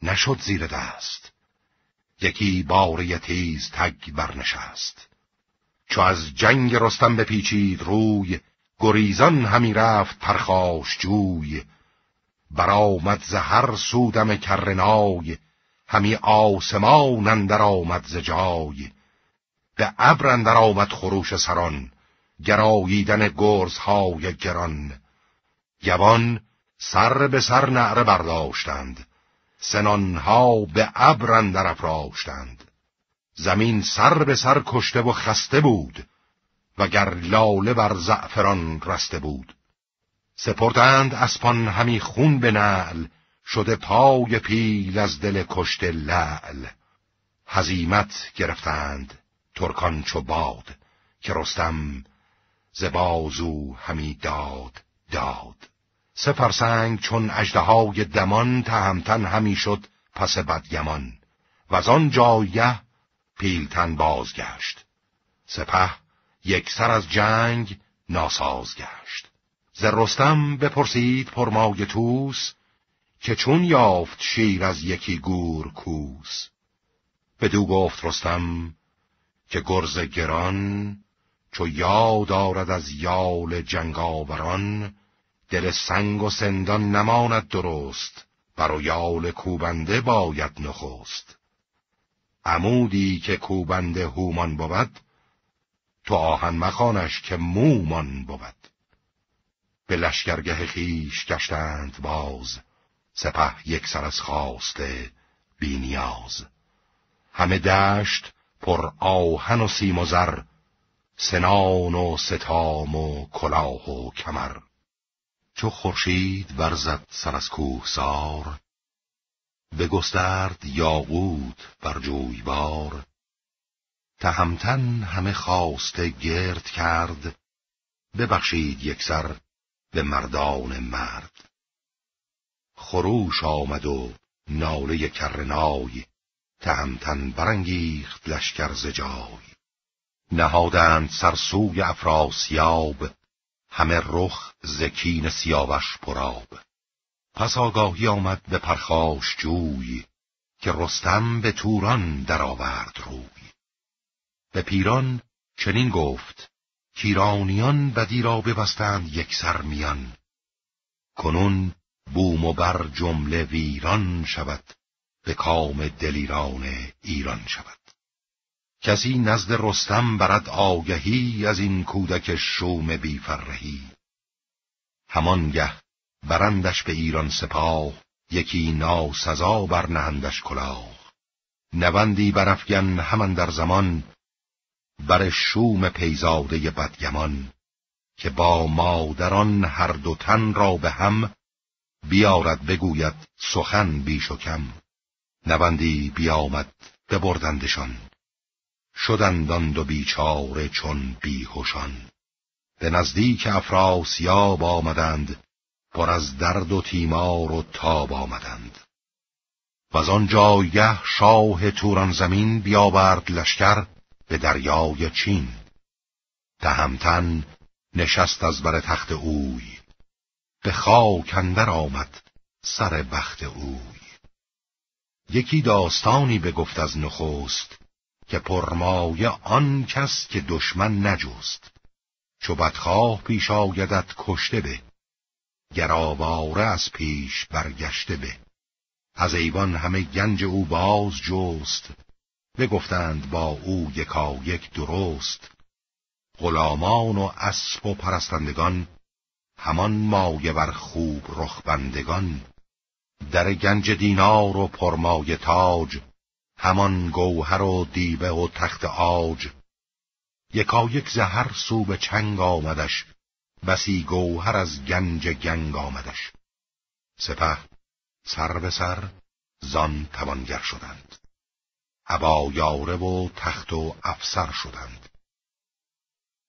نشد زیر دست یکی باری تیز تگ برنشست چو از جنگ رستم بپیچید روی گریزان همی رفت پرخاش جوی برآمد ز هر سودم کرنای همی آسمان اندر آمد ز جای به ابر اندر آمد خروش سران گراییدن گرزهای گران یوان سر به سر نعره برداشتند سنانها به ابر اندر افراشتند زمین سر به سر کشته و خسته بود و گر لاله بر زعفران رسته بود سپردند اسپان همی خون به نعل شده پای پیل از دل کشته لعل هزیمت گرفتند ترکان چو باد که رستم ز بازو همی داد داد سه فرسنگ چون اژدهای دمان تهمتن همی شد پس بدگمان و از آن جایه پیلتن بازگشت سپه یک سر از جنگ ناساز گشت ز رستم بپرسید پرمای توس که چون یافت شیر از یکی گور کوس بدو گفت رستم که گرز گران چو یاد دارد از یال جنگاوران دل سنگ و سندان نماند درست بر یال کوبنده باید نخست عمودی که کوبنده هومان بود تو آهن مخانش که مومان بود به لشکرگه خیش گشتند باز سپه یک سر از خواسته بینیاز همه دشت پر آهن و سیم و زر سنان و ستام و کلاه و کمر چو خورشید ورزد سر از به گسترد یاقوت بر جویبار تهمتن همه خواسته گرد کرد ببخشید یک سر به مردان مرد خروش آمد و ناله کرنای تهمتن برانگیخت لشکر ز جای نهادند سرسوی افراسیاب همه رخ زکین سیاوش پراب پس آگاهی آمد به پرخاش جوی که رستم به توران درآورد روی به پیران چنین گفت کیرانیان بدی را ببستند یک سر میان کنون بوم و بر جمله ویران شود به کام دلیران ایران شود کسی نزد رستم برد آگهی از این کودک شوم بیفرهی همانگه برندش به ایران سپاه یکی ناسزا نهندش کلاه نوندی برفگن همان در زمان بر شوم پیزاده بدگمان که با مادران هر دو تن را به هم بیارد بگوید سخن بیش و کم نوندی بیامد ببردندشان شدند آن دو بیچاره چون بیهوشان به نزدیک افراسیاب آمدند پر از درد و تیمار و تاب آمدند و از آن جایه شاه توران زمین بیاورد لشکر به دریای چین تهمتن نشست از بر تخت اوی به خاک اندر آمد سر بخت اوی یکی داستانی به گفت از نخست که پرمایه آن کس که دشمن نجوست چو بدخواه پیش آیدت کشته به گراواره از پیش برگشته به از ایوان همه گنج او باز جوست بگفتند با او یک درست غلامان و اسب و پرستندگان همان مایه بر خوب رخبندگان در گنج دینار و پرمایه تاج همان گوهر و دیبه و تخت آج یکا یک زهر سو به چنگ آمدش بسی گوهر از گنج گنگ آمدش سپه سر به سر زان توانگر شدند عبا یاره و تخت و افسر شدند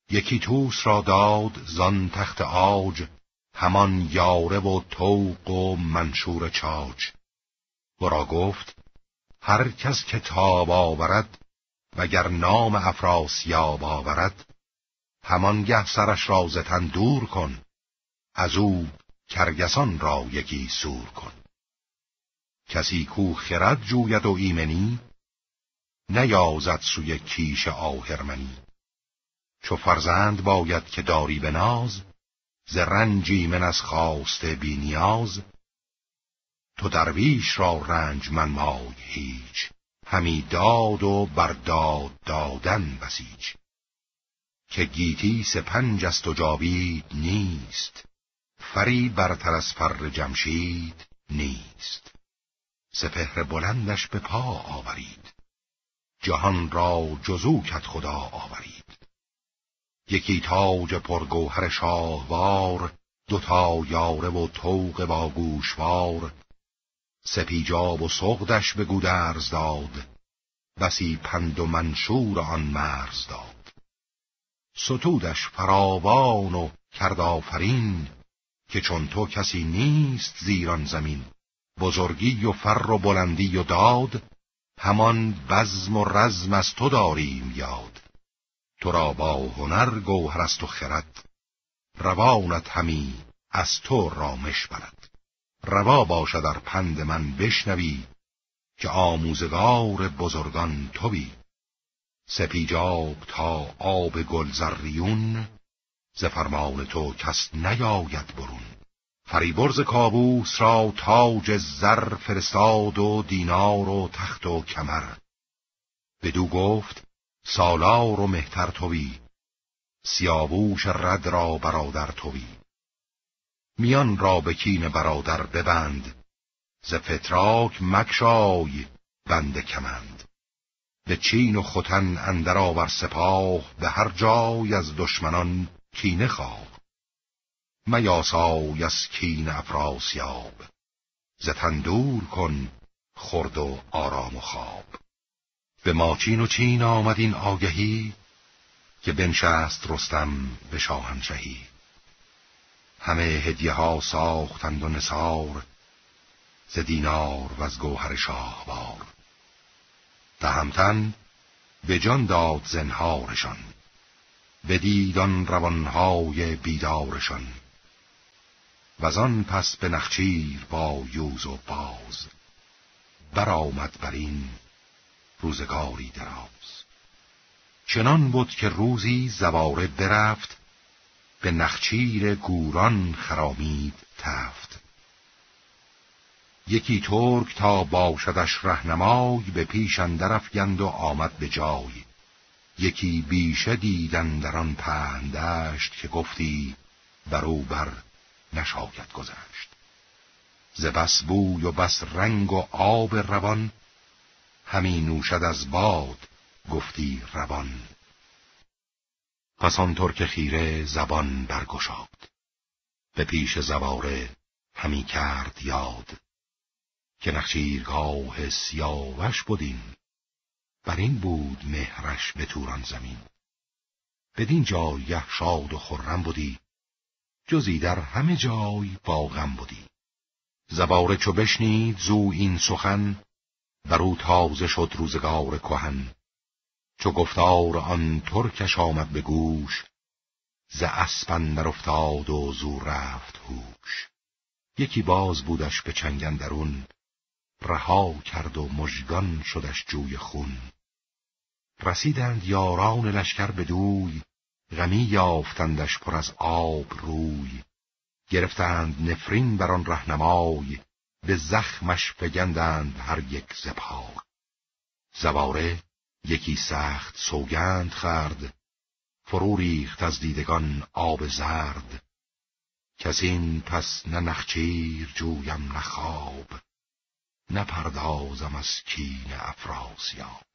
یکی توس را داد زان تخت آج همان یاره و توق و منشور چاج را گفت هر کس که تاب آورد وگر نام افراسیاب آورد همانگه سرش را دور کن از او کرگسان را یکی سور کن کسی کو خرد جوید و ایمنی نیازد سوی کیش آهرمنی چو فرزند باید که داری به ناز ز رنجی من از خواسته بینیاز تو درویش را رنج منمای هیچ همی داد و برداد دادن بسیج که گیتی سپنج است و جاوید نیست فری برتر از فر جمشید نیست سپهر بلندش به پا آورید جهان را جزو کت خدا آورید یکی تاج پرگوهر شاهوار دوتا یاره و توق با گوشوار سپیجاب و سغدش به گودرز داد بسی پند و منشور آن مرز داد ستودش فراوان و کرد که چون تو کسی نیست زیران زمین بزرگی و فر و بلندی و داد همان بزم و رزم از تو داریم یاد تو را با هنر گوهر است و خرد روانت همی از تو رامش برد روا باشد در پند من بشنوی که آموزگار بزرگان توی سپیجاب تا آب گل زریون ز فرمان تو کس نیاید برون فریبرز کابوس را تاج زر فرستاد و دینار و تخت و کمر بدو گفت سالار و مهتر توی سیاووش رد را برادر توی میان را به کین برادر ببند ز فتراک مکشای بند کمند به چین و خوتن اندر آور سپاه به هر جای از دشمنان کینه خواه میاسای از کین افراسیاب ز تندور کن خرد و آرام و خواب به ماچین و چین آمد این آگهی که بنشست رستم به شاهنشهی همه هدیه ها ساختند و نسار ز دینار و از گوهر شاهوار همتن به جان داد زنهارشان به دیدان روانهای بیدارشان و آن پس به نخچیر با یوز و باز برآمد بر این روزگاری دراز چنان بود که روزی زواره برفت به نخچیر گوران خرامید تفت یکی ترک تا باشدش رهنمای به پیش گند و آمد به جای یکی بیشه دیدن در آن پهندشت که گفتی بروبر نشاید گذشت ز بس بوی و بس رنگ و آب روان همین نوشد از باد گفتی روان پس آن ترک خیره زبان برگشاد به پیش زباره همی کرد یاد که نخشیرگاه سیاوش بودین بر این بود مهرش به توران زمین بدین جای شاد و خرم بودی جزی در همه جای باغم بودی زباره چو بشنید زو این سخن بر او تازه شد روزگار کهن چو گفتار آن ترکش آمد به گوش ز اسپن در افتاد و زور رفت هوش یکی باز بودش به چنگن درون رها کرد و مژگان شدش جوی خون رسیدند یاران لشکر به دوی غمی یافتندش پر از آب روی گرفتند نفرین بر آن رهنمای به زخمش بگندند هر یک زپار زواره یکی سخت سوگند خرد فرو ریخت از دیدگان آب زرد کسین پس نه نخچیر جویم نخواب نپردازم از کین افراسیاب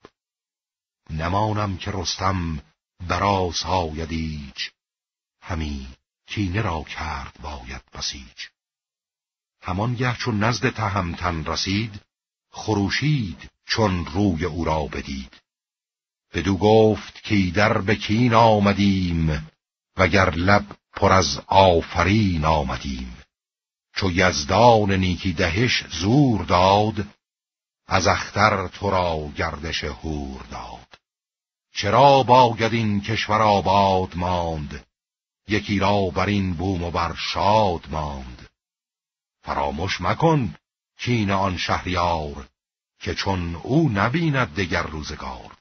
نمانم که رستم براس هایدیج همی کینه را کرد باید بسیج همان گه چون نزد تهمتن رسید خروشید چون روی او را بدید بدو گفت که در به کین آمدیم وگر لب پر از آفرین آمدیم چو یزدان نیکی دهش زور داد از اختر تو را گردش هور داد چرا باید این کشور آباد ماند یکی را بر این بوم و بر شاد ماند فراموش مکن کین آن شهریار که چون او نبیند دگر روزگار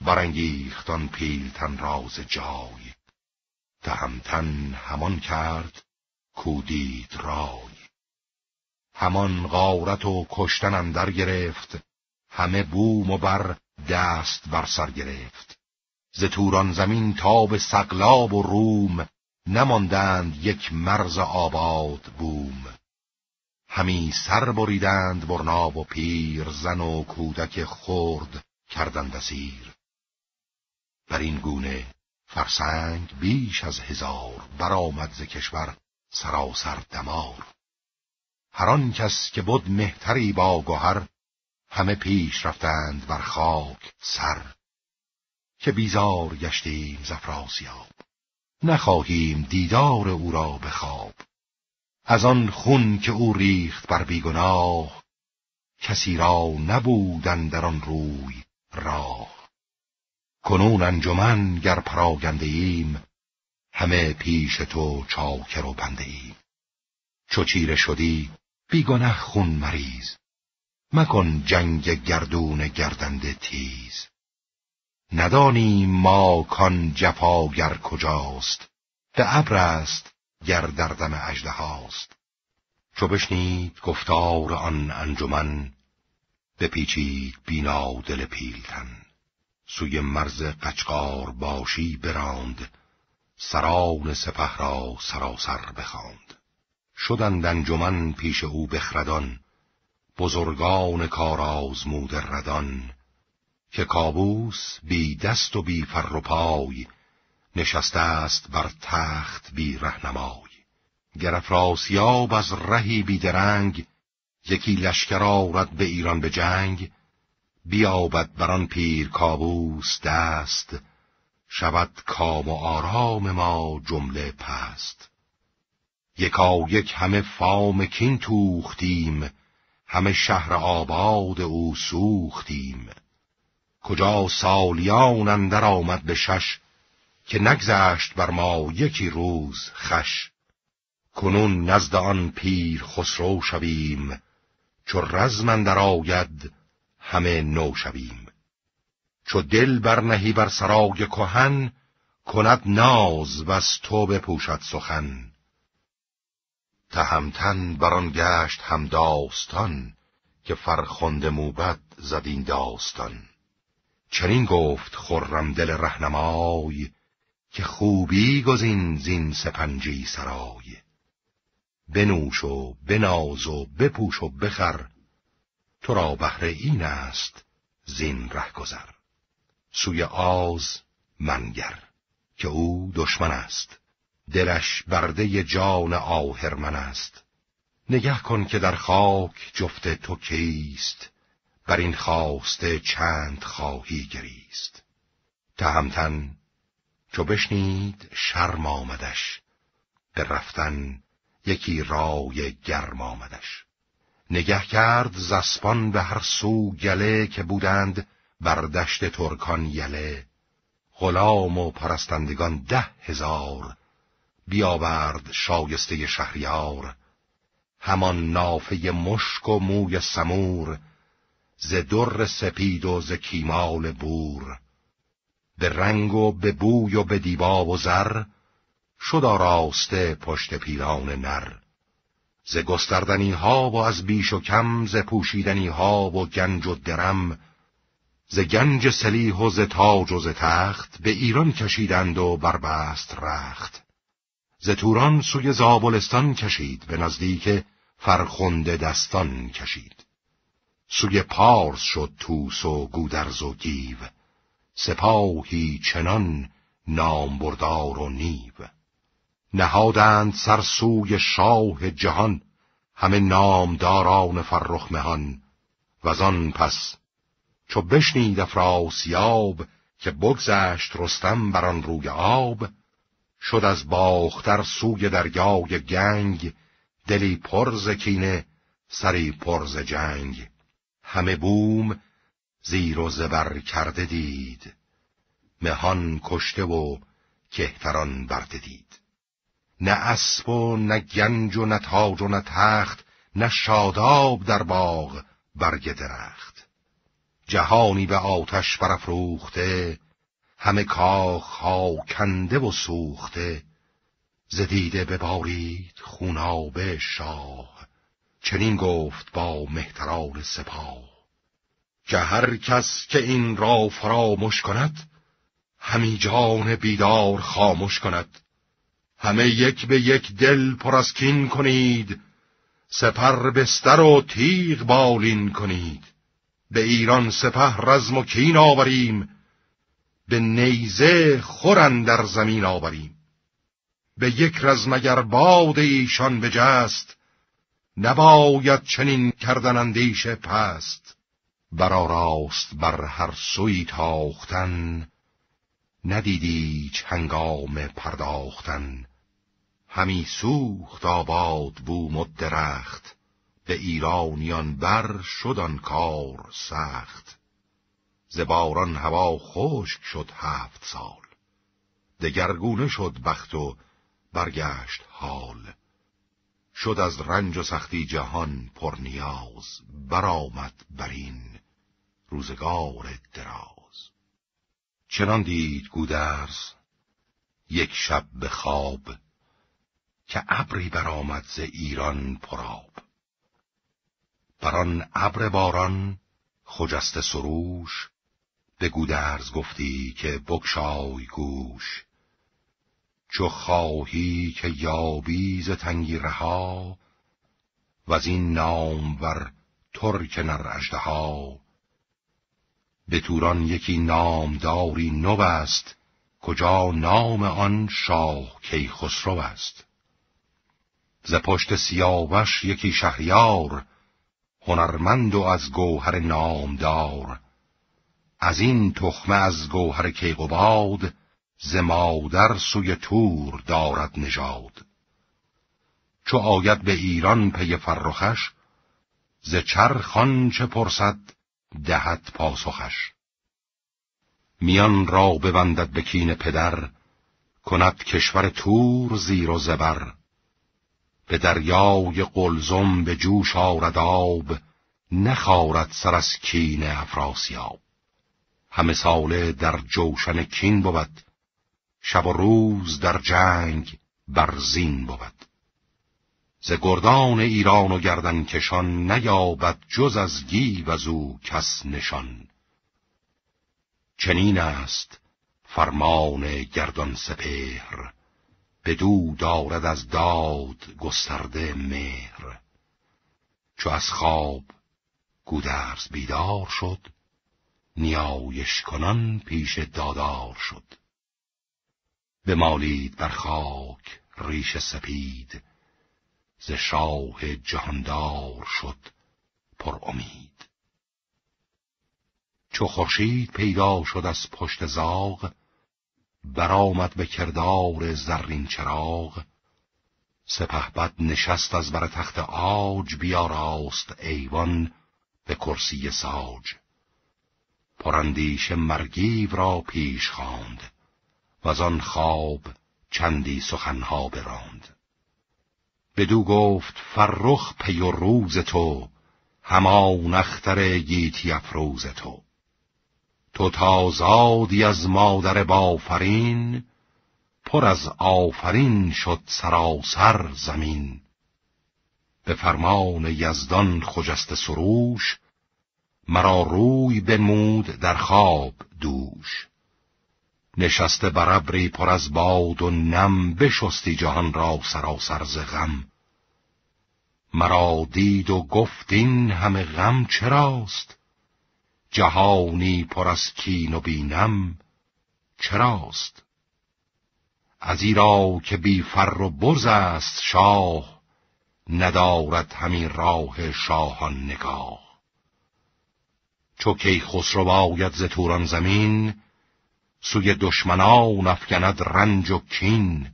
برانگیختان پیلتن راز جای تهمتن همان کرد کودید رای همان غارت و کشتن اندر گرفت همه بوم و بر دست بر سر گرفت ز توران زمین تا به سقلاب و روم نماندند یک مرز آباد بوم همی سر بریدند برناب و پیر زن و کودک خرد کردند سیر بر این گونه فرسنگ بیش از هزار برآمد ز کشور سراسر دمار هر آن کس که بود مهتری با گوهر همه پیش رفتند بر خاک سر که بیزار گشتیم زفراسیاب نخواهیم دیدار او را بخواب از آن خون که او ریخت بر بیگناه کسی را نبودن در آن روی راه کنون انجمن گر پراگنده ایم همه پیش تو چاکر و بنده ایم چو چیره شدی بیگنه خون مریز مکن جنگ گردون گردنده تیز ندانی ما کان جفاگر کجاست به ابر است گر در دم اژدهاست چو بشنید گفتار آن انجمن بپیچید بینا دل پیلتن سوی مرز قچقار باشی براند سران سپه را سراسر بخواند شدند انجمن پیش او بخردان بزرگان کاراز ردان که کابوس بی دست و بی فر و پای نشسته است بر تخت بی رهنمای راسیاب از رهی بیدرنگ یکی لشکر آورد به ایران به جنگ بیابد بر آن پیر کابوس دست شود کام و آرام ما جمله پست یکا یک همه فام کین توختیم همه شهر آباد او سوختیم کجا سالیان اندر آمد به شش که نگذشت بر ما یکی روز خش کنون نزد آن پیر خسرو شویم چو رزم اندر آید همه نو شویم چو دل نهی بر سرای کهن کند ناز و از تو بپوشد سخن تهمتن بران گشت هم داستان که فرخنده موبد زدین داستان چنین گفت خرم دل رهنمای که خوبی گزین زین سپنجی سرای بنوش و بناز و بپوش و بخر تو را بهره این است زین گذر سوی آز منگر که او دشمن است دلش برده جان من است نگه کن که در خاک جفته تو کیست بر این خواسته چند خواهی گریست تهمتن چو بشنید شرم آمدش به رفتن یکی رای گرم آمدش نگه کرد زسپان به هر سو گله که بودند بر دشت ترکان یله غلام و پرستندگان ده هزار بیاورد شایسته شهریار همان نافه مشک و موی سمور ز در سپید و ز کیمال بور به رنگ و به بوی و به دیبا و زر شد راسته پشت پیران نر ز گستردنی ها و از بیش و کم ز پوشیدنی ها و گنج و درم ز گنج سلیح و ز تاج و ز تخت به ایران کشیدند و بربست رخت ز توران سوی زابلستان کشید به نزدیک فرخنده دستان کشید سوی پارس شد توس و گودرز و گیو سپاهی چنان نامبردار و نیو نهادند سرسوی شاه جهان همه نامداران فرخمهان، و آن پس چو بشنید افراسیاب که بگذشت رستم بر آن روی آب شد از باختر سوی دریای گنگ دلی پرز کینه سری پرز جنگ همه بوم زیر و زبر کرده دید مهان کشته و کهتران برده دید نه اسب و نه گنج و نه تاج و نه تخت نه شاداب در باغ برگ درخت جهانی به آتش برافروخته همه ها کنده و سوخته زدیده ببارید خونابه شاه چنین گفت با مهتران سپاه که هر کس که این را فراموش کند همی جان بیدار خاموش کند همه یک به یک دل پرسکین کنید سپر بستر و تیغ بالین کنید به ایران سپه رزم و کین آوریم به نیزه خورن در زمین آوریم به یک رزم اگر باد ایشان جست نباید چنین کردن اندیشه پست برا راست بر هر سوی تاختن ندیدی هنگام پرداختن همی سوخت آباد بوم درخت به ایرانیان بر شدن کار سخت ز هوا خشک شد هفت سال دگرگونه شد بخت و برگشت حال شد از رنج و سختی جهان پر نیاز برآمد بر این روزگار دراز چنان دید گودرز یک شب به خواب که ابری برآمد ز ایران پراب بر آن ابر باران خجسته سروش به گودرز گفتی که بکشای گوش چو خواهی که یابی ز تنگی رها و از این نامور ترک نر اژدها به توران یکی نامداری نو است کجا نام آن شاه کیخسرو است ز پشت سیاوش یکی شهریار هنرمند و از گوهر نامدار از این تخمه از گوهر کیقوباد ز مادر سوی تور دارد نژاد چو آید به ایران پی فرخش ز چرخان چه پرسد دهد پاسخش میان را ببندد به کین پدر کند کشور تور زیر و زبر به دریای قلزم به جوش آرد آب نخارد سر از کین افراسیاب همه ساله در جوشن کین بود شب و روز در جنگ برزین بود ز گردان ایران و گردن کشان نیابد جز از گی و زو کس نشان چنین است فرمان گردان سپهر بدو دارد از داد گسترده مهر چو از خواب گودرز بیدار شد نیایش کنان پیش دادار شد مالید بر خاک ریش سپید ز شاه جهاندار شد پر امید چو خورشید پیدا شد از پشت زاغ برآمد به کردار زرین چراغ سپهبد نشست از بر تخت بیا بیاراست ایوان به کرسی ساج پراندیش مرگیو را پیش خواند و آن خواب چندی سخنها براند بدو گفت فرخ پی و روز تو همان اختر گیتی افروز تو تو تازادی از مادر بافرین پر از آفرین شد سراسر زمین به فرمان یزدان خجست سروش مرا روی بنمود در خواب دوش نشسته بر پر از باد و نم بشستی جهان را سراسر ز غم مرا دید و گفت این همه غم چراست جهانی پر از کین و بینم چراست از ایرا که بی فر و برز است شاه ندارد همین راه شاهان نگاه چو کی خسرو باید ز توران زمین سوی دشمنان افکند رنج و کین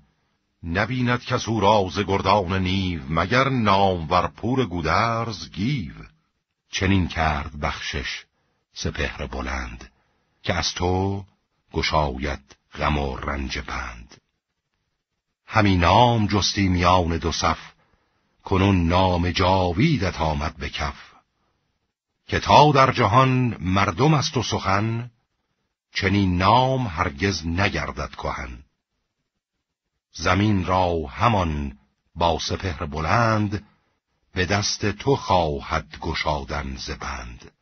نبیند کس او راز گردان نیو مگر نامور پور گودرز گیو چنین کرد بخشش سپهر بلند که از تو گشاید غم و رنج بند همین نام جستی میان دو صف کنون نام جاویدت آمد به کف که تا در جهان مردم است و سخن چنین نام هرگز نگردد کهن زمین را همان با سپهر بلند به دست تو خواهد گشادن زبند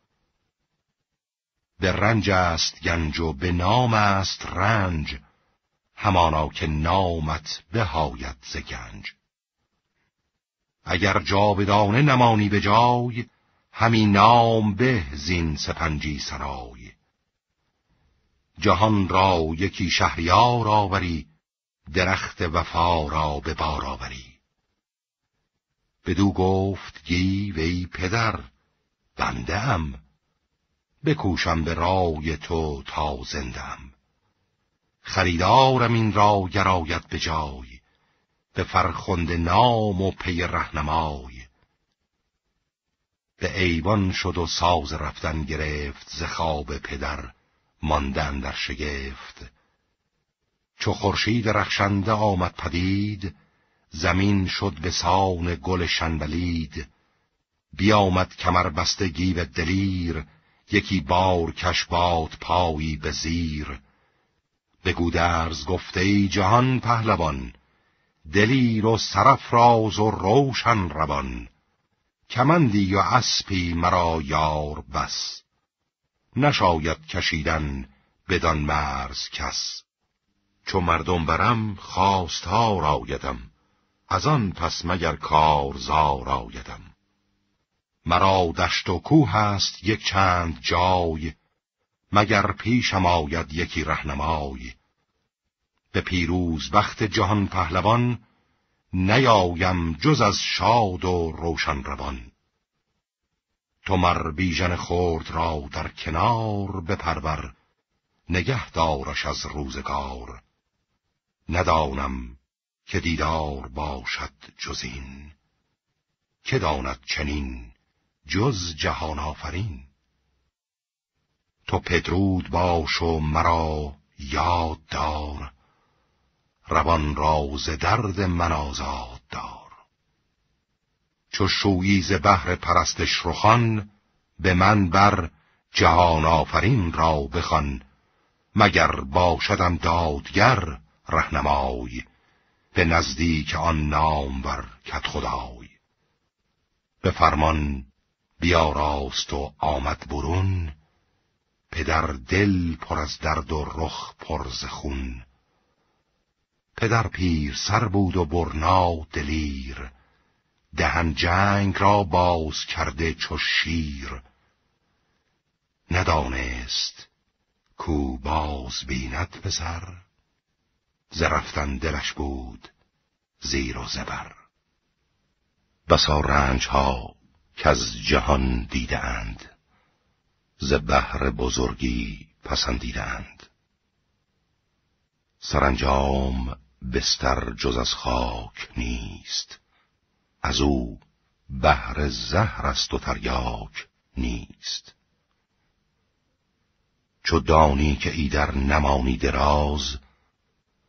به رنج است گنج و به نام است رنج همانا که نامت به ز گنج اگر جاودانه نمانی به جای همین نام به زین سپنجی سرای جهان را یکی شهریار آوری درخت وفا را به بار آوری بدو گفت گی وی پدر بنده ام بکوشم به رای تو تا زندم خریدارم این را گراید به جای به فرخنده نام و پی رهنمای به ایوان شد و ساز رفتن گرفت ز خواب پدر ماندن در شگفت چو خورشید رخشنده آمد پدید زمین شد به سان گل شنبلید بیامد کمر بسته و دلیر یکی بار کش باد پایی به زیر به گودرز گفته ای جهان پهلوان دلیر و راز و روشن روان کمندی و اسپی مرا یار بس نشاید کشیدن بدان مرز کس چو مردم برم خواستها رایدم از آن پس مگر کارزار آیدم مرا دشت و کوه هست یک چند جای مگر پیشم آید یکی رهنمای به پیروز بخت جهان پهلوان نیایم جز از شاد و روشن روان تو مر بیژن خورد را در کنار بپرور نگه دارش از روزگار ندانم که دیدار باشد جز این که داند چنین جز جهان آفرین تو پدرود باش و مرا یاد دار روان راز درد من آزاد دار چو شویز بهر پرستش رخان به من بر جهان آفرین را بخوان مگر باشدم دادگر رهنمای به نزدیک آن نام بر کت خدای به فرمان راست و آمد برون پدر دل پر از درد و رخ پر ز خون پدر پیر سر بود و برنا دلیر دهن جنگ را باز کرده چو شیر ندانست کو باز بیند پسر ز رفتن دلش بود زیر و زبر بسا رنج ها از جهان دیدند ز بحر بزرگی پسندیدند سرانجام بستر جز از خاک نیست از او بهر زهر است و تریاک نیست چو دانی که در نمانی دراز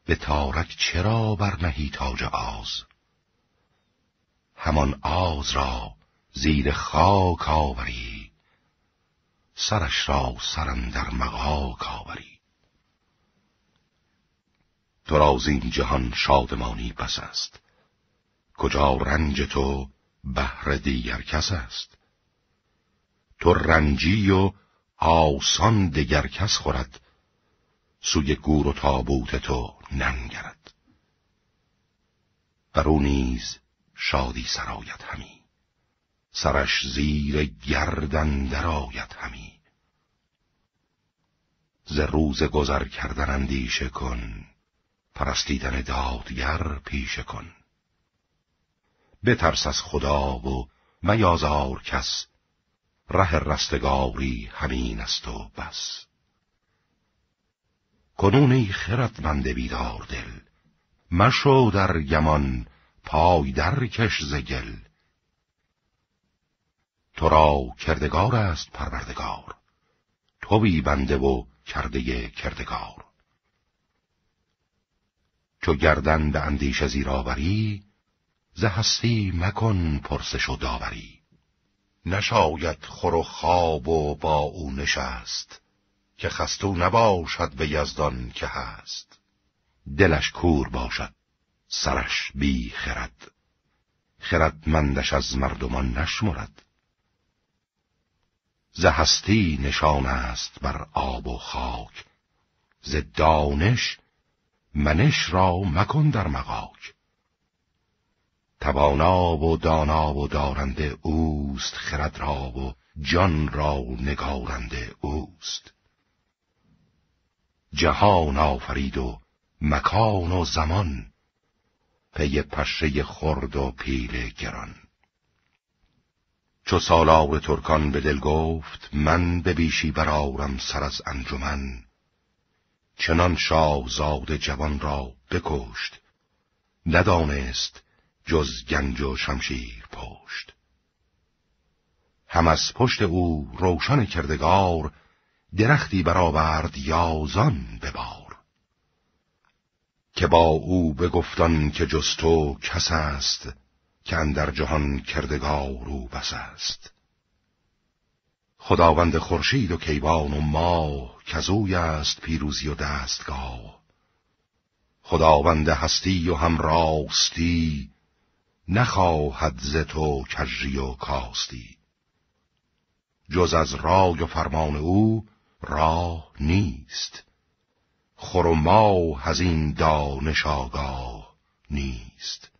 به تارک چرا برنهی تاج آز همان آز را زیر خاک آوری سرش را سرم در مغاک آوری تو را زین جهان شادمانی بس است کجا رنج تو بهر دیگر کس است تو رنجی و آسان دیگر کس خورد سوی گور و تابوت تو ننگرد بر او نیز شادی سرایت همی سرش زیر گردن درآید همی ز روز گذر کردن اندیشه کن پرستیدن دادگر پیشه کن بترس از خدا و میازار کس ره رستگاری همین است و بس کنون ای خردمند بیدار دل مشو در یمان پای در کش زگل تو را کردگار است پروردگار توی بنده و کرده کردگار چو گردن به اندیش زیرآوری ز هستی مکن پرسش و داوری نشاید خور و خواب و با او نشست که خستو نباشد به یزدان که هست دلش کور باشد سرش بی خرد خردمندش از مردمان نشمرد ز هستی نشان است بر آب و خاک ز دانش منش را مکن در مغاک توانا و دانا و دارنده اوست خرد را و جان را و نگارنده اوست جهان آفرید و مکان و زمان پی پشه خرد و پیل گران چو سالار ترکان به دل گفت من به بیشی برارم سر از انجمن چنان شاهزاده جوان را بکشت ندانست جز گنج و شمشیر پشت هم از پشت او روشن کردگار درختی برآورد یازان به بار که با او بگفتان که جز تو کس است که اندر جهان کردگار او بس است خداوند خورشید و کیوان و ماه کزوی است پیروزی و دستگاه خداوند هستی و هم نخواهد ز تو کجی و کاستی جز از رای و فرمان او راه نیست خرما از این دانش آگاه نیست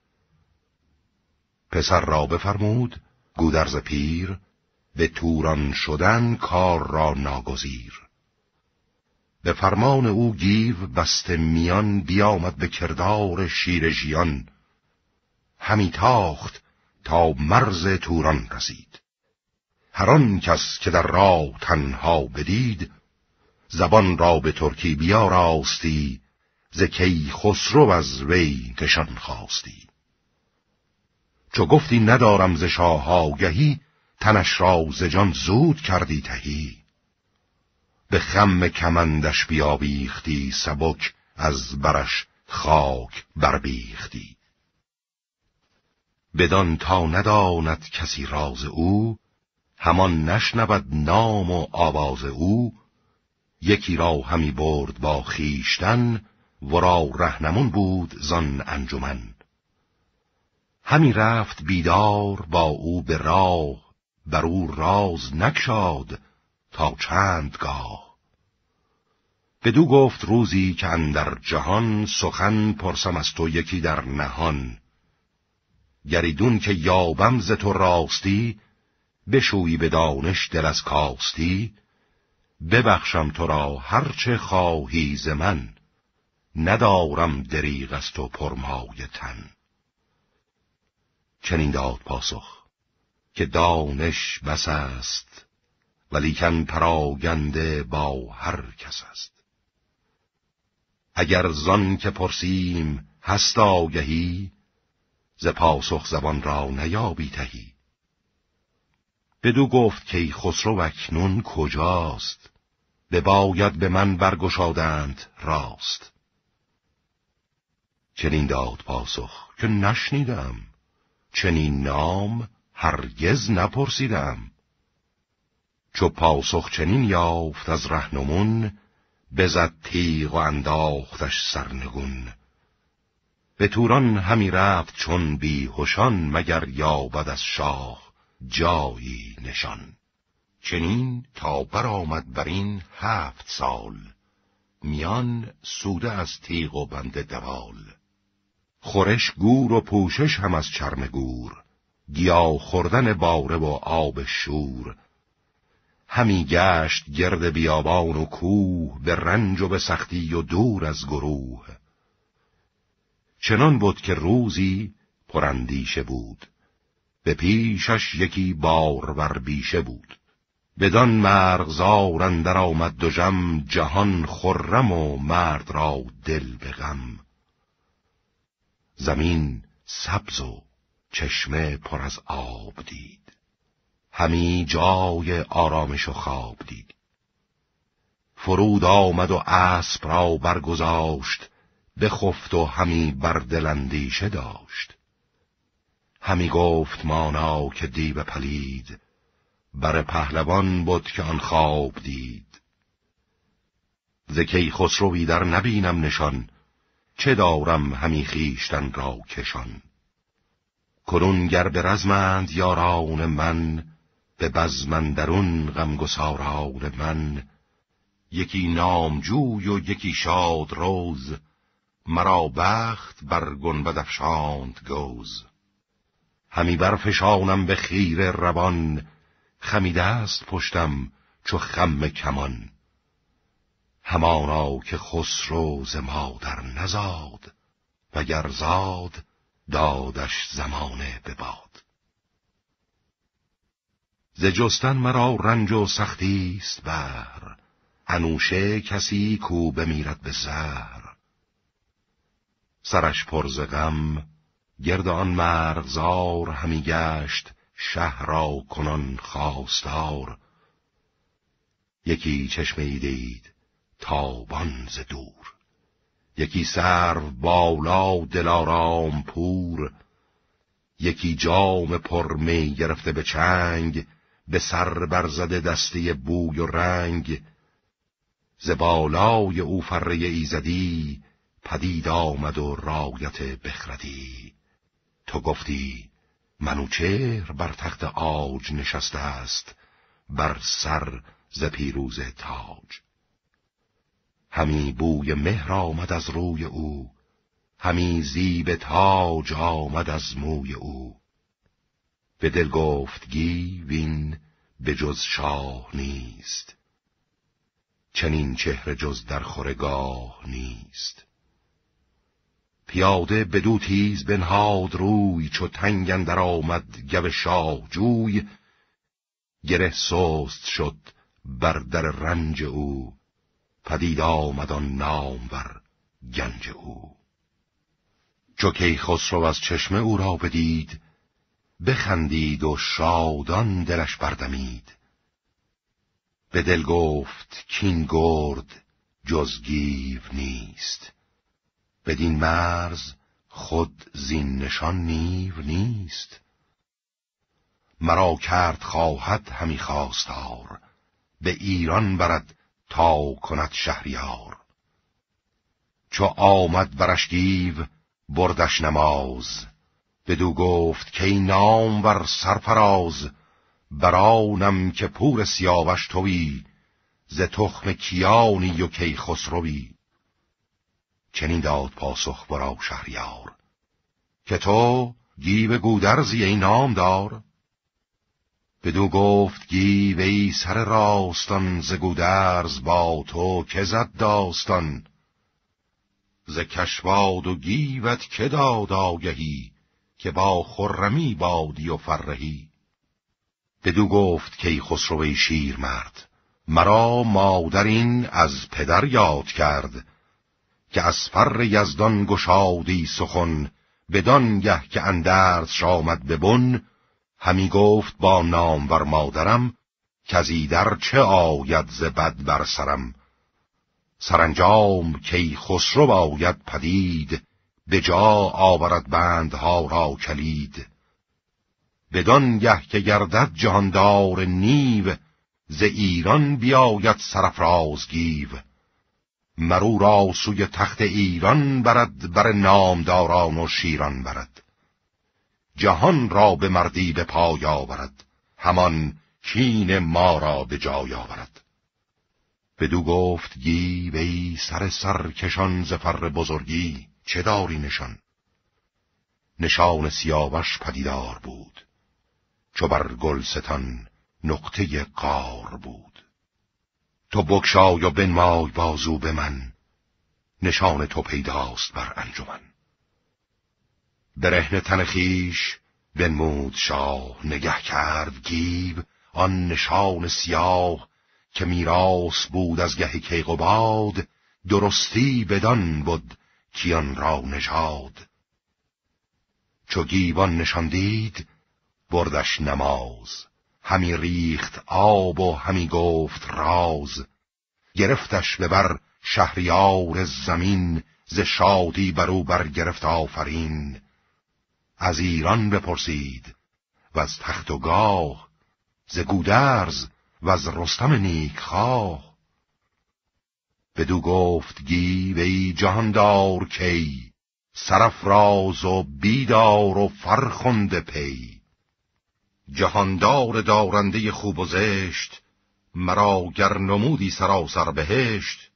پسر را بفرمود گودرز پیر به توران شدن کار را ناگزیر به فرمان او گیو بست میان بیامد به کردار شیر همی تاخت تا مرز توران رسید هران کس که در راه تنها بدید زبان را به ترکی بیا راستی ز کی خسرو از وی نشان خواستی چو گفتی ندارم ز شاه آگهی تنش را ز جان زود کردی تهی به خم کمندش بیختی سبک از برش خاک بربیختی بدان تا نداند کسی راز او همان نشنود نام و آواز او یکی را همی برد با خیشتن و را رهنمون بود زان انجمن همی رفت بیدار با او به راه بر او راز نکشاد تا چند گاه بدو گفت روزی که اندر جهان سخن پرسم از تو یکی در نهان گریدون که یابم ز تو راستی بشویی به دانش دل از کاستی ببخشم تو را هرچه خواهی ز من ندارم دریغ از تو پرمای تن چنین داد پاسخ که دانش بس است ولیکن پراگنده با هر کس است اگر زان که پرسیم هست آگهی ز پاسخ زبان را نیابی تهی بدو گفت که خسرو اکنون کجاست به باید به من برگشادند راست چنین داد پاسخ که نشنیدم چنین نام هرگز نپرسیدم چو پاسخ چنین یافت از رهنمون بزد تیغ و انداختش سرنگون به توران همی رفت چون بیهوشان مگر یابد از شاه جایی نشان چنین تا برآمد بر این هفت سال میان سوده از تیغ و بند دوال خورش گور و پوشش هم از چرم گور گیا خوردن باره و آب شور همی گشت گرد بیابان و کوه به رنج و به سختی و دور از گروه چنان بود که روزی پرندیشه بود به پیشش یکی بر بیشه بود بدان مرغزار اندر آمد دو جم جهان خرم و مرد را دل به غم زمین سبز و چشمه پر از آب دید همی جای آرامش و خواب دید فرود آمد و اسب را برگذاشت بخفت و همی بردلندیشه داشت همی گفت مانا که دیو پلید بر پهلوان بود که آن خواب دید زکی خسروی در نبینم نشان چه دارم همی خیشتن را کشان کنون گر به رزمند یاران من به بزمن درون غمگساران من یکی نامجوی و یکی شاد روز مرا بخت بر گنبد افشاند گوز همی برفشانم به خیر روان خمیده است پشتم چو خم کمان همانا که خسرو ز مادر نزاد و زاد دادش زمانه بباد ز جستن مرا رنج و سختی است بر انوشه کسی کو بمیرد به زهر سرش پر ز غم گرد آن مرغزار همی گشت شهر را کنان خواستار یکی چشمه ای دید تابان ز دور یکی سر بالا دلارام پور یکی جام پر می گرفته به چنگ به سر برزده دسته بوی و رنگ ز بالای او فره ایزدی پدید آمد و رایت بخردی تو گفتی منوچهر بر تخت آج نشسته است بر سر ز پیروز تاج همی بوی مهر آمد از روی او همی زیب تاج آمد از موی او به دل گفت گی وین به جز شاه نیست چنین چهره جز در خورگاه نیست پیاده بدو تیز بنهاد روی چو تنگ اندر آمد گو شاه جوی گره سست شد بر در رنج او پدید آمد آن بر گنج او چو کیخسرو از چشمه او را بدید بخندید و شادان دلش بردمید به دل گفت کین گرد جز گیو نیست بدین مرز خود زین نشان نیو نیست مرا کرد خواهد همی خواستار به ایران برد تا کند شهریار چو آمد برش گیو بردش نماز بدو گفت که نام ور سرفراز برانم که پور سیاوش توی ز تخم کیانی و کی خسروی چنین داد پاسخ برا شهریار که تو گیو گودرزی ای نام دار بدو گفت گیو ای سر راستان ز گودرز با تو که زد داستان ز کشواد و گیوت که داد آگهی که با خرمی بادی و فرهی بدو گفت که خسروی شیر مرد مرا مادر این از پدر یاد کرد که از فر یزدان گشادی سخن بدانگه که اندرز شامد ببن بن همی گفت با نامور مادرم کزی در چه آید ز بد بر سرم سرانجام کی خسرو باید پدید به جا آورد بندها را کلید بدانگه که گردد جهاندار نیو ز ایران بیاید سرفراز گیو مرو را سوی تخت ایران برد بر نامداران و شیران برد جهان را به مردی به پای آورد همان کین ما را به جای آورد بدو گفت گی وی سر کشان زفر بزرگی چه داری نشان نشان سیاوش پدیدار بود چو بر گلستان نقطه قار بود تو بکشا یا بنمای بازو به من نشان تو پیداست بر انجمن برهن تن خیش بنمود شاه نگه کرد گیب آن نشان سیاه که میراس بود از گه کیقوباد درستی بدان بود کیان را نشاد چو گیبان نشان دید بردش نماز همی ریخت آب و همی گفت راز گرفتش به بر شهریار زمین ز شادی برو برگرفت آفرین از ایران بپرسید و از تخت و گاه ز گودرز و از رستم به بدو گفت گی وی جهاندار کی راز و بیدار و فرخنده پی جهاندار دارنده خوب و زشت مرا گر نمودی سراسر بهشت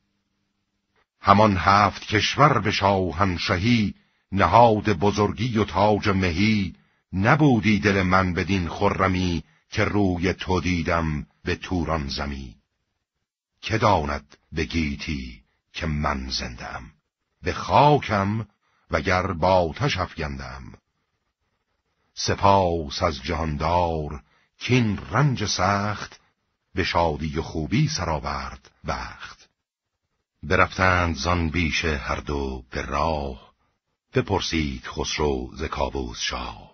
همان هفت کشور به شاهنشهی نهاد بزرگی و تاج مهی نبودی دل من بدین خرمی که روی تو دیدم به توران زمی که داند به گیتی که من زندم به خاکم وگر با آتش افگندم سپاس از جهاندار کین رنج سخت به شادی و خوبی سرآورد بخت برفتند زان بیش هر دو به راه بپرسید خسرو ز کابوس شاه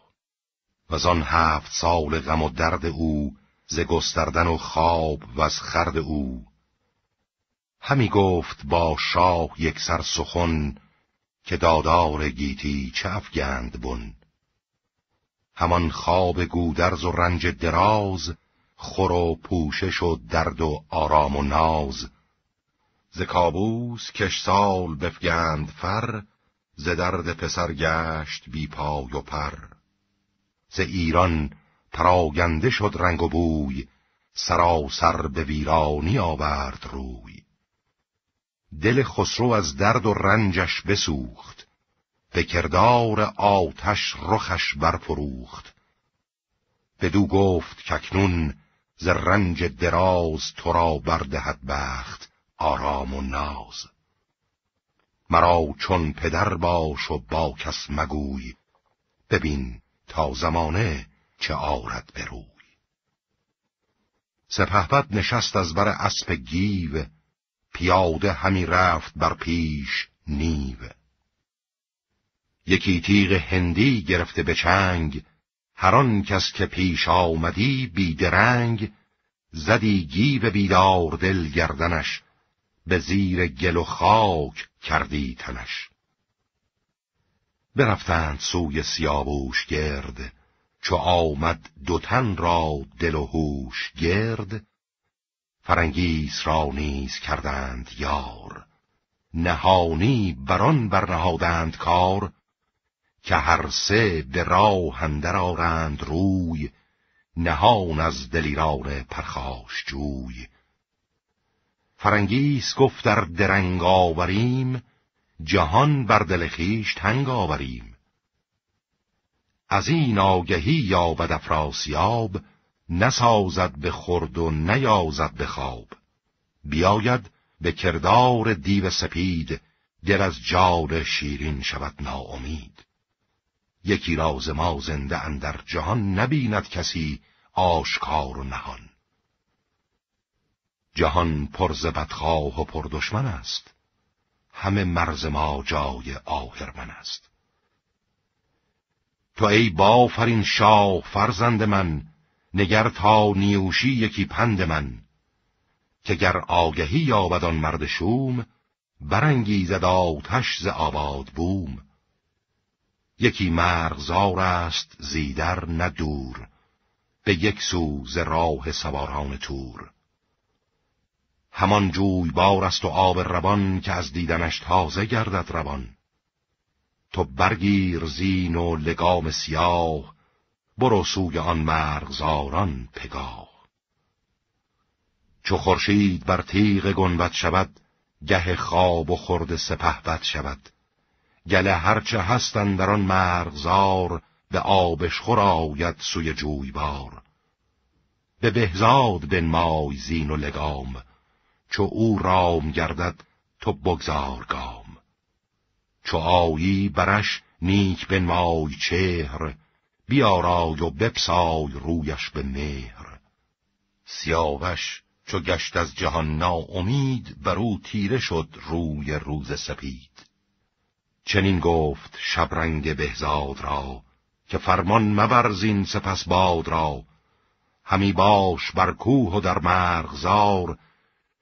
و زان هفت سال غم و درد او ز گستردن و خواب و از خرد او همی گفت با شاه یک سر سخن که دادار گیتی چه افگند بن همان خواب گودرز و رنج دراز خور و پوشش و درد و آرام و ناز ز کابوس کش سال بفگند فر ز درد پسر گشت بی پای و پر ز ایران پراگنده شد رنگ و بوی سراسر به ویرانی آورد روی دل خسرو از درد و رنجش بسوخت به کردار آتش رخش برفروخت بدو گفت ککنون ز رنج دراز تو را بردهد بخت آرام و ناز مرا چون پدر باش و با کس مگوی ببین تا زمانه چه آرد بروی سپهبد نشست از بر اسب گیو پیاده همی رفت بر پیش نیو یکی تیغ هندی گرفته به چنگ هران کس که پیش آمدی بیدرنگ زدی گیو بیدار دل گردنش به زیر گل و خاک کردی تنش برفتند سوی سیابوش گرد چو آمد دوتن را دل و هوش گرد فرنگیس را نیز کردند یار نهانی بران برنهادند کار که هر سه به راه اندر آرند روی نهان از دلیران پرخاش جوی فرنگیس گفت در درنگ آوریم جهان بر دل خویش تنگ آوریم از این آگهی یابد افراسیاب نسازد به خرد و نیازد به خواب بیاید به کردار دیو سپید دل از جار شیرین شود ناامید یکی راز ما زنده اندر جهان نبیند کسی آشکار و نهان جهان پر ز بدخواه و پر دشمن است همه مرز ما جای آهرمن است تو ای بافرین شاه فرزند من نگر تا نیوشی یکی پند من که گر آگهی یابد آن مرد شوم برانگیزد آتش ز آباد بوم یکی مرغزار است زیدر ندور به یک سو ز راه سواران تور همان جوی بار است و آب روان که از دیدنش تازه گردد روان تو برگیر زین و لگام سیاه برو سوی آن مرغزاران پگاه چو خورشید بر تیغ گنبد شود گه خواب و خرد سپهبد شود گله هرچه هستن در آن مرغزار به خور آید سوی جویبار به بهزاد مای زین و لگام چو او رام گردد تو بگذار گام چو آیی برش نیک بنمای چهر بیارای و بپسای رویش به مهر سیاوش چو گشت از جهان ناامید بر او تیره شد روی روز سپید چنین گفت شبرنگ بهزاد را که فرمان مبرزین سپس باد را همی باش بر کوه و در مرغزار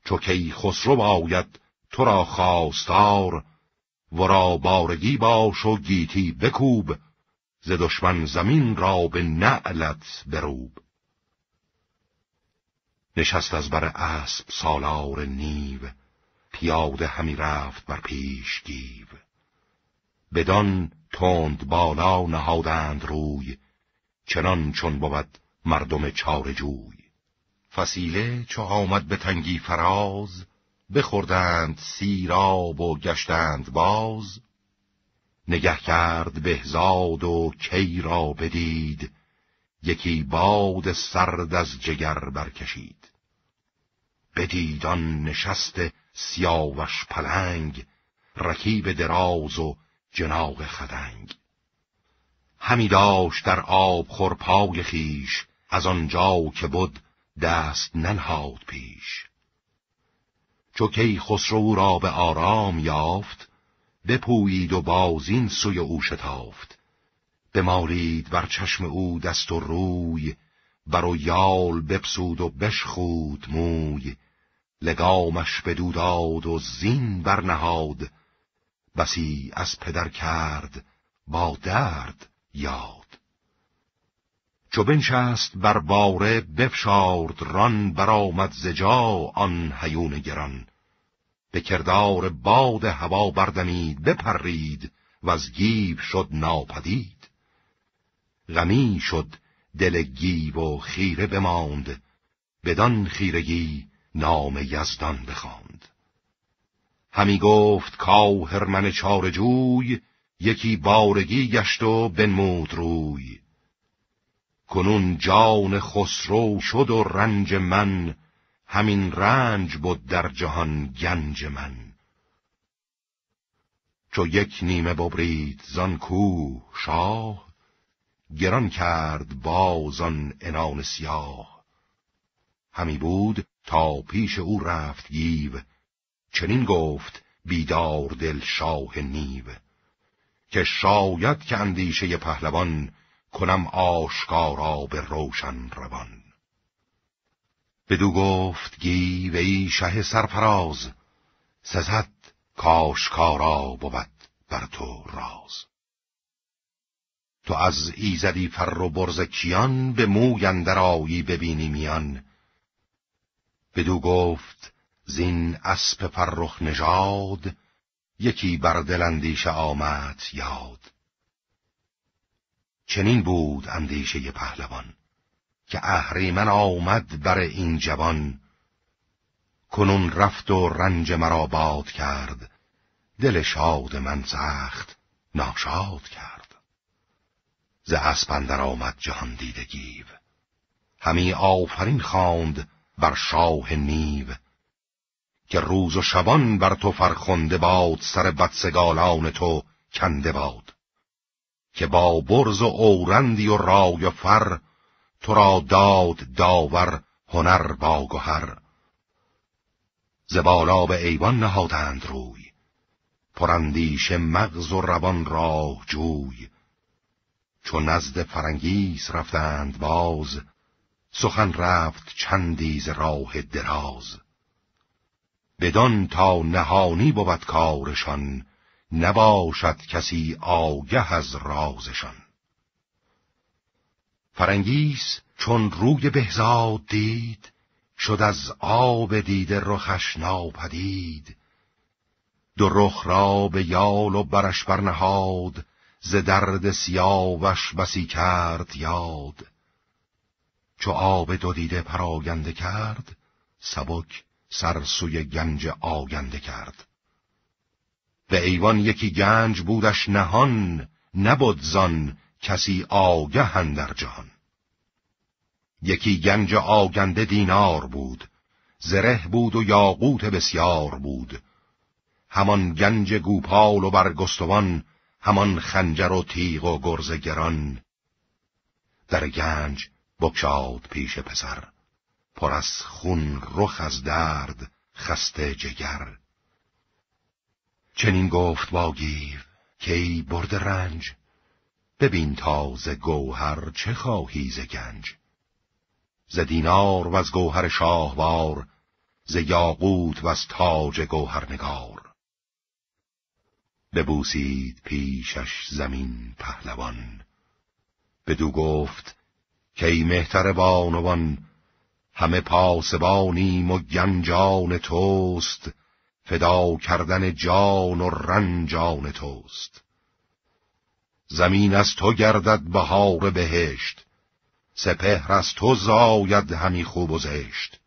چو کی خسرو باید تو را خواستار ورا بارگی باش و گیتی بکوب ز دشمن زمین را به نعلت بروب نشست از بر اسب سالار نیو پیاده همی رفت بر پیش گیو بدان تند بالا نهادند روی چنان چون بود مردم چار جوی فسیله چو آمد به تنگی فراز بخوردند سیراب و گشتند باز نگه کرد بهزاد و کی را بدید یکی باد سرد از جگر برکشید بدید آن نشست سیاوش پلنگ رکیب دراز و جناق خدنگ همی داشت در آب خورپای خیش از آنجا که بود دست ننهاد پیش چو کی خسرو را به آرام یافت بپویید و بازین سوی او شتافت بمالید بر چشم او دست و روی بر و یال بپسود و بشخود موی لگامش به و زین برنهاد بسی از پدر کرد با درد یاد چو بنشست بر باره بفشارد ران برآمد زجا آن حیون گران به کردار باد هوا بردمید بپرید و از گیب شد ناپدید غمی شد دل گیب و خیره بماند بدان خیرگی نام یزدان بخواند همی گفت کاهر من جوی یکی بارگی گشت و بنمود روی کنون جان خسرو شد و رنج من همین رنج بود در جهان گنج من چو یک نیمه ببرید زان کو شاه گران کرد باز آن انان سیاه همی بود تا پیش او رفت گیو چنین گفت بیدار دل شاه نیو که شاید که اندیشه پهلوان کنم آشکارا به روشن روان بدو گفت گیو ای شه سرفراز سزد کاشکارا بود بر تو راز تو از ایزدی فر و برز کیان به موی ببینی میان بدو گفت زین اسب فرخ نژاد یکی بر دل اندیشه آمد یاد چنین بود اندیشه پهلوان که اهریمن آمد بر این جوان کنون رفت و رنج مرا باد کرد دل شاد من سخت ناشاد کرد ز اسپندر آمد جهان دیده گیو همی آفرین خواند بر شاه نیو که روز و شبان بر تو فرخنده باد سر بدسگالان تو کنده باد که با برز و اورندی و رای و فر تو را داد داور هنر با گهر ز بالا به ایوان نهادند روی پرندیش مغز و روان راه جوی چون نزد فرنگیس رفتند باز سخن رفت چندیز راه دراز بدان تا نهانی بود کارشان نباشد کسی آگه از رازشان فرنگیس چون روی بهزاد دید شد از آب دیده رخش ناپدید دو رخ را به یال و برش برنهاد ز درد سیاوش بسی کرد یاد چو آب دو دیده پراگنده کرد سبک سرسوی گنج آگنده کرد به ایوان یکی گنج بودش نهان نبود زان کسی آگه در جهان یکی گنج آگنده دینار بود زره بود و یاقوت بسیار بود همان گنج گوپال و برگستوان همان خنجر و تیغ و گرز گران در گنج بکشاد پیش پسر پر از خون رخ از درد خسته جگر چنین گفت با گیو که برد رنج ببین تا تازه گوهر چه خواهی ز گنج ز دینار و از گوهر شاهوار ز یاقوت و از تاج نگار. ببوسید پیشش زمین پهلوان بدو گفت کی مهتر بانوان همه پاسبانیم و گنجان توست فدا کردن جان و رنجان توست زمین از تو گردد بهار بهشت سپهر از تو زاید همی خوب و زشت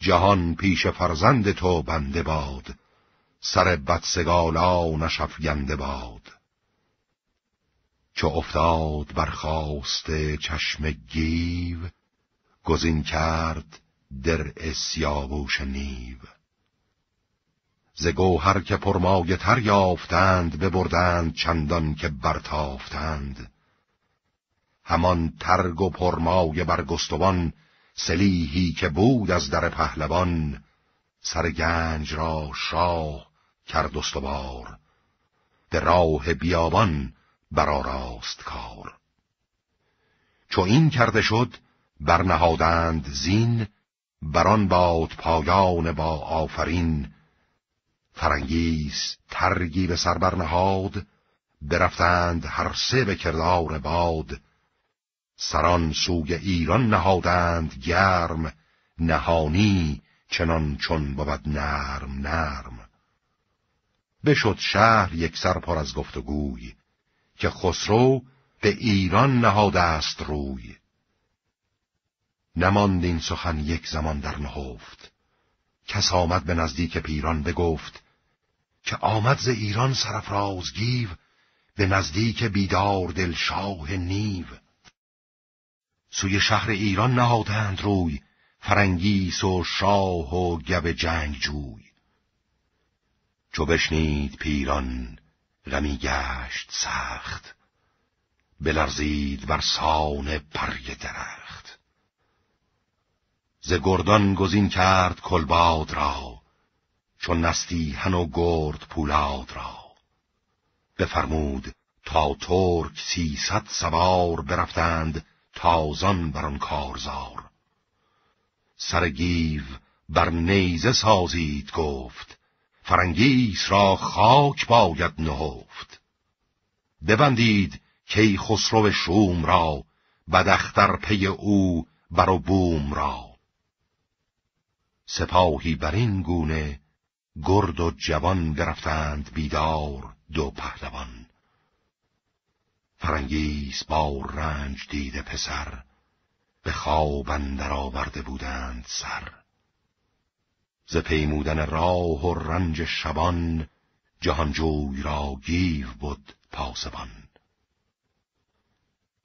جهان پیش فرزند تو بنده باد سر نشف گنده باد چو افتاد برخواسته چشم گیو گزین کرد در اسیابوش نیو ز گوهر که پرمایه تر یافتند ببردند چندان که برتافتند همان ترگ و پرمایه برگستوان سلیحی که بود از در پهلوان سر گنج را شاه کرد استوار در راه بیابان راست کار چو این کرده شد برنهادند زین بران باد پایان با آفرین فرنگیس ترگی به سر برنهاد برفتند هر سه به کردار باد سران سوی ایران نهادند گرم نهانی چنان چون بود نرم نرم بشد شهر یک سر پر از گفتگوی که خسرو به ایران نهاده است روی نماند این سخن یک زمان در نهفت کس آمد به نزدیک پیران بگفت که آمد ز ایران سرفراز گیو به نزدیک بیدار دل شاه نیو سوی شهر ایران نهادند روی فرنگیس و شاه و گب جنگ جوی چو بشنید پیران غمی گشت سخت بلرزید بر سان پرگ درخت ز گردان گزین کرد کلباد را چون هن و گرد پولاد را بفرمود تا ترک سیصد سوار برفتند تازان بر آن کارزار سر گیو بر نیزه سازید گفت فرنگیس را خاک باید نهفت ببندید کی خسرو شوم را بدختر پی او بر و بوم را سپاهی بر این گونه گرد و جوان برفتند بیدار دو پهلوان فرنگیس با رنج دیده پسر به خواب اندر آورده بودند سر ز پیمودن راه و رنج شبان جهانجوی را گیو بود پاسبان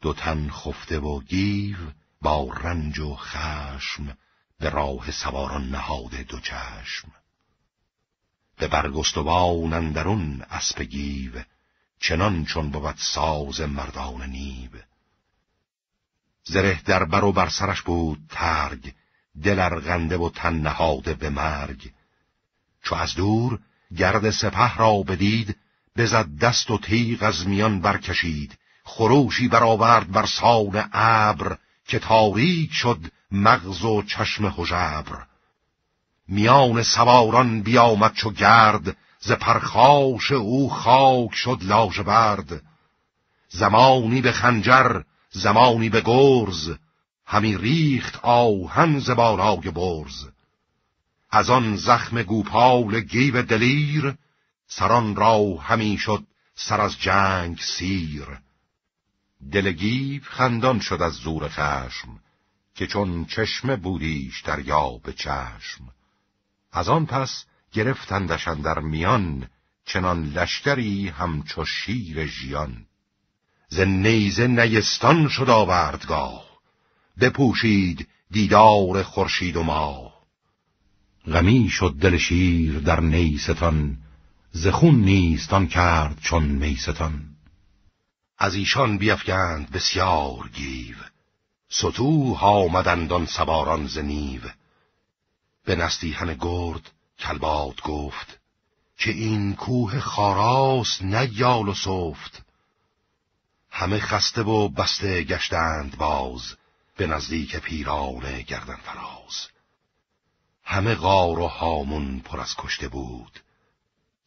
دو تن خفته و گیو با رنج و خشم به راه سواران نهاده دو چشم به برگستوان اندرون اسب گیو چنان چون بود ساز مردان نیو زره در بر و بر سرش بود ترگ دل ارغنده و تن نهاده به مرگ چو از دور گرد سپه را بدید بزد دست و تیغ از میان برکشید خروشی برآورد بر سان ابر که تاریک شد مغز و چشم حجبر میان سواران بیامد چو گرد ز پرخاش او خاک شد برد زمانی به خنجر زمانی به گرز همی ریخت آهن ز بالای برز از آن زخم گوپال گیب دلیر سران را همی شد سر از جنگ سیر دل گیو خندان شد از زور خشم که چون چشمه بودیش در یا به چشم از آن پس گرفتندشان در میان چنان لشکری همچو شیر ژیان ز نیزه نیستان شد آوردگاه بپوشید دیدار خورشید و ما غمی شد دل شیر در نیستان ز خون نیستان کرد چون میستان از ایشان بیفگند بسیار گیو سطوح آمدند آن سواران ز نیو به نستیهن گرد کلباد گفت که این کوه خاراس نیال و سفت همه خسته و بسته گشتند باز به نزدیک پیران گردن فراز همه غار و هامون پر از کشته بود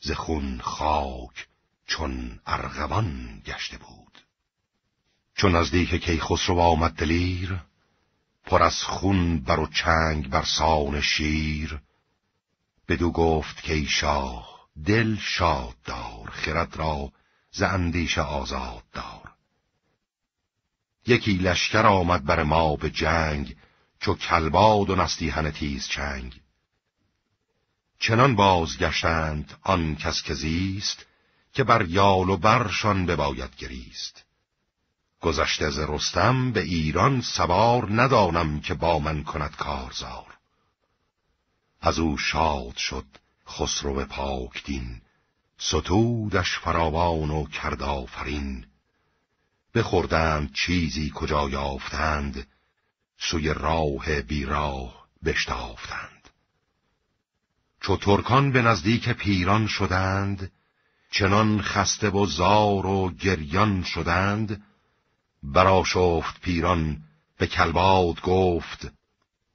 ز خون خاک چون ارغوان گشته بود چون از نزدیک کیخسرو آمد دلیر پر از خون بر و چنگ بر سان شیر بدو گفت که شاه دل شاد دار خرد را ز اندیش آزاد دار یکی لشکر آمد بر ما به جنگ چو کلباد و نستیهن تیز چنگ چنان بازگشتند آن کس که زیست که بر یال و برشان بباید گریست گذشته ز رستم به ایران سوار ندانم که با من کند کارزار از او شاد شد خسرو پاکدین ستودش فراوان و کرد آفرین بخوردند چیزی کجا یافتند سوی راه بیراه بشتافتند چو ترکان به نزدیک پیران شدند چنان خسته و زار و گریان شدند براشفت پیران به کلباد گفت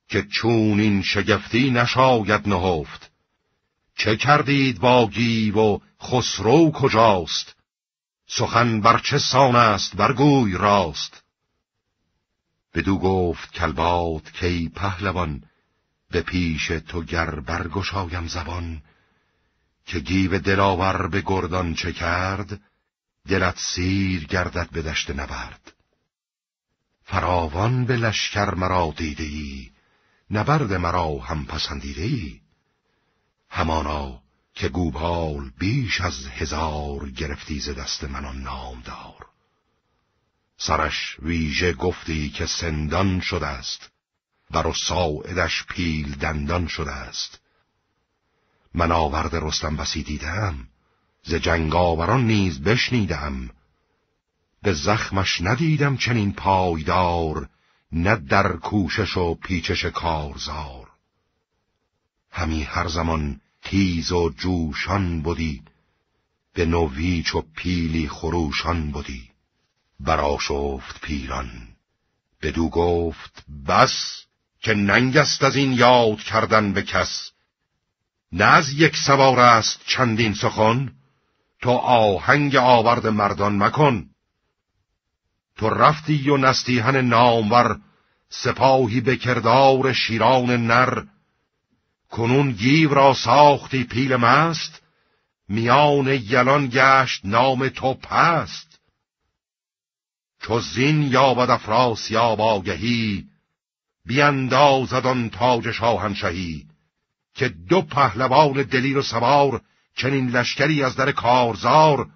که چون این شگفتی نشاید نهفت چه کردید با گیو و خسرو کجاست سخن بر چه سان است برگوی راست بدو گفت کلباد کی پهلوان به پیش تو گر برگشایم زبان که گیو دلاور به گردان چه کرد دلت سیر گردد به دشت نبرد فراوان به لشکر مرا دیده ای نبرد مرا هم پسندیده ای همانا که گوبال بیش از هزار گرفتی ز دست من نام دار سرش ویژه گفتی که سندان شده است بر و ساعدش پیل دندان شده است من آورد رستم بسی دیدم ز جنگاوران نیز بشنیدم به زخمش ندیدم چنین پایدار نه در کوشش و پیچش کارزار همی هر زمان تیز و جوشان بودی به نویچ و پیلی خروشان بودی براشفت پیران بدو گفت بس که ننگست از این یاد کردن به کس نه از یک سوار است چندین سخن تو آهنگ آورد مردان مکن تو رفتی و نستیهن نامور سپاهی به کردار شیران نر کنون گیو را ساختی پیل مست میان یلان گشت نام تو پست چو زین یابد یا باگهی بیندازد آن تاج شاهنشهی که دو پهلوان دلیر و سوار چنین لشکری از در کارزار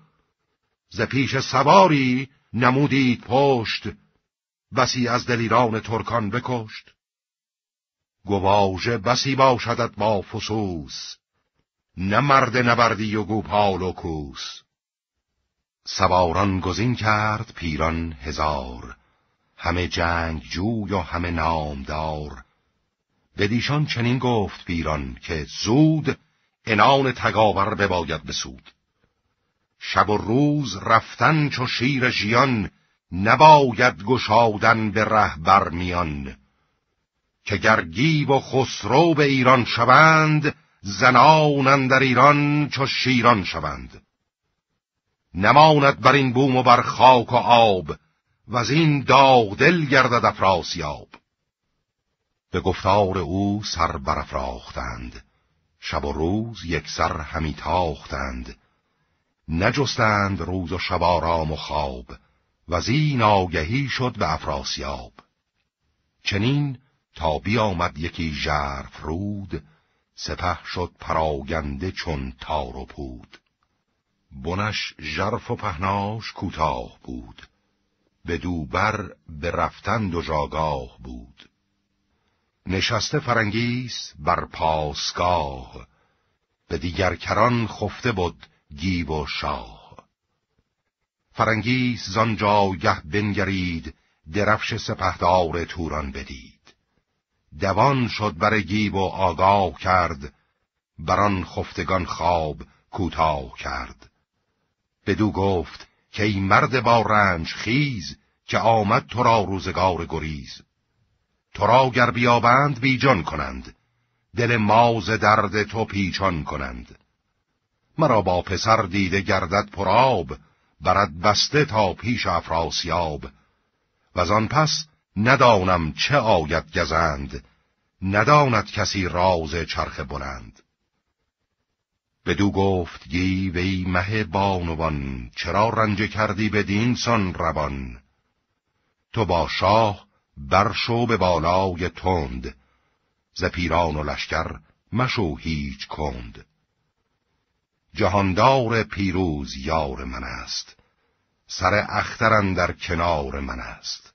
ز پیش سواری نمودید پشت بسی از دلیران ترکان بکشت گواژه بسی باشدت با فسوس نه مرد نبردی و گوپال و کوس سواران گزین کرد پیران هزار همه جنگ جوی و همه نامدار بدیشان چنین گفت پیران که زود انان تگاور بباید بسود شب و روز رفتن چو شیر ژیان نباید گشادن به ره برمیان که گرگی و خسرو به ایران شوند زنان در ایران چو شیران شوند نماند بر این بوم و بر خاک و آب و از این داغ دل گردد افراسیاب به گفتار او سر برافراختند شب و روز سر همی تاختند نجستند روز و شب آرام و خواب و زین آگهی شد به افراسیاب چنین تا بیامد یکی ژرف رود سپه شد پراگنده چون تار و پود بنش ژرف و پهناش کوتاه بود به دوبر به رفتن دو جاگاه بود نشسته فرنگیس بر پاسگاه به دیگر کران خفته بود گیب و شاه فرنگیس زانجا بنگرید درفش سپهدار توران بدید دوان شد بر گیب و آگاه کرد بران خفتگان خواب کوتاه کرد بدو گفت که این مرد با رنج خیز که آمد تو را روزگار گریز تو را گر بیابند بیجان کنند دل ماز درد تو پیچان کنند مرا با پسر دیده گردد پراب برد بسته تا پیش افراسیاب و آن پس ندانم چه آید گزند نداند کسی راز چرخ بلند بدو گفت گی وی مه بانوان چرا رنج کردی به دینسان روان تو با شاه برشو به بالای تند ز پیران و لشکر مشو هیچ کند جهاندار پیروز یار من است سر اخترن در کنار من است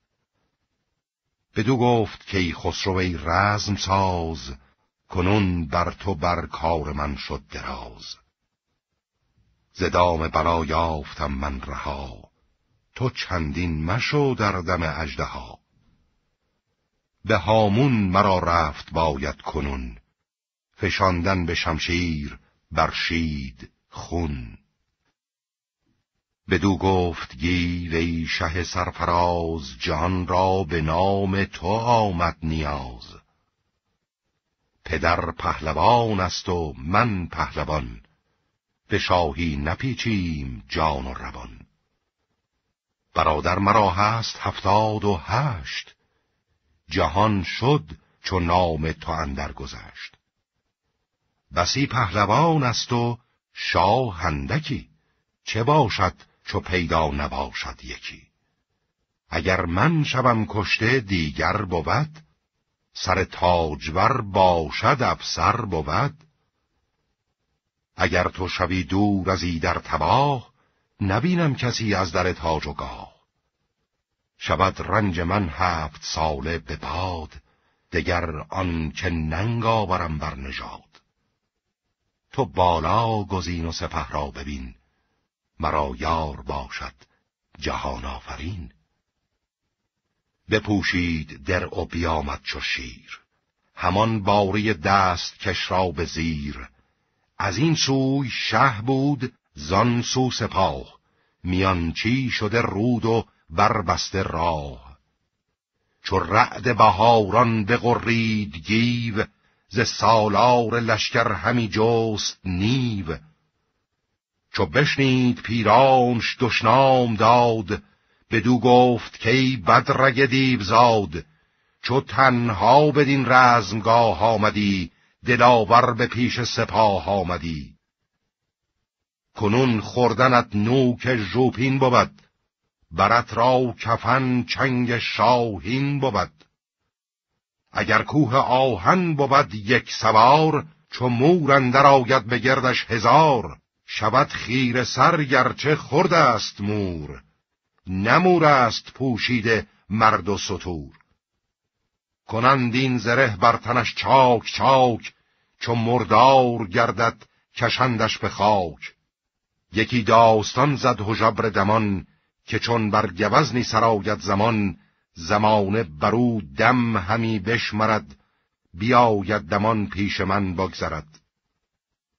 بدو گفت که خسرو ای رزم ساز کنون بر تو بر کار من شد دراز زدام بلا یافتم من رها تو چندین مشو در دم اژدها به هامون مرا رفت باید کنون فشاندن به شمشیر برشید خون بدو گفت گیوی وی شه سرفراز جهان را به نام تو آمد نیاز پدر پهلوان است و من پهلوان به شاهی نپیچیم جان و روان برادر مرا هست هفتاد و هشت جهان شد چو نام تو اندر گذشت بسی پهلوان است و شاه هندکی چه باشد چو پیدا نباشد یکی اگر من شوم کشته دیگر بود سر تاجور باشد افسر بود اگر تو شوی دور از در تباه نبینم کسی از در تاج و گاه شود رنج من هفت ساله به باد دگر آن که ننگ آورم بر نژاد تو بالا گزین و سپه را ببین مرا یار باشد جهان آفرین بپوشید در و بیامد چو شیر همان باری دست کش را به زیر از این سوی شه بود زان سو سپاه میانچی شده رود و بربسته راه چو رعد بهاران بغرید گیو ز سالار لشکر همی جست نیو چو بشنید پیرانش دشنام داد بدو گفت کی بد رگ زاد چو تنها بدین رزمگاه آمدی دلاور به پیش سپاه آمدی کنون خوردنت نوک ژوپین بود برت را کفن چنگ شاهین بود اگر کوه آهن بود یک سوار چو مور اندر آید به گردش هزار شود خیر سر گرچه خرد است مور نمور است پوشیده مرد و سطور کنند این زره بر تنش چاک چاک چو مردار گردد کشندش به خاک یکی داستان زد هژبر دمان که چون بر گوزنی سراید زمان زمانه برو دم همی بشمرد بیاید دمان پیش من بگذرد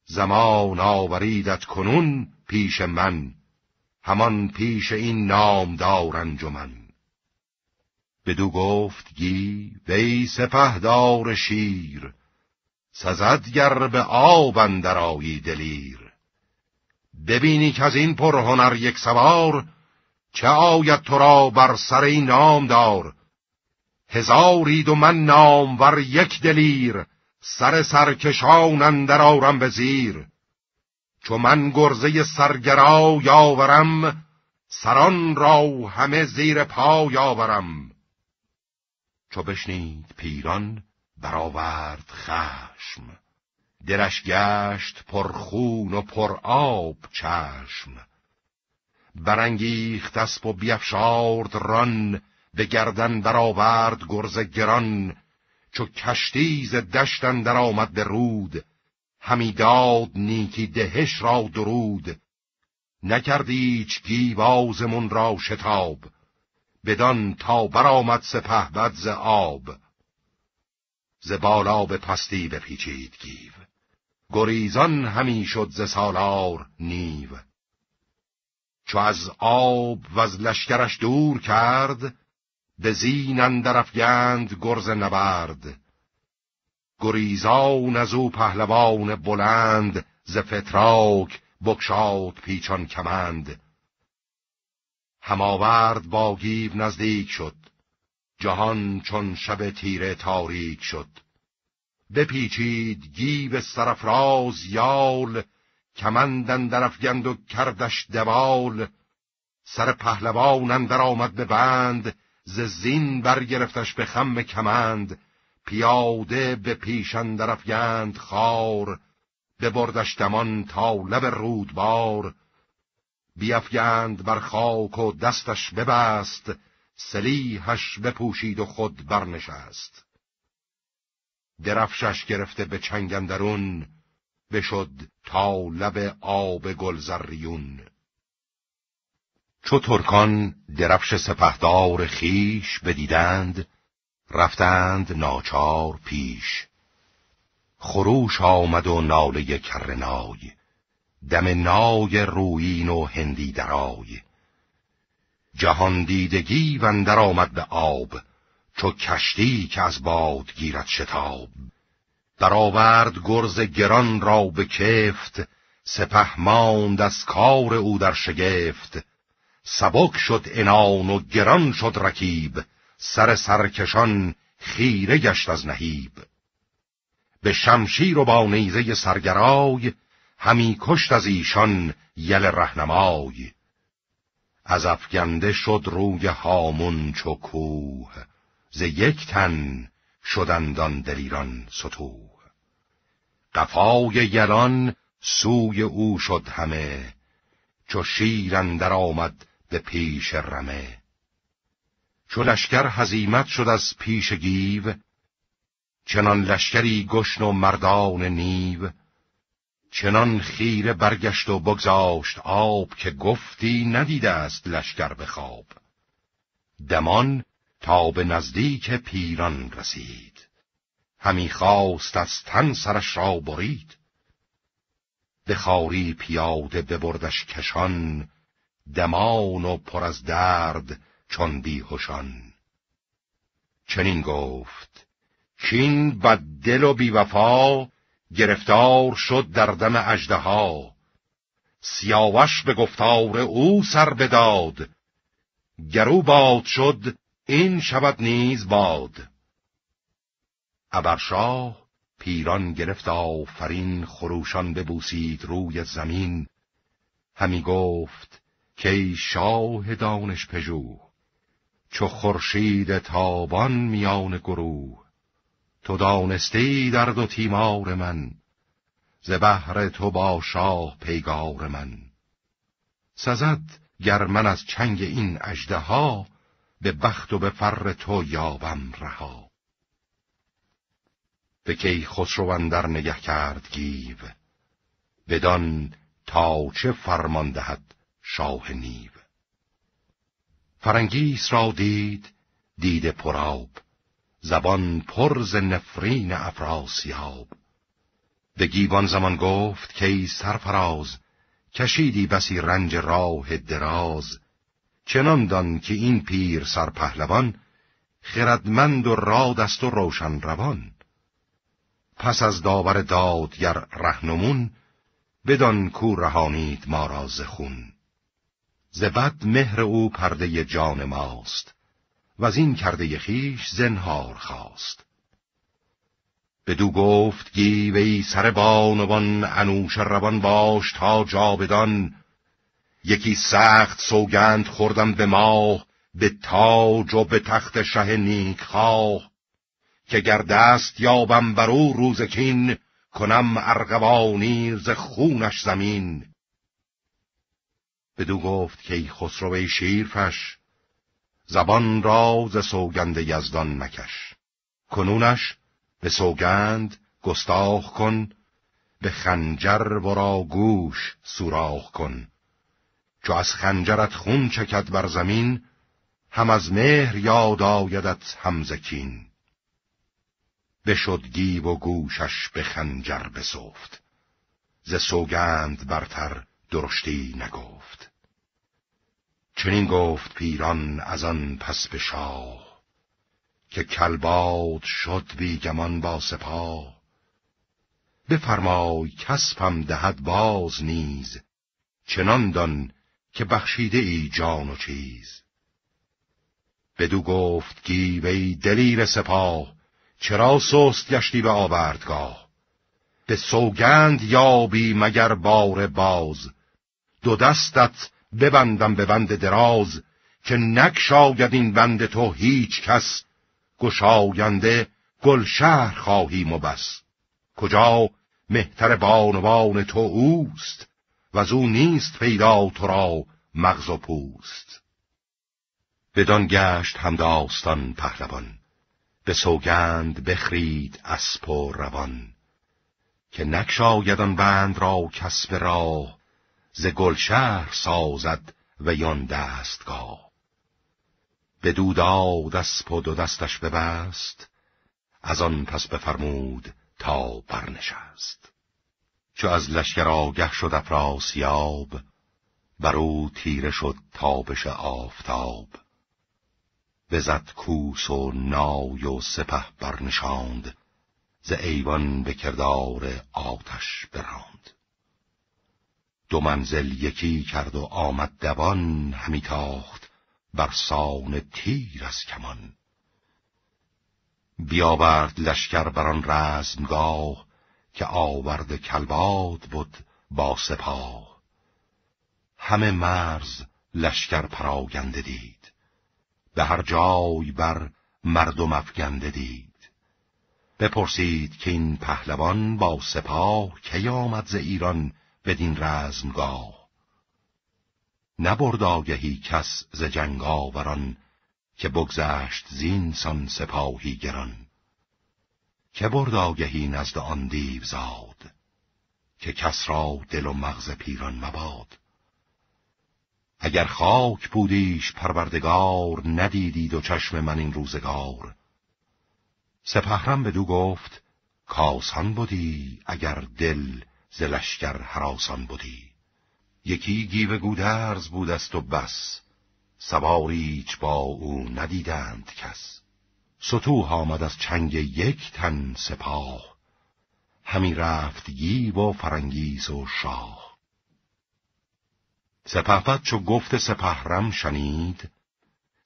زمان آوریدت کنون پیش من همان پیش این نام جمن بدو گفت گی وی سپهدار شیر سزد گر به آب اندرایی دلیر ببینی که از این پرهنر یک سوار چه آید تو را بر سر ای نام دار هزارید و من نام ور یک دلیر سر سرکشان اندر آرم به زیر چو من گرزه سرگرا یاورم سران را همه زیر پا یاورم چو بشنید پیران برآورد خشم درش گشت پر خون و پر آب چشم برانگیخت اسب و بیفشارد ران به گردن برآورد گرز گران چو کشتی ز دشتن در آمد به رود همی داد نیکی دهش را درود نکردیچ گیوازمون را شتاب بدان تا برآمد بد ز آب ز بالا به پستی بپیچید گیو گریزان همی شد ز سالار نیو چو از آب و از لشکرش دور کرد به زین اندرافگند گرز نبرد گریزان از او پهلوان بلند ز فتراک بکشاد پیچان کمند هماورد با گیب نزدیک شد جهان چون شب تیره تاریک شد بپیچید گیب سرفراز یال کمندن درفگند و کردش دوال سر پهلوان اندر آمد به بند ز زین برگرفتش به خم کمند پیاده به پیشن درفگند خار بردش دمان تا لب رودبار بیافگند بر خاک و دستش ببست سلیحش بپوشید و خود برنشست درفشش گرفته به چنگندرون بشد تا لب آب گلزریون چو ترکان درفش سپهدار خیش بدیدند رفتند ناچار پیش خروش آمد و ناله کرنای دم نای روین و هندی درای جهان دیدگی و آمد به آب چو کشتی که از باد گیرد شتاب آورد گرز گران را به کفت سپه ماند از کار او در شگفت سبک شد انان و گران شد رکیب سر سرکشان خیره گشت از نهیب به شمشیر و با نیزه سرگرای همی کشت از ایشان یل رهنمای از افگنده شد روی هامون چو کوه ز یک تن شدند دلیران ستوه قفای یلان سوی او شد همه چو شیر اندر آمد به پیش رمه چو لشکر هزیمت شد از پیش گیو چنان لشکری گشن و مردان نیو چنان خیره برگشت و بگذاشت آب که گفتی ندیده است لشکر به خواب دمان تا به نزدیک پیران رسید همی خواست از تن سرش را برید به خاری پیاده ببردش کشان دمان و پر از درد چون بیهوشان چنین گفت چین بد دل و بیوفا گرفتار شد در دم اژدها سیاوش به گفتار او سر بداد گرو باد شد این شود نیز باد ابرشاه پیران گرفت آفرین خروشان ببوسید روی زمین همی گفت که شاه دانش پژوه چو خورشید تابان میان گروه تو دانستی در و تیمار من ز بهر تو با شاه پیگار من سزد گر من از چنگ این اژدها به بخت و به فر تو یابم رها به کی خسرو اندر نگه کرد گیو بدان تا چه فرمان دهد شاه نیو فرنگیس را دید دید پراب زبان پرز نفرین افراسیاب به گیوان زمان گفت که سرفراز کشیدی بسی رنج راه دراز چنان دان که این پیر سر پهلوان خردمند و راد است و روشن روان پس از داور دادگر رهنمون بدان کو رهانید ما را ز خون ز بد مهر او پرده جان ماست و از این کرده خیش زنهار خواست بدو گفت گیوی سر بانوان انوش روان باش تا جاودان یکی سخت سوگند خوردم به ماه به تاج و به تخت شه نیک خواه که گر دست یابم بر او روزکین کنم ارغوانی ز خونش زمین بدو گفت که ای خسرو شیرفش زبان را ز سوگند یزدان مکش کنونش به سوگند گستاخ کن به خنجر ورا گوش سوراخ کن چو از خنجرت خون چکد بر زمین هم از مهر یاد آیدت همزکین بشد گیب و گوشش به خنجر بسفت ز سوگند برتر درشتی نگفت چنین گفت پیران از آن پس به شاه که کلباد شد بیگمان با سپاه بفرمای کسبم دهد باز نیز چنان دان که بخشیده ای جان و چیز بدو گفت گیوی دلیر سپاه چرا سست گشتی به آوردگاه به سوگند یابی مگر بار باز دو دستت ببندم به بند دراز که نکشاید این بند تو هیچ کس گشاینده گلشهر خواهیم و بس کجا مهتر بانوان تو اوست و از او نیست پیدا تو را مغز و پوست بدان گشت هم داستان پهلوان به سوگند بخرید اسب و روان که نکشاید آن بند را کسب راه ز گلشهر سازد و یان دستگاه دودا دوداد اسب و دستش ببست از آن پس بفرمود تا برنشست چو از لشکر آگه شد افراسیاب بر او تیره شد تابش آفتاب بزد کوس و نای و سپه برنشاند ز ایوان به کردار آتش براند دو منزل یکی کرد و آمد دوان همی تاخت بر سان تیر از کمان بیاورد لشکر بران رزمگاه که آورد کلباد بود با سپاه همه مرز لشکر پراگنده دید به هر جای بر مردم افگنده دید بپرسید که این پهلوان با سپاه کی آمد ز ایران بدین رزمگاه نبرد آگهی کس ز جنگاوران که بگذشت زین سان سپاهی گران که برد آگهی نزد آن دیو زاد که کس را دل و مغز پیران مباد اگر خاک بودیش پروردگار ندیدید و چشم من این روزگار سپهرم به دو گفت کاسان بودی اگر دل زلشگر حراسان بودی یکی گیو گودرز بودست و بس سواریچ با او ندیدند کس ستوه آمد از چنگ یک تن سپاه همی رفت گیب و فرنگیز و شاه سپهبد چو گفت سپهرم شنید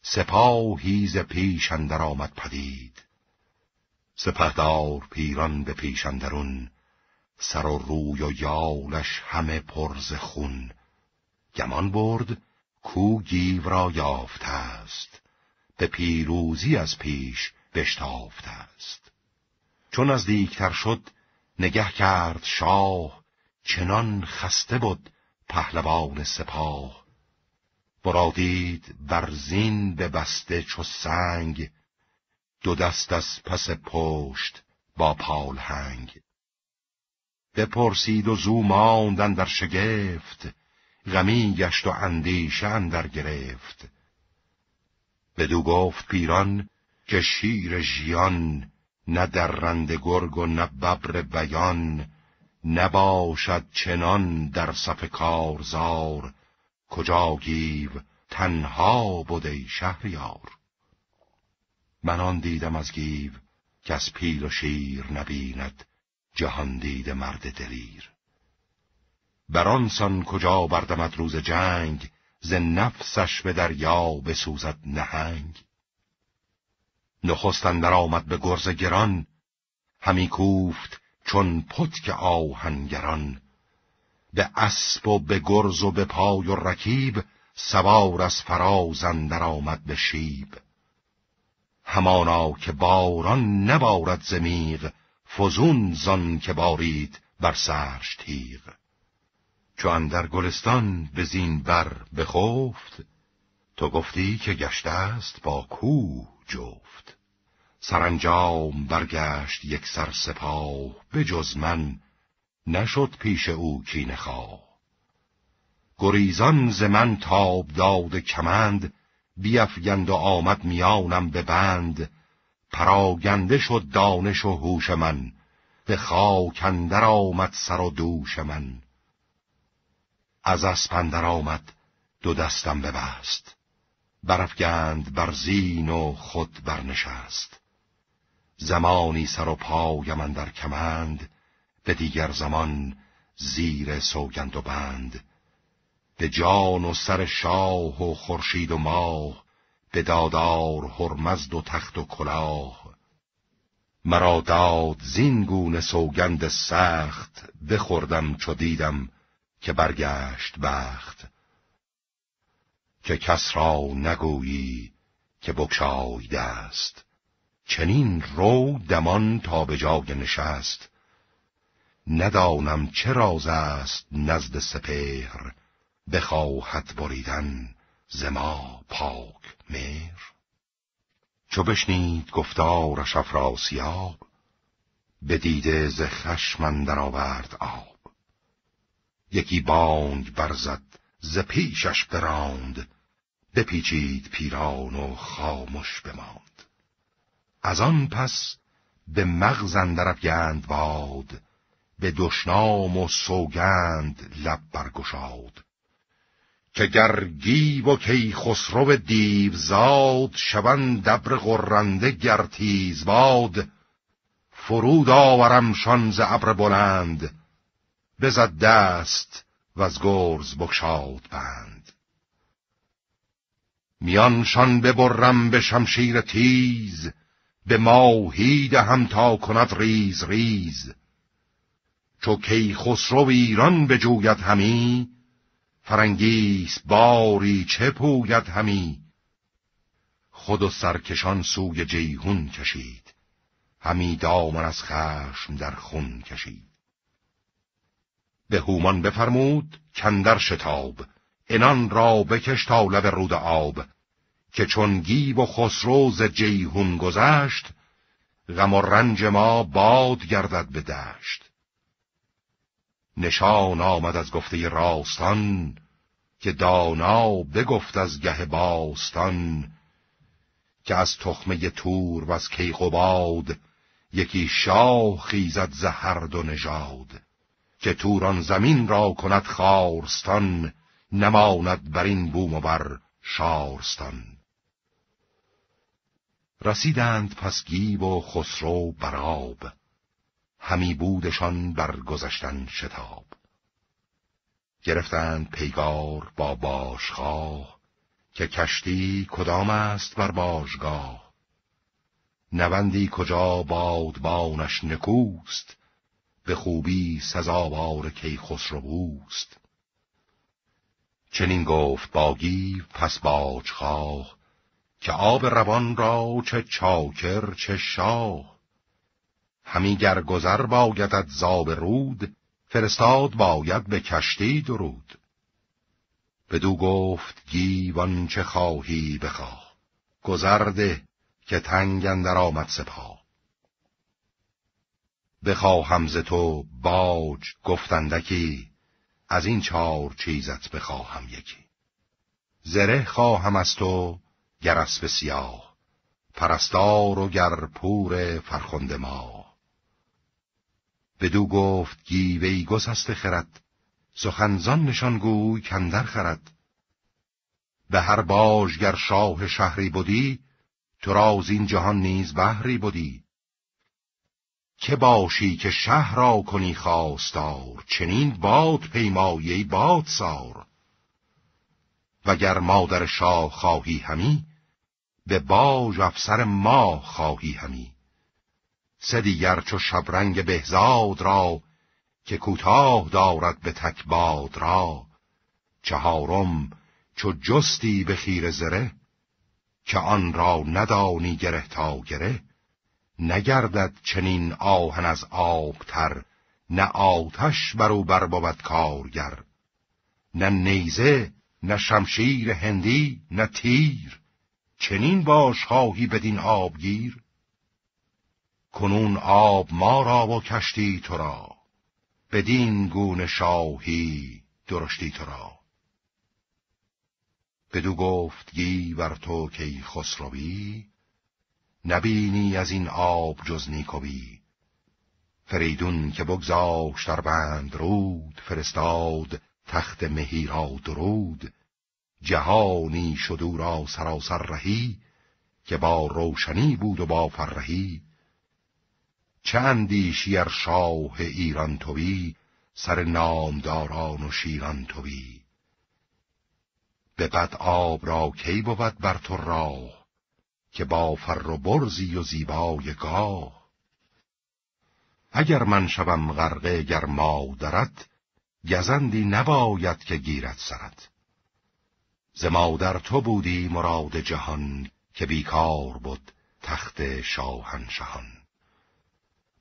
سپاهی ز پیش اندر آمد پدید سپهدار پیران به پیش اندرون سر و روی و یالش همه پرز خون گمان برد کو گیو را یافته است به پیروزی از پیش بشتافته است چون از دیکتر شد نگه کرد شاه چنان خسته بود پهلوان سپاه برادید در به بسته چو سنگ دو دست از پس پشت با پالهنگ بپرسید و زو ماندن در شگفت غمی گشت و اندیشه اندر گرفت بدو گفت پیران که شیر ژیان نه رند گرگ و نه ببر بیان نباشد چنان در صف کارزار کجا گیو تنها بوده شهریار من آن دیدم از گیو که از پیل و شیر نبیند جهان دید مرد دلیر برانسان کجا بردمد روز جنگ ز نفسش به دریا بسوزد نهنگ نخستن در آمد به گرز گران همی کوفت چون پتک آهنگران به اسب و به گرز و به پای و رکیب سوار از فراز اندر آمد به شیب همانا که باران نبارد زمیغ فزون زان که بارید بر سرش تیغ چون در گلستان به زین بر بخفت تو گفتی که گشته است با کوه جفت سرانجام برگشت یک سر سپاه به جز من نشد پیش او کی خواه گریزان ز من تاب داد کمند بیفگند و آمد میانم به بند پراگنده شد دانش و هوش من به خاک اندر آمد سر و دوش من از اسپندر آمد دو دستم ببست برفگند بر زین و خود برنشست زمانی سر و پای من در کمند به دیگر زمان زیر سوگند و بند به جان و سر شاه و خورشید و ماه به دادار هرمزد و تخت و کلاه مرا داد زین سوگند سخت بخوردم چو دیدم که برگشت بخت که کس را نگویی که بکشای دست چنین رو دمان تا به جای نشست ندانم چه راز است نزد سپهر بخواهد بریدن زما پاک میر چو بشنید گفتارش افراسیاب به دیده ز خشم آورد آب یکی بانگ برزد ز پیشش براند بپیچید پیران و خاموش بماند از آن پس به مغز گند باد به دشنام و سوگند لب برگشاد که گر گیو و خسرو دیو زاد شوند دبر غرنده گر تیز باد فرود آورم شان ز ابر بلند بزد دست و از گرز بکشاد بند میانشان ببرم به شمشیر تیز به ماهی دهم تا کند ریز ریز چو کی خسرو ایران بجوید همی فرنگیس باری چه پوید همی خود و سرکشان سوی جیهون کشید همی دامن از خشم در خون کشید به هومان بفرمود کندر شتاب انان را بکش تا لب رود آب که چون گیب و خسرو ز جیهون گذشت غم و رنج ما باد گردد به دشت نشان آمد از گفته راستان که دانا بگفت از گه باستان که از تخمه تور و از کیقوباد یکی شاه خیزد زهرد و نژاد که توران زمین را کند خارستان نماند بر این بوم و بر شارستان رسیدند پس گیب و خسرو براب همی بودشان بر شتاب گرفتند پیگار با باشخواه که کشتی کدام است بر باشگاه نوندی کجا بادبانش نکوست به خوبی سزاوار کیخسرو بوست چنین گفت باگی پس باچ خواه که آب روان را چه چاکر چه شاه همی گر گذر از زاب رود فرستاد باید به کشتی درود بدو گفت گیوان چه خواهی بخواه گذرده که تنگ اندر آمد سپاه بخواهم ز تو باج گفتندکی از این چهار چیزت بخواهم یکی زره خواهم از تو گر اسب سیاه پرستار و گر پور فرخنده ما بدو گفت گیوهای گسست خرد سخنزان نشان گوی کندر خرد به هر باج گر شاه شهری بودی تو را این جهان نیز بهری بودی چه باشی که شهر را کنی خواستار چنین باد پیمایی باد سار وگر مادر شاه خواهی همی به باج افسر ما خواهی همی سه دیگر چو شبرنگ بهزاد را که کوتاه دارد به تک باد را چهارم چو جستی به خیر زره که آن را ندانی گره تا گره نگردد چنین آهن از آب تر نه آتش بر او بر کارگر نه نیزه نه شمشیر هندی نه تیر چنین باش خواهی بدین آبگیر کنون آب ما را و کشتی تو را بدین گونه شاهی درشتی تو را بدو گفت گی بر تو کی خسروی نبینی از این آب جز نیکویی فریدون که بگذاشت در بند رود فرستاد تخت مهی را درود جهانی شد او را سراسر رهی که با روشنی بود و با فرهی چندی شیر شاه ایران توی سر نامداران و شیران توی به بد آب را کی بود بر تو راه که با فر و برزی و زیبای گاه اگر من شوم غرقه گر مادرت گزندی نباید که گیرد سرت ز مادر تو بودی مراد جهان که بیکار بود تخت شاهنشهان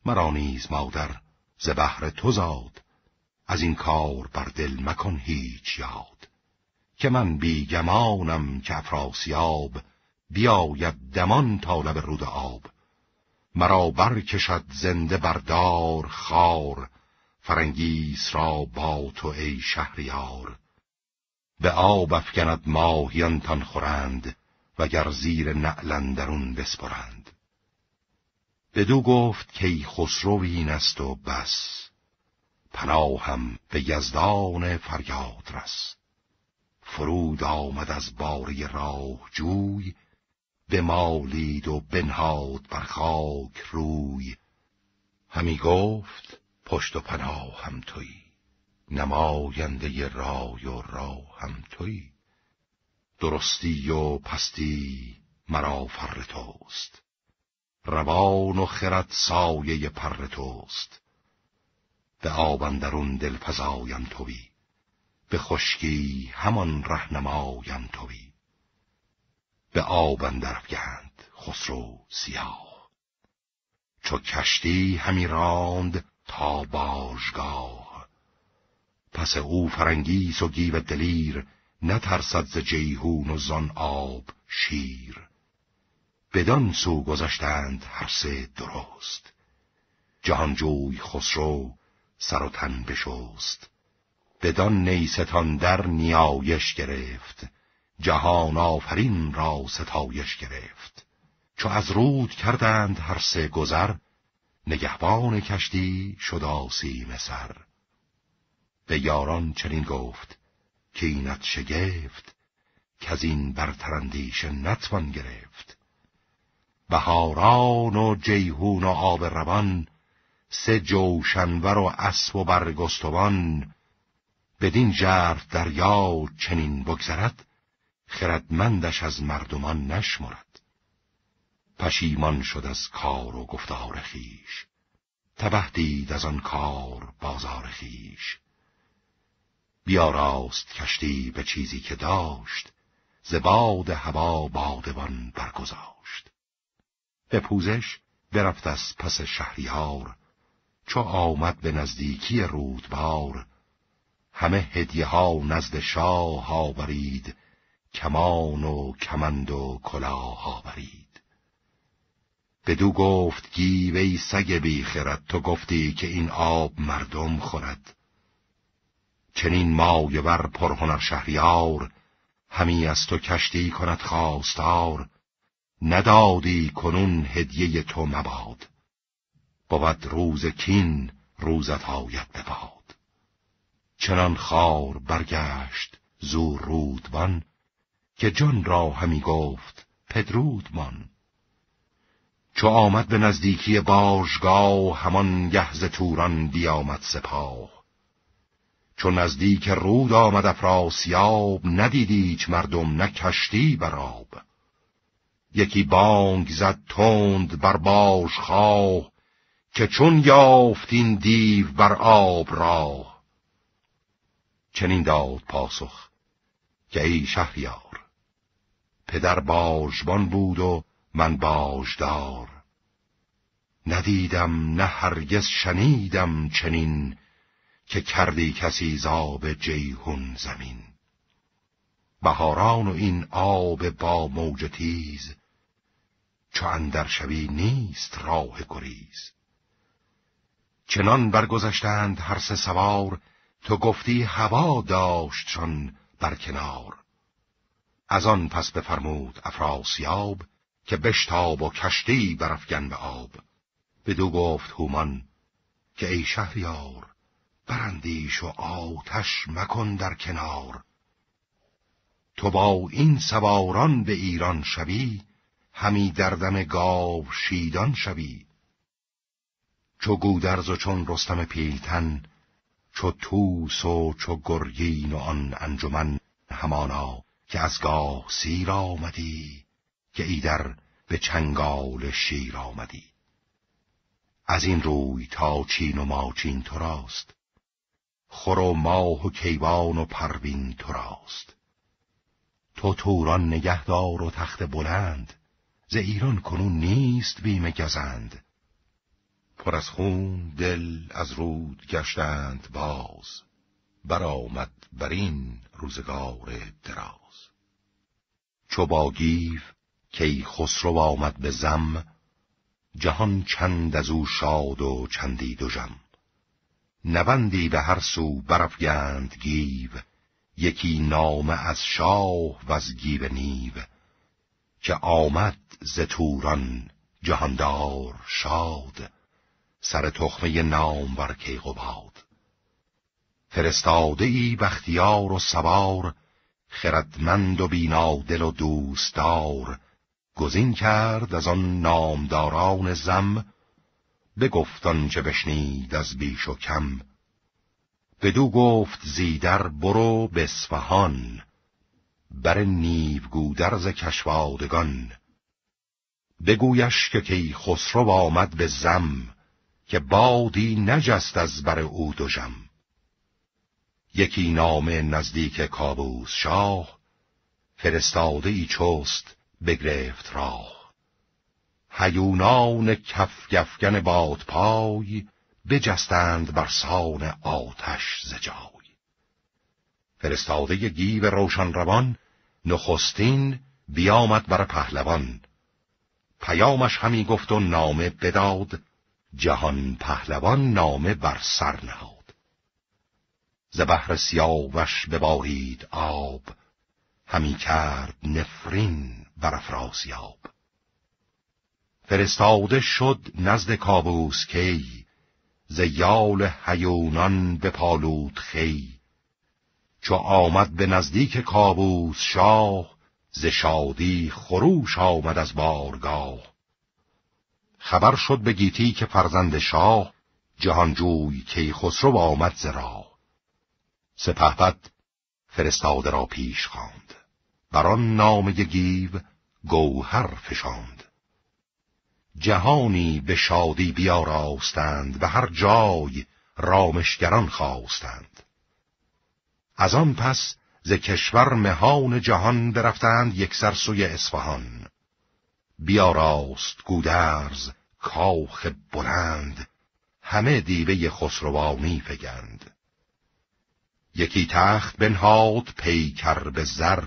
مرا نیز مادر ز بهر تو زاد از این کار بر دل مکن هیچ یاد که من بیگمانم که افراسیاب بیاید دمان تا رود آب مرا برکشد زنده بردار خار فرنگیس را با تو ای شهریار به آب افکند ماهیان تان خورند گر زیر درون بسپرند بدو گفت که خسرو این است و بس هم به یزدان فریاد رس فرود آمد از باری راه جوی بمالید و بنهاد بر خاک روی همی گفت پشت و پناه هم تویی نماینده رای و را هم تویی درستی و پستی مرا فر توست روان و خرد سایه پر توست به آبندرون دل تویی به خشکی همان رهنمایم تویی به آب درفگند خسرو سیاه چو کشتی همی راند تا باژگاه پس او فرنگیس و گیو دلیر نترسد ز جیهون و زان آب شیر بدان سو گذشتند هر سه درست جهانجوی خسرو سر و تن بشست بدان نیستان در نیایش گرفت جهان آفرین را ستایش گرفت چو از رود کردند هر سه گذر نگهبان کشتی شد آسیم سر به یاران چنین گفت که اینت شگفت که از این برترندیش نتوان گرفت بهاران و جیهون و آب روان سه جوشنور و اسب و برگستوان بدین جرد دریا چنین بگذرد خردمندش از مردمان نشمرد پشیمان شد از کار و گفتار خیش تبه دید از آن کار بازار خیش راست کشتی به چیزی که داشت ز هوا بادبان برگذاشت به پوزش برفت از پس شهریار چو آمد به نزدیکی رودبار همه هدیه ها نزد شاه آورید کمان و کمند و کلاه آورید بدو گفت گیوی سگ بیخرد تو گفتی که این آب مردم خورد چنین مایه بر پرهنر شهریار همی از تو کشتی کند خواستار ندادی کنون هدیه تو مباد بود روز کین روزت هایت بباد چنان خار برگشت زور رودبان که جان را همی گفت پدرود من چو آمد به نزدیکی باشگاه همان گهز توران بیامد سپاه چو نزدیک رود آمد افراسیاب ندیدیچ مردم نکشتی براب یکی بانگ زد تند بر باش که چون این دیو بر آب راه چنین داد پاسخ که ای شهریار پدر باژبان بود و من باژدار ندیدم نه هرگز شنیدم چنین که کردی کسی زاب جیهون زمین بهاران و این آب با موج تیز چو اندر شوی نیست راه گریز چنان برگذشتند هر سه سوار تو گفتی هوا داشتشان بر کنار از آن پس بفرمود افراسیاب که بشتاب و کشتی برفگن به آب به دو گفت هومان که ای شهریار برندیش و آتش مکن در کنار تو با این سواران به ایران شوی همی دردم گاو شیدان شوی چو گودرز و چون رستم پیلتن چو توس و چو گرگین و آن انجمن همانا که از گاه سیر آمدی که ایدر به چنگال شیر آمدی از این روی تا چین و ماچین تو راست خور و ماه و کیوان و پروین تو راست تو توران نگهدار و تخت بلند ز ایران کنون نیست بیم گزند پر از خون دل از رود گشتند باز برآمد بر این روزگار دراز چو با گیو کی خسرو آمد به زم جهان چند از او شاد و چندی جم نوندی به هر سو برافگند گیو یکی نام از شاه و از گیو نیو که آمد ز توران جهاندار شاد سر تخمه نامور کیقوباد فرستاده ای بختیار و سوار خردمند و دل و دوستدار گزین کرد از آن نامداران زم گفتان چه بشنید از بیش و کم بدو گفت زیدر برو به بر بر نیوگودرز کشوادگان بگویش که کی خسرو آمد به زم که بادی نجست از بر او جم. یکی نام نزدیک کابوس شاه فرستاده ای چست بگرفت راه هیونان کفگفگن بادپای بجستند بر سان آتش زجای فرستاده گیو روشن روان نخستین بیامد بر پهلوان پیامش همی گفت و نامه بداد جهان پهلوان نامه بر سر نهاد ز بحر سیاوش ببارید آب همی کرد نفرین بر افراسیاب فرستاده شد نزد کابوس کی ز یال هیونان به پالود خی چو آمد به نزدیک کابوس شاه ز شادی خروش آمد از بارگاه خبر شد به گیتی که فرزند شاه جهانجوی کیخسرو آمد ز راه سپهبد فرستاده را پیش خواند بر آن نامه گیو گوهر فشاند جهانی به شادی بیاراستند به هر جای رامشگران خواستند از آن پس ز کشور مهان جهان برفتند یک سر سوی اصفهان بیاراست گودرز کاخ بلند همه دیبه خسروانی فگند یکی تخت بنهاد پیکر به زر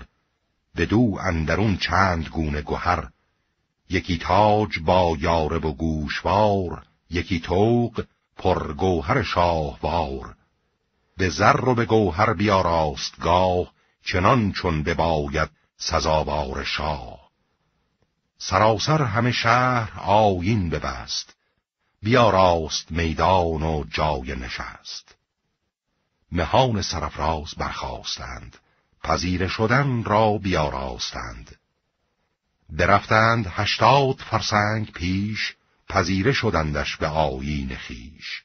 دو اندرون چند گونه گهر یکی تاج با یارب و گوشوار یکی توق پرگوهر شاهوار به زر و به گوهر بیاراست گاه چنان چون بباید سزاوار شاه سراسر همه شهر آیین ببست بیاراست میدان و جای نشست مهان سرفراز برخواستند پذیر شدن را بیاراستند برفتند هشتاد فرسنگ پیش پذیره شدندش به آیین خیش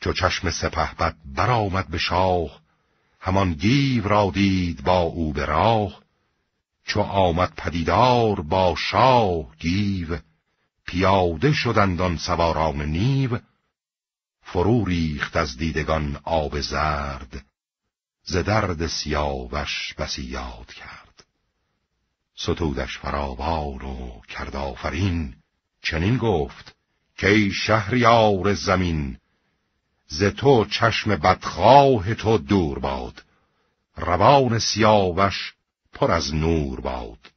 چو چشم سپهبد برآمد به شاه همان گیو را دید با او به راه چو آمد پدیدار با شاه گیو پیاده شدند آن سواران نیو فرو ریخت از دیدگان آب زرد ز درد سیاوش بسی یاد کرد ستودش فراوان و کرد چنین گفت که ای شهریار زمین ز تو چشم بدخواه تو دور باد روان سیاوش پر از نور باد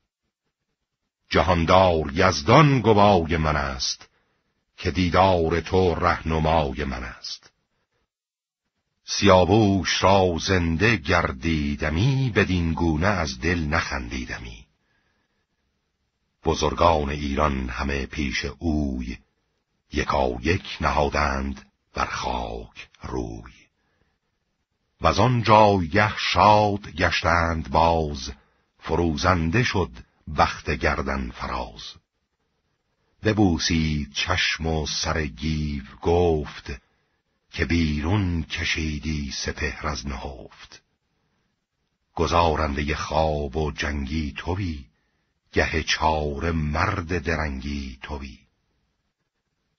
جهاندار یزدان گوای من است که دیدار تو رهنمای من است سیابوش را زنده گردیدمی بدین گونه از دل نخندیدمی بزرگان ایران همه پیش اوی یکا یک نهادند بر خاک روی و از آن جایگه شاد گشتند باز فروزنده شد بخت گردن فراز ببوسید چشم و سر گیو گفت که بیرون کشیدی سپهر از نهفت گزارنده خواب و جنگی توی گه چار مرد درنگی توی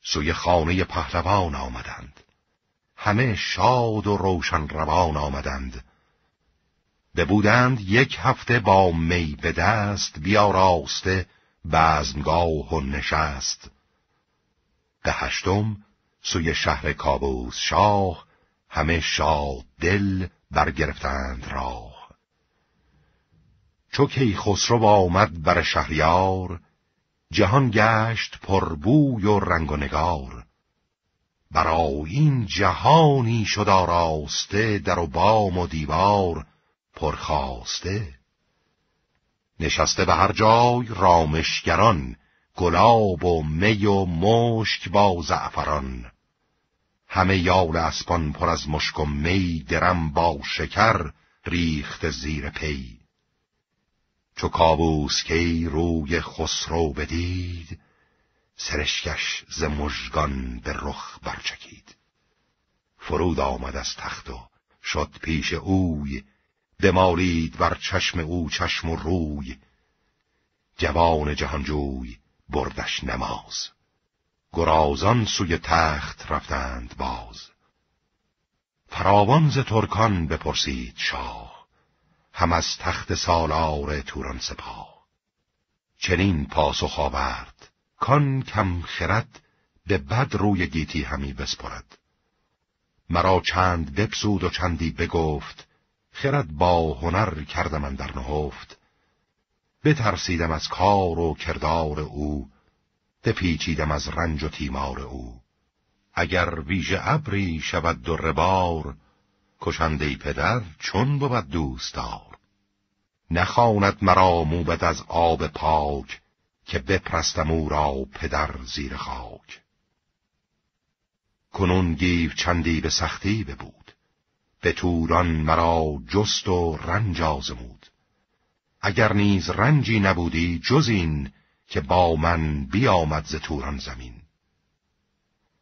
سوی خانه پهلوان آمدند همه شاد و روشن روان آمدند ببودند یک هفته با می به دست بیا راسته بزمگاه و نشست به هشتم سوی شهر کابوس شاه همه شاد دل برگرفتند راه چو خسرو آمد بر شهریار جهان گشت پربوی و رنگ و نگار برای این جهانی شد آراسته در و بام و دیوار پرخواسته نشسته به هر جای رامشگران گلاب و می و مشک با زعفران همه یال اسپان پر از مشک و می درم با شکر ریخت زیر پی چو کابوس روی خسرو بدید سرشکش ز مژگان به رخ برچکید فرود آمد از تخت و شد پیش اوی دمالید بر چشم او چشم و روی جوان جهانجوی بردش نماز گرازان سوی تخت رفتند باز فراوان ز ترکان بپرسید شاه هم از تخت سالار توران سپاه چنین پاسخ آورد کان کم خرد به بد روی گیتی همی بسپرد مرا چند بپسود و چندی بگفت خرد با هنر کردم در نهفت بترسیدم از کار و کردار او بپیچیدم از رنج و تیمار او اگر ویژه ابری شود در بار کشنده پدر چون بود دار. نخواند مرا موبت از آب پاک که بپرستم او را پدر زیر خاک کنون گیو چندی به سختی ببود به توران مرا جست و رنج آزمود اگر نیز رنجی نبودی جز این که با من بیامد ز توران زمین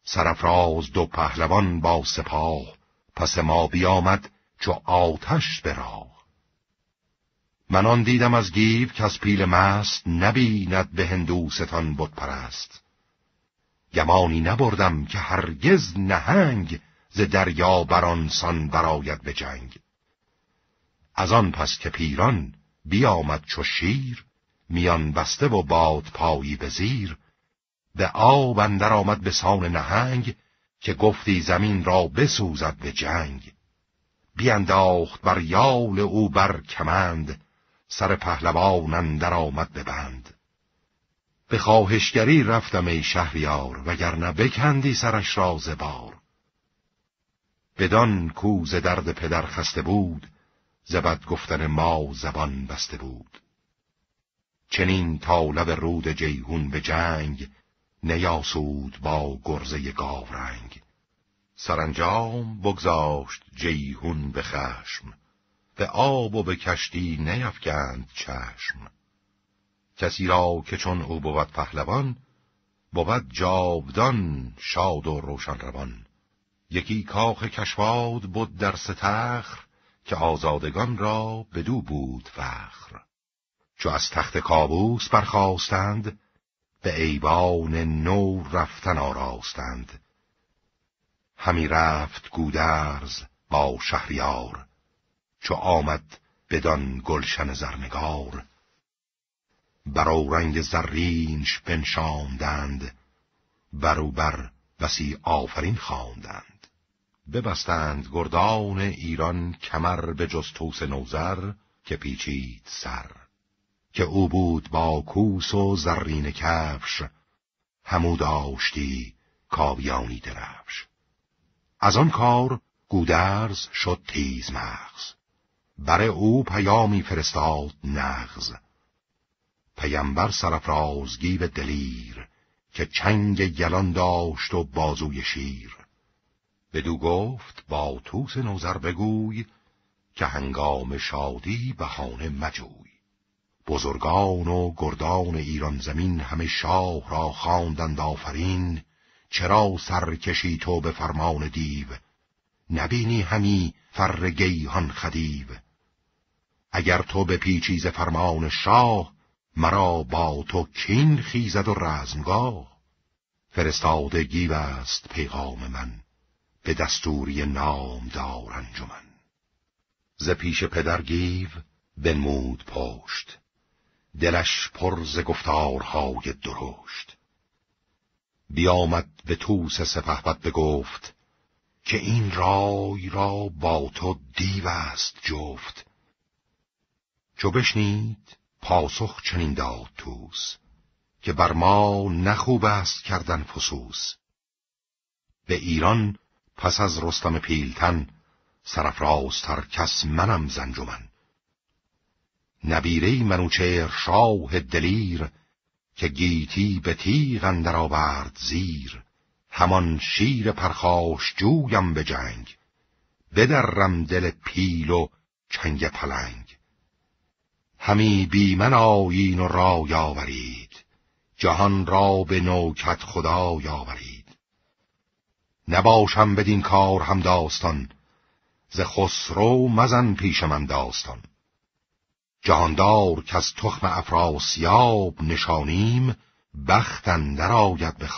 سرفراز دو پهلوان با سپاه پس ما بیامد چو آتش به من آن دیدم از گیب که از پیل مست نبیند به هندوستان بود پرست گمانی نبردم که هرگز نهنگ ز دریا برانسان براید به جنگ از آن پس که پیران بیامد چو شیر میان بسته و باد پایی به زیر به آب اندر آمد به سان نهنگ که گفتی زمین را بسوزد به جنگ بیانداخت بر یال او بر کمند سر پهلوان اندر آمد به بند به خواهشگری رفتم ای شهریار وگرنه بکندی سرش را زبار بدان کوز درد پدر خسته بود زبد گفتن ما زبان بسته بود چنین تا رود جیهون به جنگ نیاسود با گرزه گاورنگ سرانجام بگذاشت جیهون به خشم به آب و به کشتی نیفکند چشم کسی را که چون او بود پهلوان بود جاودان شاد و روشن روان یکی کاخ کشواد بود در ستخر که آزادگان را بدو بود فخر چو از تخت کابوس برخواستند به ایوان نو رفتن آراستند همی رفت گودرز با شهریار چو آمد بدان گلشن زرنگار بر رنگ زرینش بنشاندند بر او بر وسی آفرین خواندند ببستند گردان ایران کمر به جز توس نوزر که پیچید سر که او بود با کوس و زرین کفش همو داشتی کاویانی درفش از آن کار گودرز شد تیز مغز بر او پیامی فرستاد نغز پیمبر سرفرازگی و دلیر که چنگ یلان داشت و بازوی شیر بدو گفت با توس نوزر بگوی که هنگام شادی بهانه مجوی بزرگان و گردان ایران زمین همه شاه را خواندند آفرین چرا سرکشی تو به فرمان دیو نبینی همی فر گیهان خدیو اگر تو به پیچیز فرمان شاه مرا با تو کین خیزد و رزمگاه فرستاده گیو است پیغام من به دستوری دار انجمن ز پیش پدر گیو بنمود پشت دلش پر ز گفتارهای درشت بیامد به توس بد بگفت که این رای را با تو دیو است جفت چو بشنید پاسخ چنین داد توس که بر ما نخوب است کردن فسوس به ایران پس از رستم پیلتن سرفرازتر کس منم زنجمن نبیره منوچهر شاه دلیر که گیتی به تیغ اندر آورد زیر همان شیر پرخاش جویم به جنگ بدرم دل پیل و چنگ پلنگ همی بی من آیین و رای آورید جهان را به نوکت خدا یاورید نباشم بدین کار هم داستان ز خسرو مزن پیش من داستان جهاندار که از تخم افراسیاب نشانیم بختن اندر آید به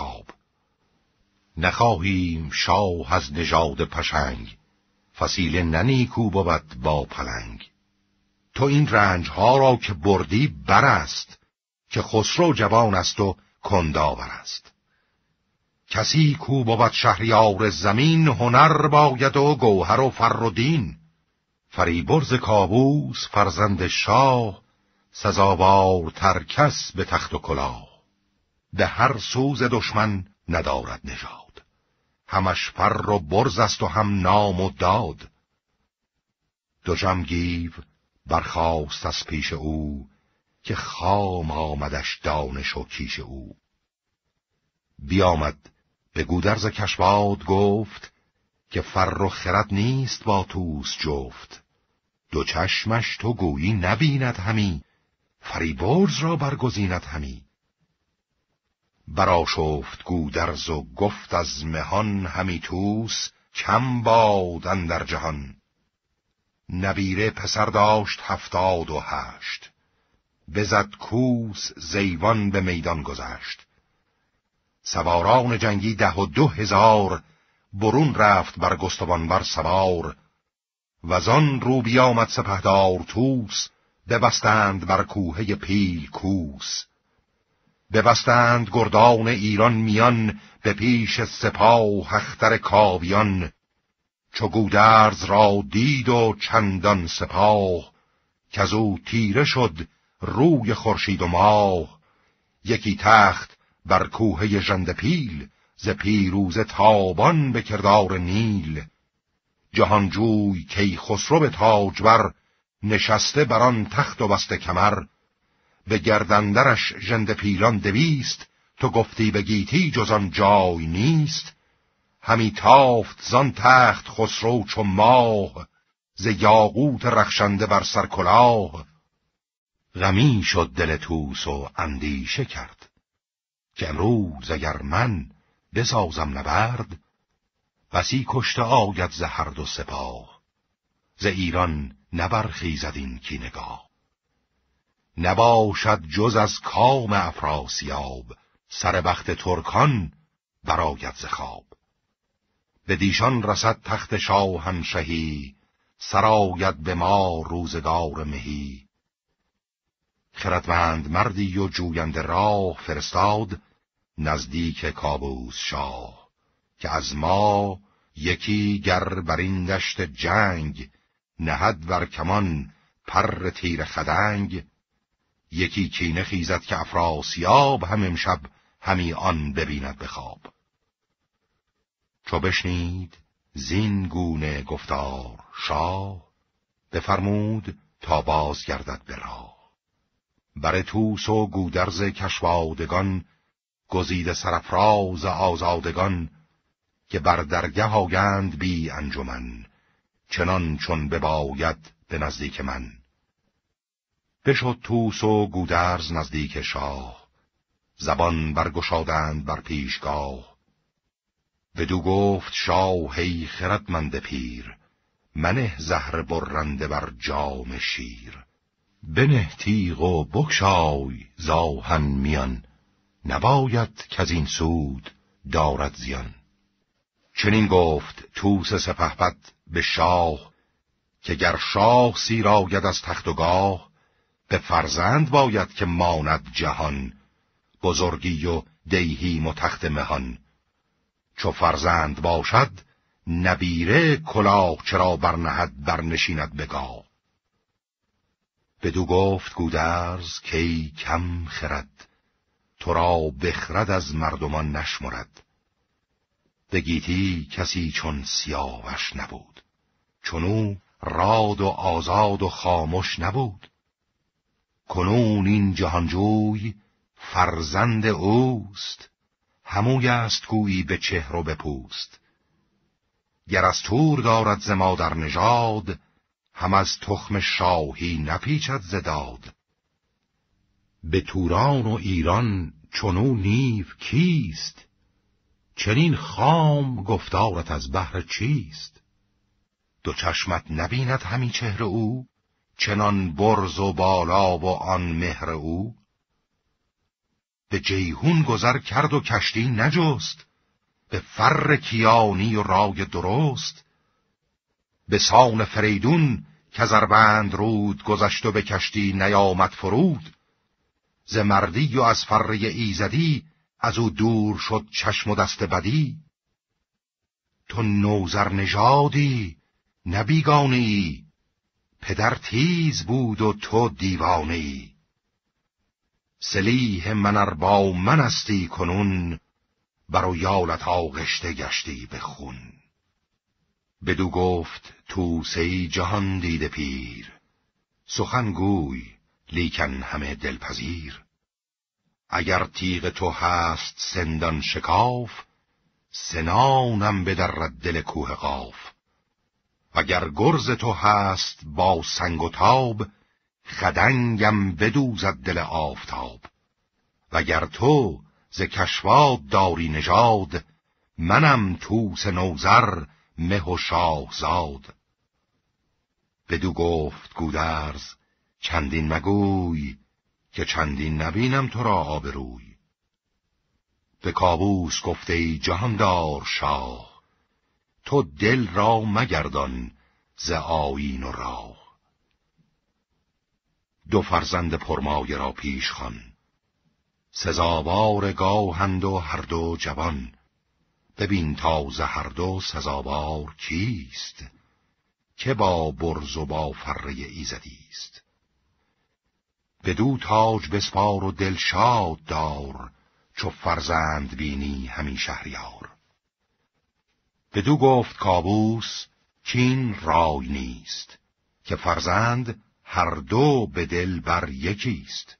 نخواهیم شاه از نژاد پشنگ فسیله ننیکو بود با پلنگ تو این رنج ها را که بردی بر است که خسرو جوان است و کنداور است کسی کو بود شهریار زمین هنر باید و گوهر و فر و دین فریبرز کابوس فرزند شاه سزاوار ترکس به تخت و کلاه به هر سوز دشمن ندارد نژاد همش فر و برز است و هم نام و داد دو جمگیو برخاست از پیش او که خام آمدش دانش و کیش او بیامد به گودرز کشباد گفت که فر و خرد نیست با توس جفت دو چشمش تو گویی نبیند همی فریبرز را برگزیند همی براشفت گودرز و گفت از مهان همی توس کم بادن در جهان نبیره پسر داشت هفتاد و هشت بزد کوس زیوان به میدان گذشت سواران جنگی ده و دو هزار برون رفت بر گستوان بر سوار و زان رو بیامد سپهدار توس ببستند بر کوه پیل کوس ببستند گردان ایران میان به پیش سپاه هختر کاویان چو گودرز را دید و چندان سپاه که او تیره شد روی خورشید و ماه یکی تخت بر کوه پیل ز پیروز تابان به کردار نیل جهانجوی کی خسرو به تاج نشسته بر آن تخت و بسته کمر به گردندرش ژنده پیلان دویست تو گفتی به گیتی جز آن جای نیست همی تافت زان تخت خسرو چو ماه ز یاقوت رخشنده بر سر کلاه غمی شد دل توس و اندیشه کرد که امروز اگر من بسازم نبرد بسی کشته آید ز دو سپاه ز ایران نبرخی زدین کی نگاه نباشد جز از کام افراسیاب سر بخت ترکان براید ز خواب به دیشان رسد تخت شهی سراید به ما روزگار مهی خردمند مردی و جوینده راه فرستاد نزدیک کابوس شاه که از ما یکی گر بر این دشت جنگ نهد بر کمان پر تیر خدنگ یکی کینه خیزد که افراسیاب هم امشب همی آن ببیند به خواب چو بشنید زین گونه گفتار شاه بفرمود تا باز گردد به راه بر توس و گودرز کشوادگان گزیده سرفراز آزادگان که بر درگه آگند بی انجمن چنان چون بباید به نزدیک من بشد توس و گودرز نزدیک شاه زبان برگشادند بر پیشگاه بدو گفت شاه هی خردمند پیر منه زهر برنده بر جام شیر بنه تیغ و بکشای زاهن میان نباید که از این سود دارد زیان چنین گفت توس سپهبد به شاه که گر شاه سیراید از تخت و گاه به فرزند باید که ماند جهان بزرگی و دیهیم و تخت مهان چو فرزند باشد نبیره کلاه چرا برنهد برنشیند بگاه بدو گفت گودرز کی کم خرد تو بخرد از مردمان نشمرد دگیتی کسی چون سیاوش نبود او راد و آزاد و خاموش نبود کنون این جهانجوی فرزند اوست هموی است گویی به چهر و به پوست گر از تور دارد ز مادر نژاد هم از تخم شاهی نپیچد زداد به توران و ایران چونو نیو کیست چنین خام گفتارت از بحر چیست دو چشمت نبیند همی چهره او چنان برز و بالا و آن مهر او به جیهون گذر کرد و کشتی نجست به فر کیانی و رای درست به سان فریدون زربند رود گذشت و به کشتی نیامد فرود ز مردی و از فره ایزدی از او دور شد چشم و دست بدی تو نوزر نژادی نبیگانی پدر تیز بود و تو دیوانی ای سلیح منر با من استی کنون بر یالت آغشته گشتی به خون بدو گفت سی جهان دیده پیر سخن گوی لیکن همه دلپذیر اگر تیغ تو هست سندان شکاف سنانم به در دل کوه قاف اگر گرز تو هست با سنگ و تاب خدنگم بدوزد دل آفتاب وگر تو ز کشواد داری نژاد منم توس نوزر مه و زاد بدو گفت گودرز چندین مگوی که چندین نبینم تو را آبروی به کابوس گفته ای جهاندار شاه تو دل را مگردان ز آیین و راه دو فرزند پرمایه را پیش خان سزاوار گاهند و هر دو جوان ببین تا ز هر دو سزاوار کیست که با برز و با فره ایزدی است به دو تاج بسپار و دل شاد دار چو فرزند بینی همین شهریار به دو گفت کابوس چین رای نیست که فرزند هر دو به دل بر یکیست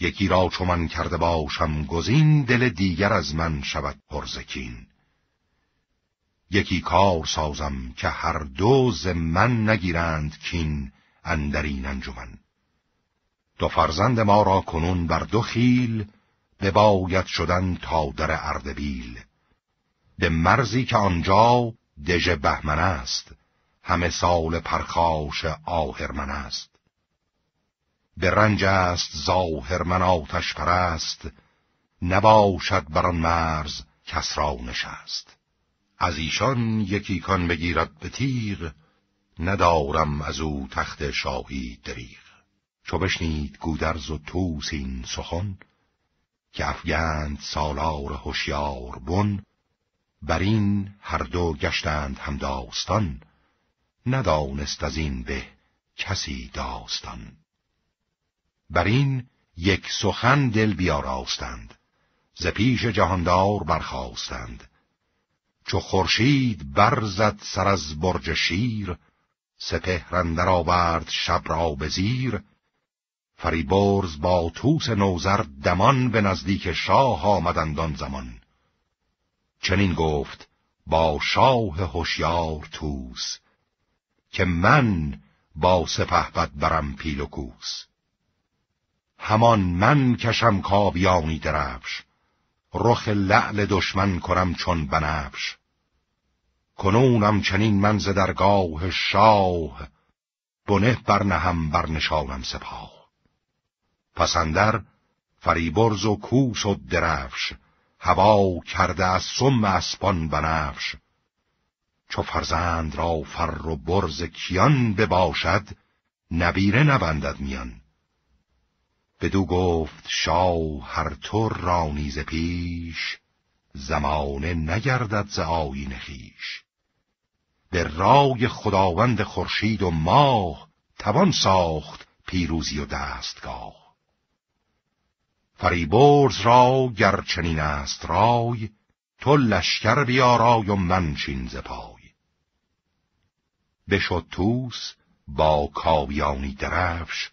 یکی را چو من کرده باشم گزین دل دیگر از من شود پرزکین یکی کار سازم که هر دو ز من نگیرند کین اندرین انجمن دو فرزند ما را کنون بر دو خیل به باید شدن تا در اردبیل به مرزی که آنجا دژ بهمن است همه سال پرخاش آهرمن است به رنج است ظاهرمن آتش پرست نباشد بر آن مرز کس را نشست از ایشان یکی کان بگیرد به تیغ ندارم از او تخت شاهی دریغ چو بشنید گودرز و توس این سخن که افگند سالار هوشیار بن بر این هر دو گشتند همداستان ندانست از این به کسی داستان بر این یک سخن دل بیاراستند ز پیش جهاندار برخواستند، چو خورشید برزد سر از برج شیر سپهرند را آورد شب را به زیر فریبرز با توس نوزر دمان به نزدیک شاه آن زمان چنین گفت با شاه هوشیار توس که من با سپهبد برم پیل و کوس همان من کشم کابیانی درفش رخ لعل دشمن کنم چون بنفش کنونم چنین من ز درگاه شاه بنه برنهم برنشانم سپاه پسندر فریبرز و کوس و درفش هوا کرده از سم اسپان بنفش چو فرزند را فر و برز کیان بباشد نبیره نبندد میان بدو گفت شاه هر تو رانی ز پیش زمانه نگردد ز آیین خویش به رای خداوند خورشید و ماه توان ساخت پیروزی و دستگاه فریبرز را گر است رای تو لشکر بیارای و من چین ز پای بشد توس با کاویانی درفش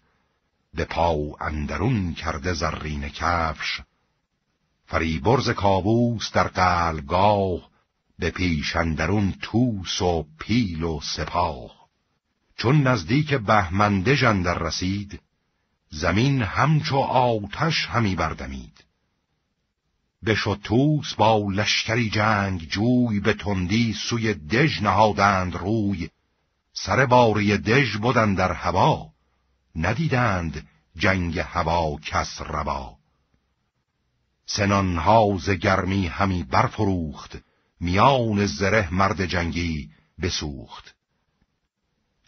به پا اندرون کرده زرین کفش فریبرز کابوس در قلگاه به پیش اندرون توس و پیل و سپاه چون نزدیک بهمنده اندر رسید زمین همچو آتش همی بردمید بشد توس با لشکری جنگ جوی به تندی سوی دژ نهادند روی سر باری دژ بودند در هوا ندیدند جنگ هوا کس روا سنان ز گرمی همی برفروخت میان زره مرد جنگی بسوخت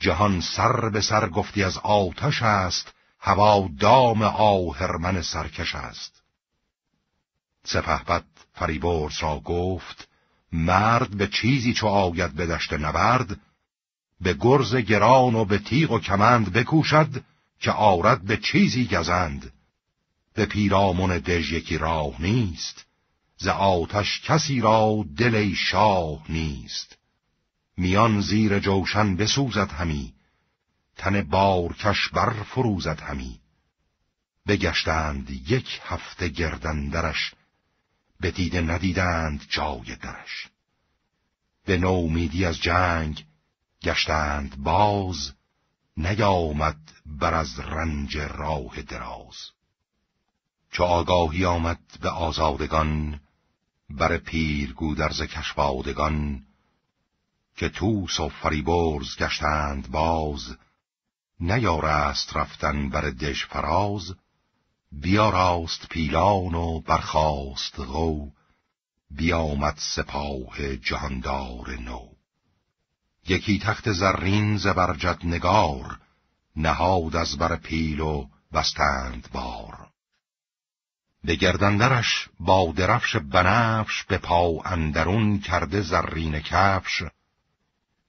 جهان سر به سر گفتی از آتش است هوا دام آهرمن سرکش است بد فریبرز را گفت مرد به چیزی چو آید به دشت نبرد به گرز گران و به تیغ و کمند بکوشد که آرد به چیزی گزند به پیرامون دژ یکی راه نیست ز آتش کسی را دلی شاه نیست میان زیر جوشن بسوزد همی تن بارکش بر فروزد همی بگشتند یک هفته گردندرش به دیده ندیدند جای درش به نومیدی از جنگ گشتند باز نیامد بر از رنج راه دراز چو آگاهی آمد به آزادگان بر پیرگودرز کشبادگان که توس و فریبرز گشتند باز نیارست رفتن بر دش فراز راست پیلان و برخاست غو بیامد سپاه جهاندار نو یکی تخت زرین زبرجد نگار نهاد از بر پیل و بستند بار به گردندرش با درفش بنفش به پا اندرون کرده زرین کفش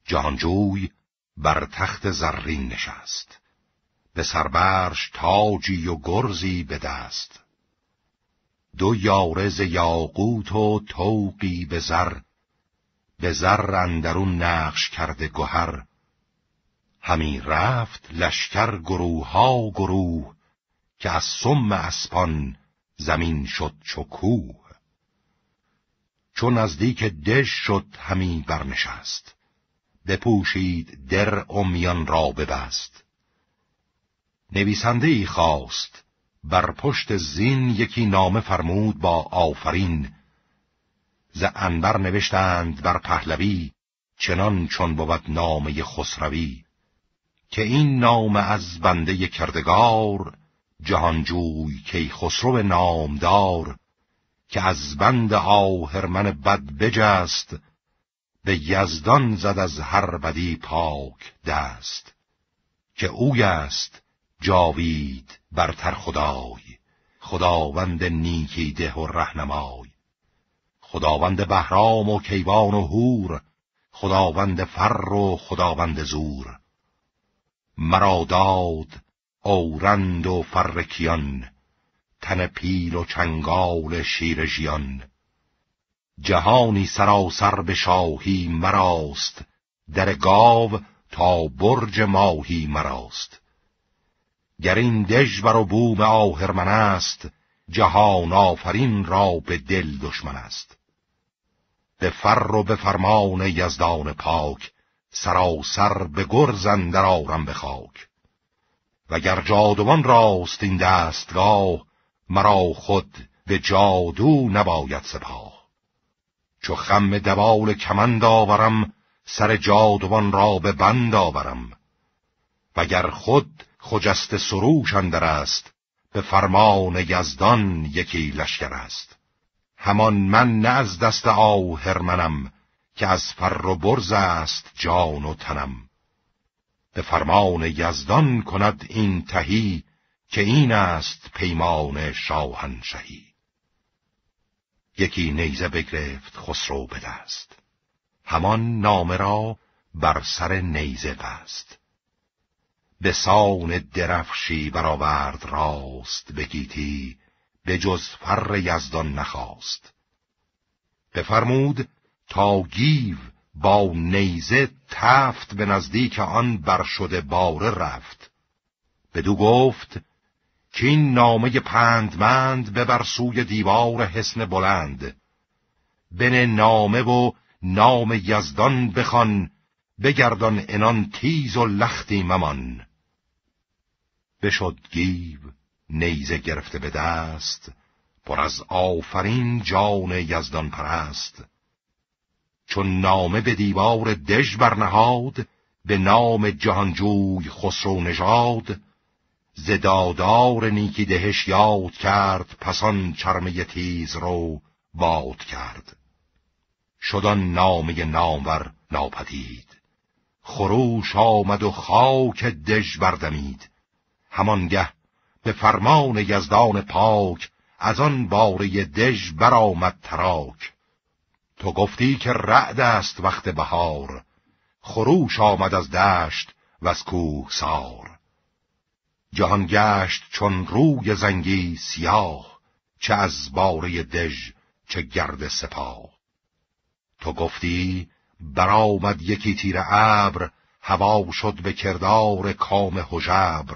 جهانجوی بر تخت زرین نشست به سربرش تاجی و گرزی به دست دو یارز یاقوت و توقی به زر به زر اندرون نقش کرده گهر همی رفت لشکر گروه ها گروه که از سم اسپان زمین شد چو کوه چون نزدیک دش شد همی برنشست بپوشید در امیان را ببست نویسنده ای خواست بر پشت زین یکی نامه فرمود با آفرین ز انبر نوشتند بر پهلوی چنان چون بود نامه خسروی که این نام از بنده کردگار جهانجوی که خسرو نامدار که از بند آهرمن بد بجست به یزدان زد از هر بدی پاک دست که اوی است جاوید برتر خدای خداوند نیکی ده و رهنمای خداوند بهرام و کیوان و هور خداوند فر و خداوند زور مرا داد اورند و فرکیان تن پیل و چنگال شیر جهانی سراسر به شاهی مراست در گاو تا برج ماهی مراست گر این دژ و بوم آهرمن است جهان آفرین را به دل دشمن است به فر و به فرمان یزدان پاک سراسر به گرزن در آرم به خاک وگر جادوان راست این دستگاه مرا خود به جادو نباید سپاه چو خم دوال کمند آورم سر جادوان را به بند آورم وگر خود خجست سروش اندر است به فرمان یزدان یکی لشکر است همان من نه از دست منم، که از فر و برز است جان و تنم به فرمان یزدان کند این تهی که این است پیمان شاهنشهی یکی نیزه بگرفت خسرو به دست همان نامه را بر سر نیزه بست به سان درفشی برآورد راست بگیتی به جز فر یزدان نخواست بفرمود تا گیو با نیزه تفت به نزدیک آن برشده باره رفت بدو گفت که این نامه پندمند ببر سوی دیوار حسن بلند بن نامه و نام یزدان بخوان بگردان انان تیز و لختی ممان بشد گیو نیزه گرفته به دست پر از آفرین جان یزدان پرست چون نامه به دیوار دژ برنهاد به نام جهانجوی خسرو نژاد زدادار نیکی دهش یاد کرد پسان چرمه تیز رو باد کرد شدان نامه نامور ناپدید خروش آمد و خاک دژ بردمید همانگه به فرمان یزدان پاک از آن باره دژ برآمد تراک تو گفتی که رعد است وقت بهار خروش آمد از دشت و از کوه سار جهان گشت چون روی زنگی سیاه چه از باره دژ چه گرد سپاه تو گفتی برآمد یکی تیر ابر هوا شد به کردار کام هژبر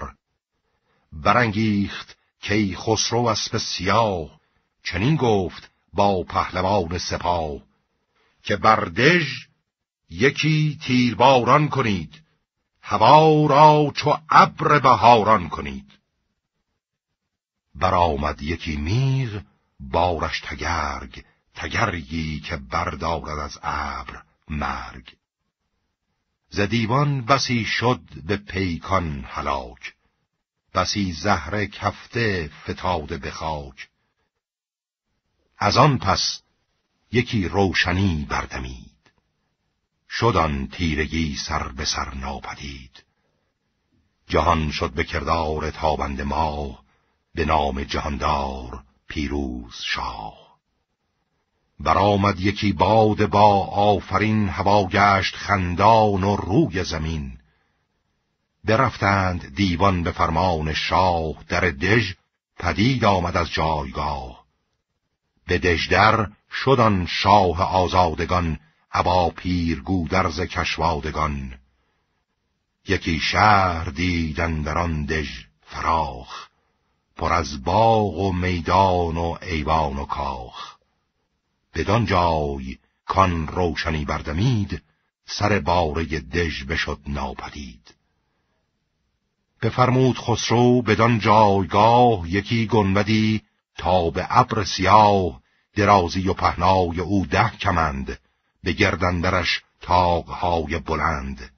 برانگیخت کی خسرو اسب سیاه چنین گفت با پهلوان سپاه که بر دژ یکی تیرباران کنید هوا را چو ابر بهاران کنید برآمد یکی میغ بارش تگرگ تگرگی که بردارد از ابر مرگ ز دیوان بسی شد به پیکان هلاک بسی زهر کفته فتاده به خاک از آن پس یکی روشنی بردمید شدن تیرگی سر به سر ناپدید جهان شد به کردار تابند ما به نام جهاندار پیروز شاه برآمد یکی باد با آفرین هوا گشت خندان و روی زمین برفتند دیوان به فرمان شاه در دژ پدید آمد از جایگاه به دژدر شدن شاه آزادگان ابا گو درز کشوادگان یکی شهر دیدن در آن دژ فراخ پر از باغ و میدان و ایوان و کاخ بدان جای کان روشنی بردمید سر باره دژ بشد ناپدید بفرمود خسرو بدان جایگاه یکی گنبدی تا به ابر سیاه درازی و پهنای او ده کمند به گردندرش تاغهای بلند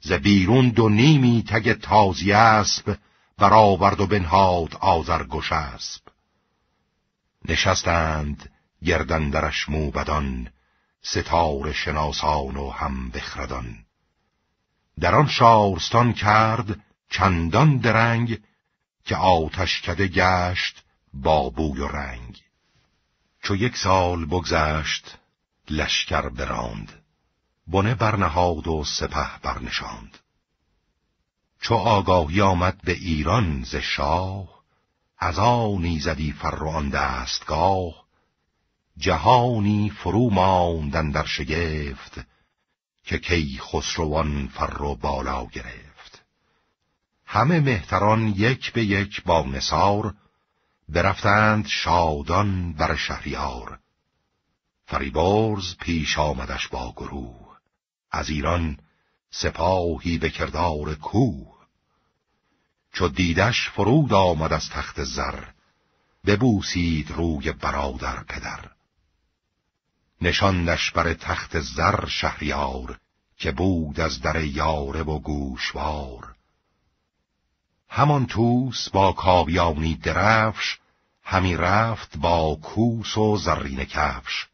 ز بیرون دو نیمی تگ تازی اسب برآورد و بنهاد آزرگش اسب نشستند گردندرش موبدان ستار شناسان و هم بخردان در آن شارستان کرد چندان درنگ که آتش کده گشت با بوی و رنگ چو یک سال بگذشت لشکر براند بنه برنهاد و سپه برنشاند چو آگاهی آمد به ایران ز شاه از آنی زدی فر دستگاه جهانی فرو ماندن در شگفت که کی خسروان فر و بالا گرفت همه مهتران یک به یک با نسار برفتند شادان بر شهریار فریبرز پیش آمدش با گروه از ایران سپاهی به کردار کوه چو دیدش فرود آمد از تخت زر ببوسید روی برادر پدر نشاندش بر تخت زر شهریار که بود از در یاره و گوشوار همان توس با کابیانی درفش همی رفت با کوس و زرین کفش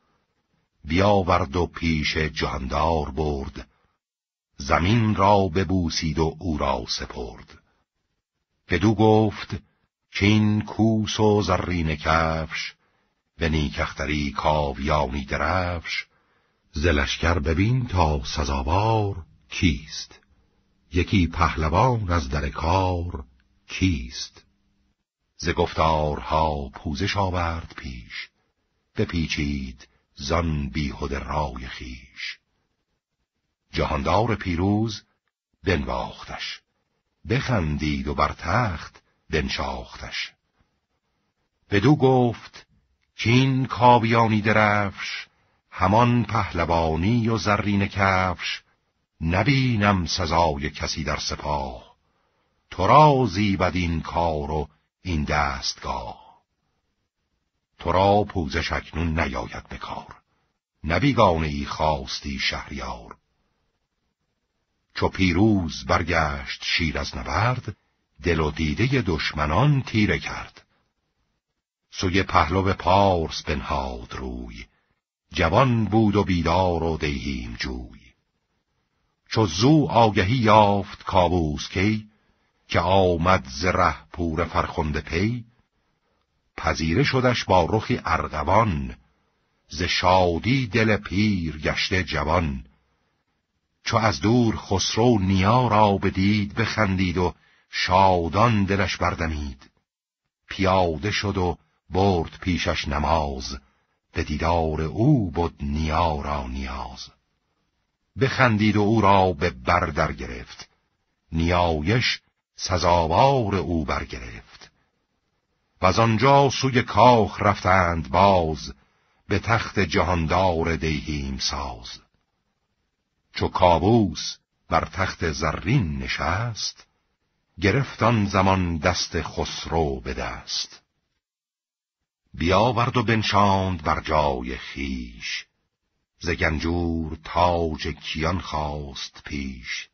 بیاورد و پیش جهاندار برد زمین را ببوسید و او را سپرد بدو گفت چین کوس و زرین کفش به نیکختری کاویانی درفش زلشکر ببین تا سزاوار کیست یکی پهلوان از در کار کیست ز گفتارها پوزش آورد پیش بپیچید زن بیهود رای خیش جهاندار پیروز بنواختش بخندید و بر تخت بنشاختش بدو گفت کین کابیانی درفش همان پهلوانی و زرین کفش نبینم سزای کسی در سپاه تو را زیبد کار و این دستگاه تو را پوزش اکنون نیاید بکار کار ای خواستی شهریار چو پیروز برگشت شیر از نبرد دل و دیده دشمنان تیره کرد سوی پهلو پارس بنهاد روی جوان بود و بیدار و دیهیم جوی چو زو آگهی یافت کابوس کی که آمد ز ره پور فرخنده پی پذیره شدش با رخی ارغوان ز شادی دل پیر گشته جوان چو از دور خسرو نیا را بدید بخندید و شادان دلش بردمید پیاده شد و برد پیشش نماز به دیدار او بود نیا را نیاز بخندید و او را به بردر گرفت نیایش سزاوار او برگرفت و از آنجا سوی کاخ رفتند باز به تخت جهاندار دیهیم ساز چو کابوس بر تخت زرین نشست آن زمان دست خسرو به دست بیاورد و بنشاند بر جای خیش ز گنجور تاج کیان خواست پیش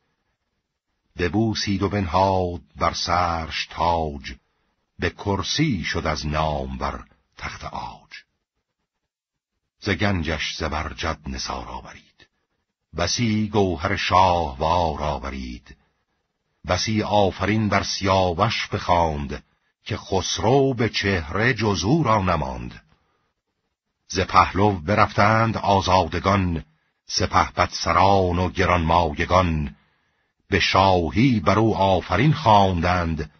ببوسید و بنهاد بر سرش تاج به کرسی شد از نام بر تخت آج ز گنجش زبرجد نسار آورید بسی گوهر شاه شاهوار آورید بسی آفرین بر سیاوش بخاند که خسرو به چهره جزو را نماند ز پهلو برفتند آزادگان سپه سران و مایگان، به شاهی بر او آفرین خواندند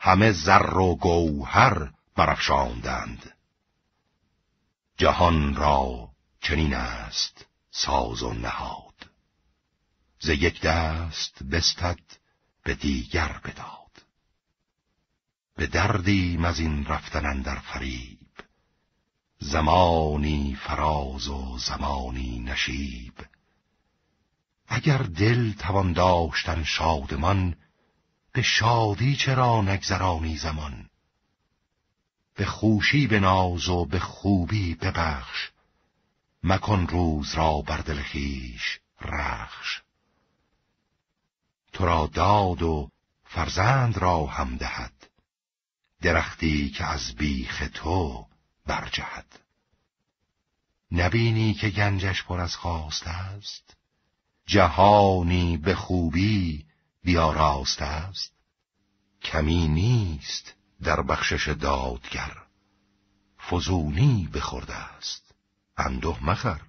همه زر و گوهر برفشاندند. جهان را چنین است ساز و نهاد ز یک دست بستد به دیگر بداد به دردیم از این رفتن اندر فریب زمانی فراز و زمانی نشیب اگر دل توان داشتن شادمان به شادی چرا نگذرانی زمان به خوشی به ناز و به خوبی ببخش مکن روز را بر دل رخش تو را داد و فرزند را هم دهد درختی که از بیخ تو برجهد نبینی که گنجش پر از خواست است جهانی به خوبی بیاراست است کمی نیست در بخشش دادگر فزونی بخورده است اندوه مخر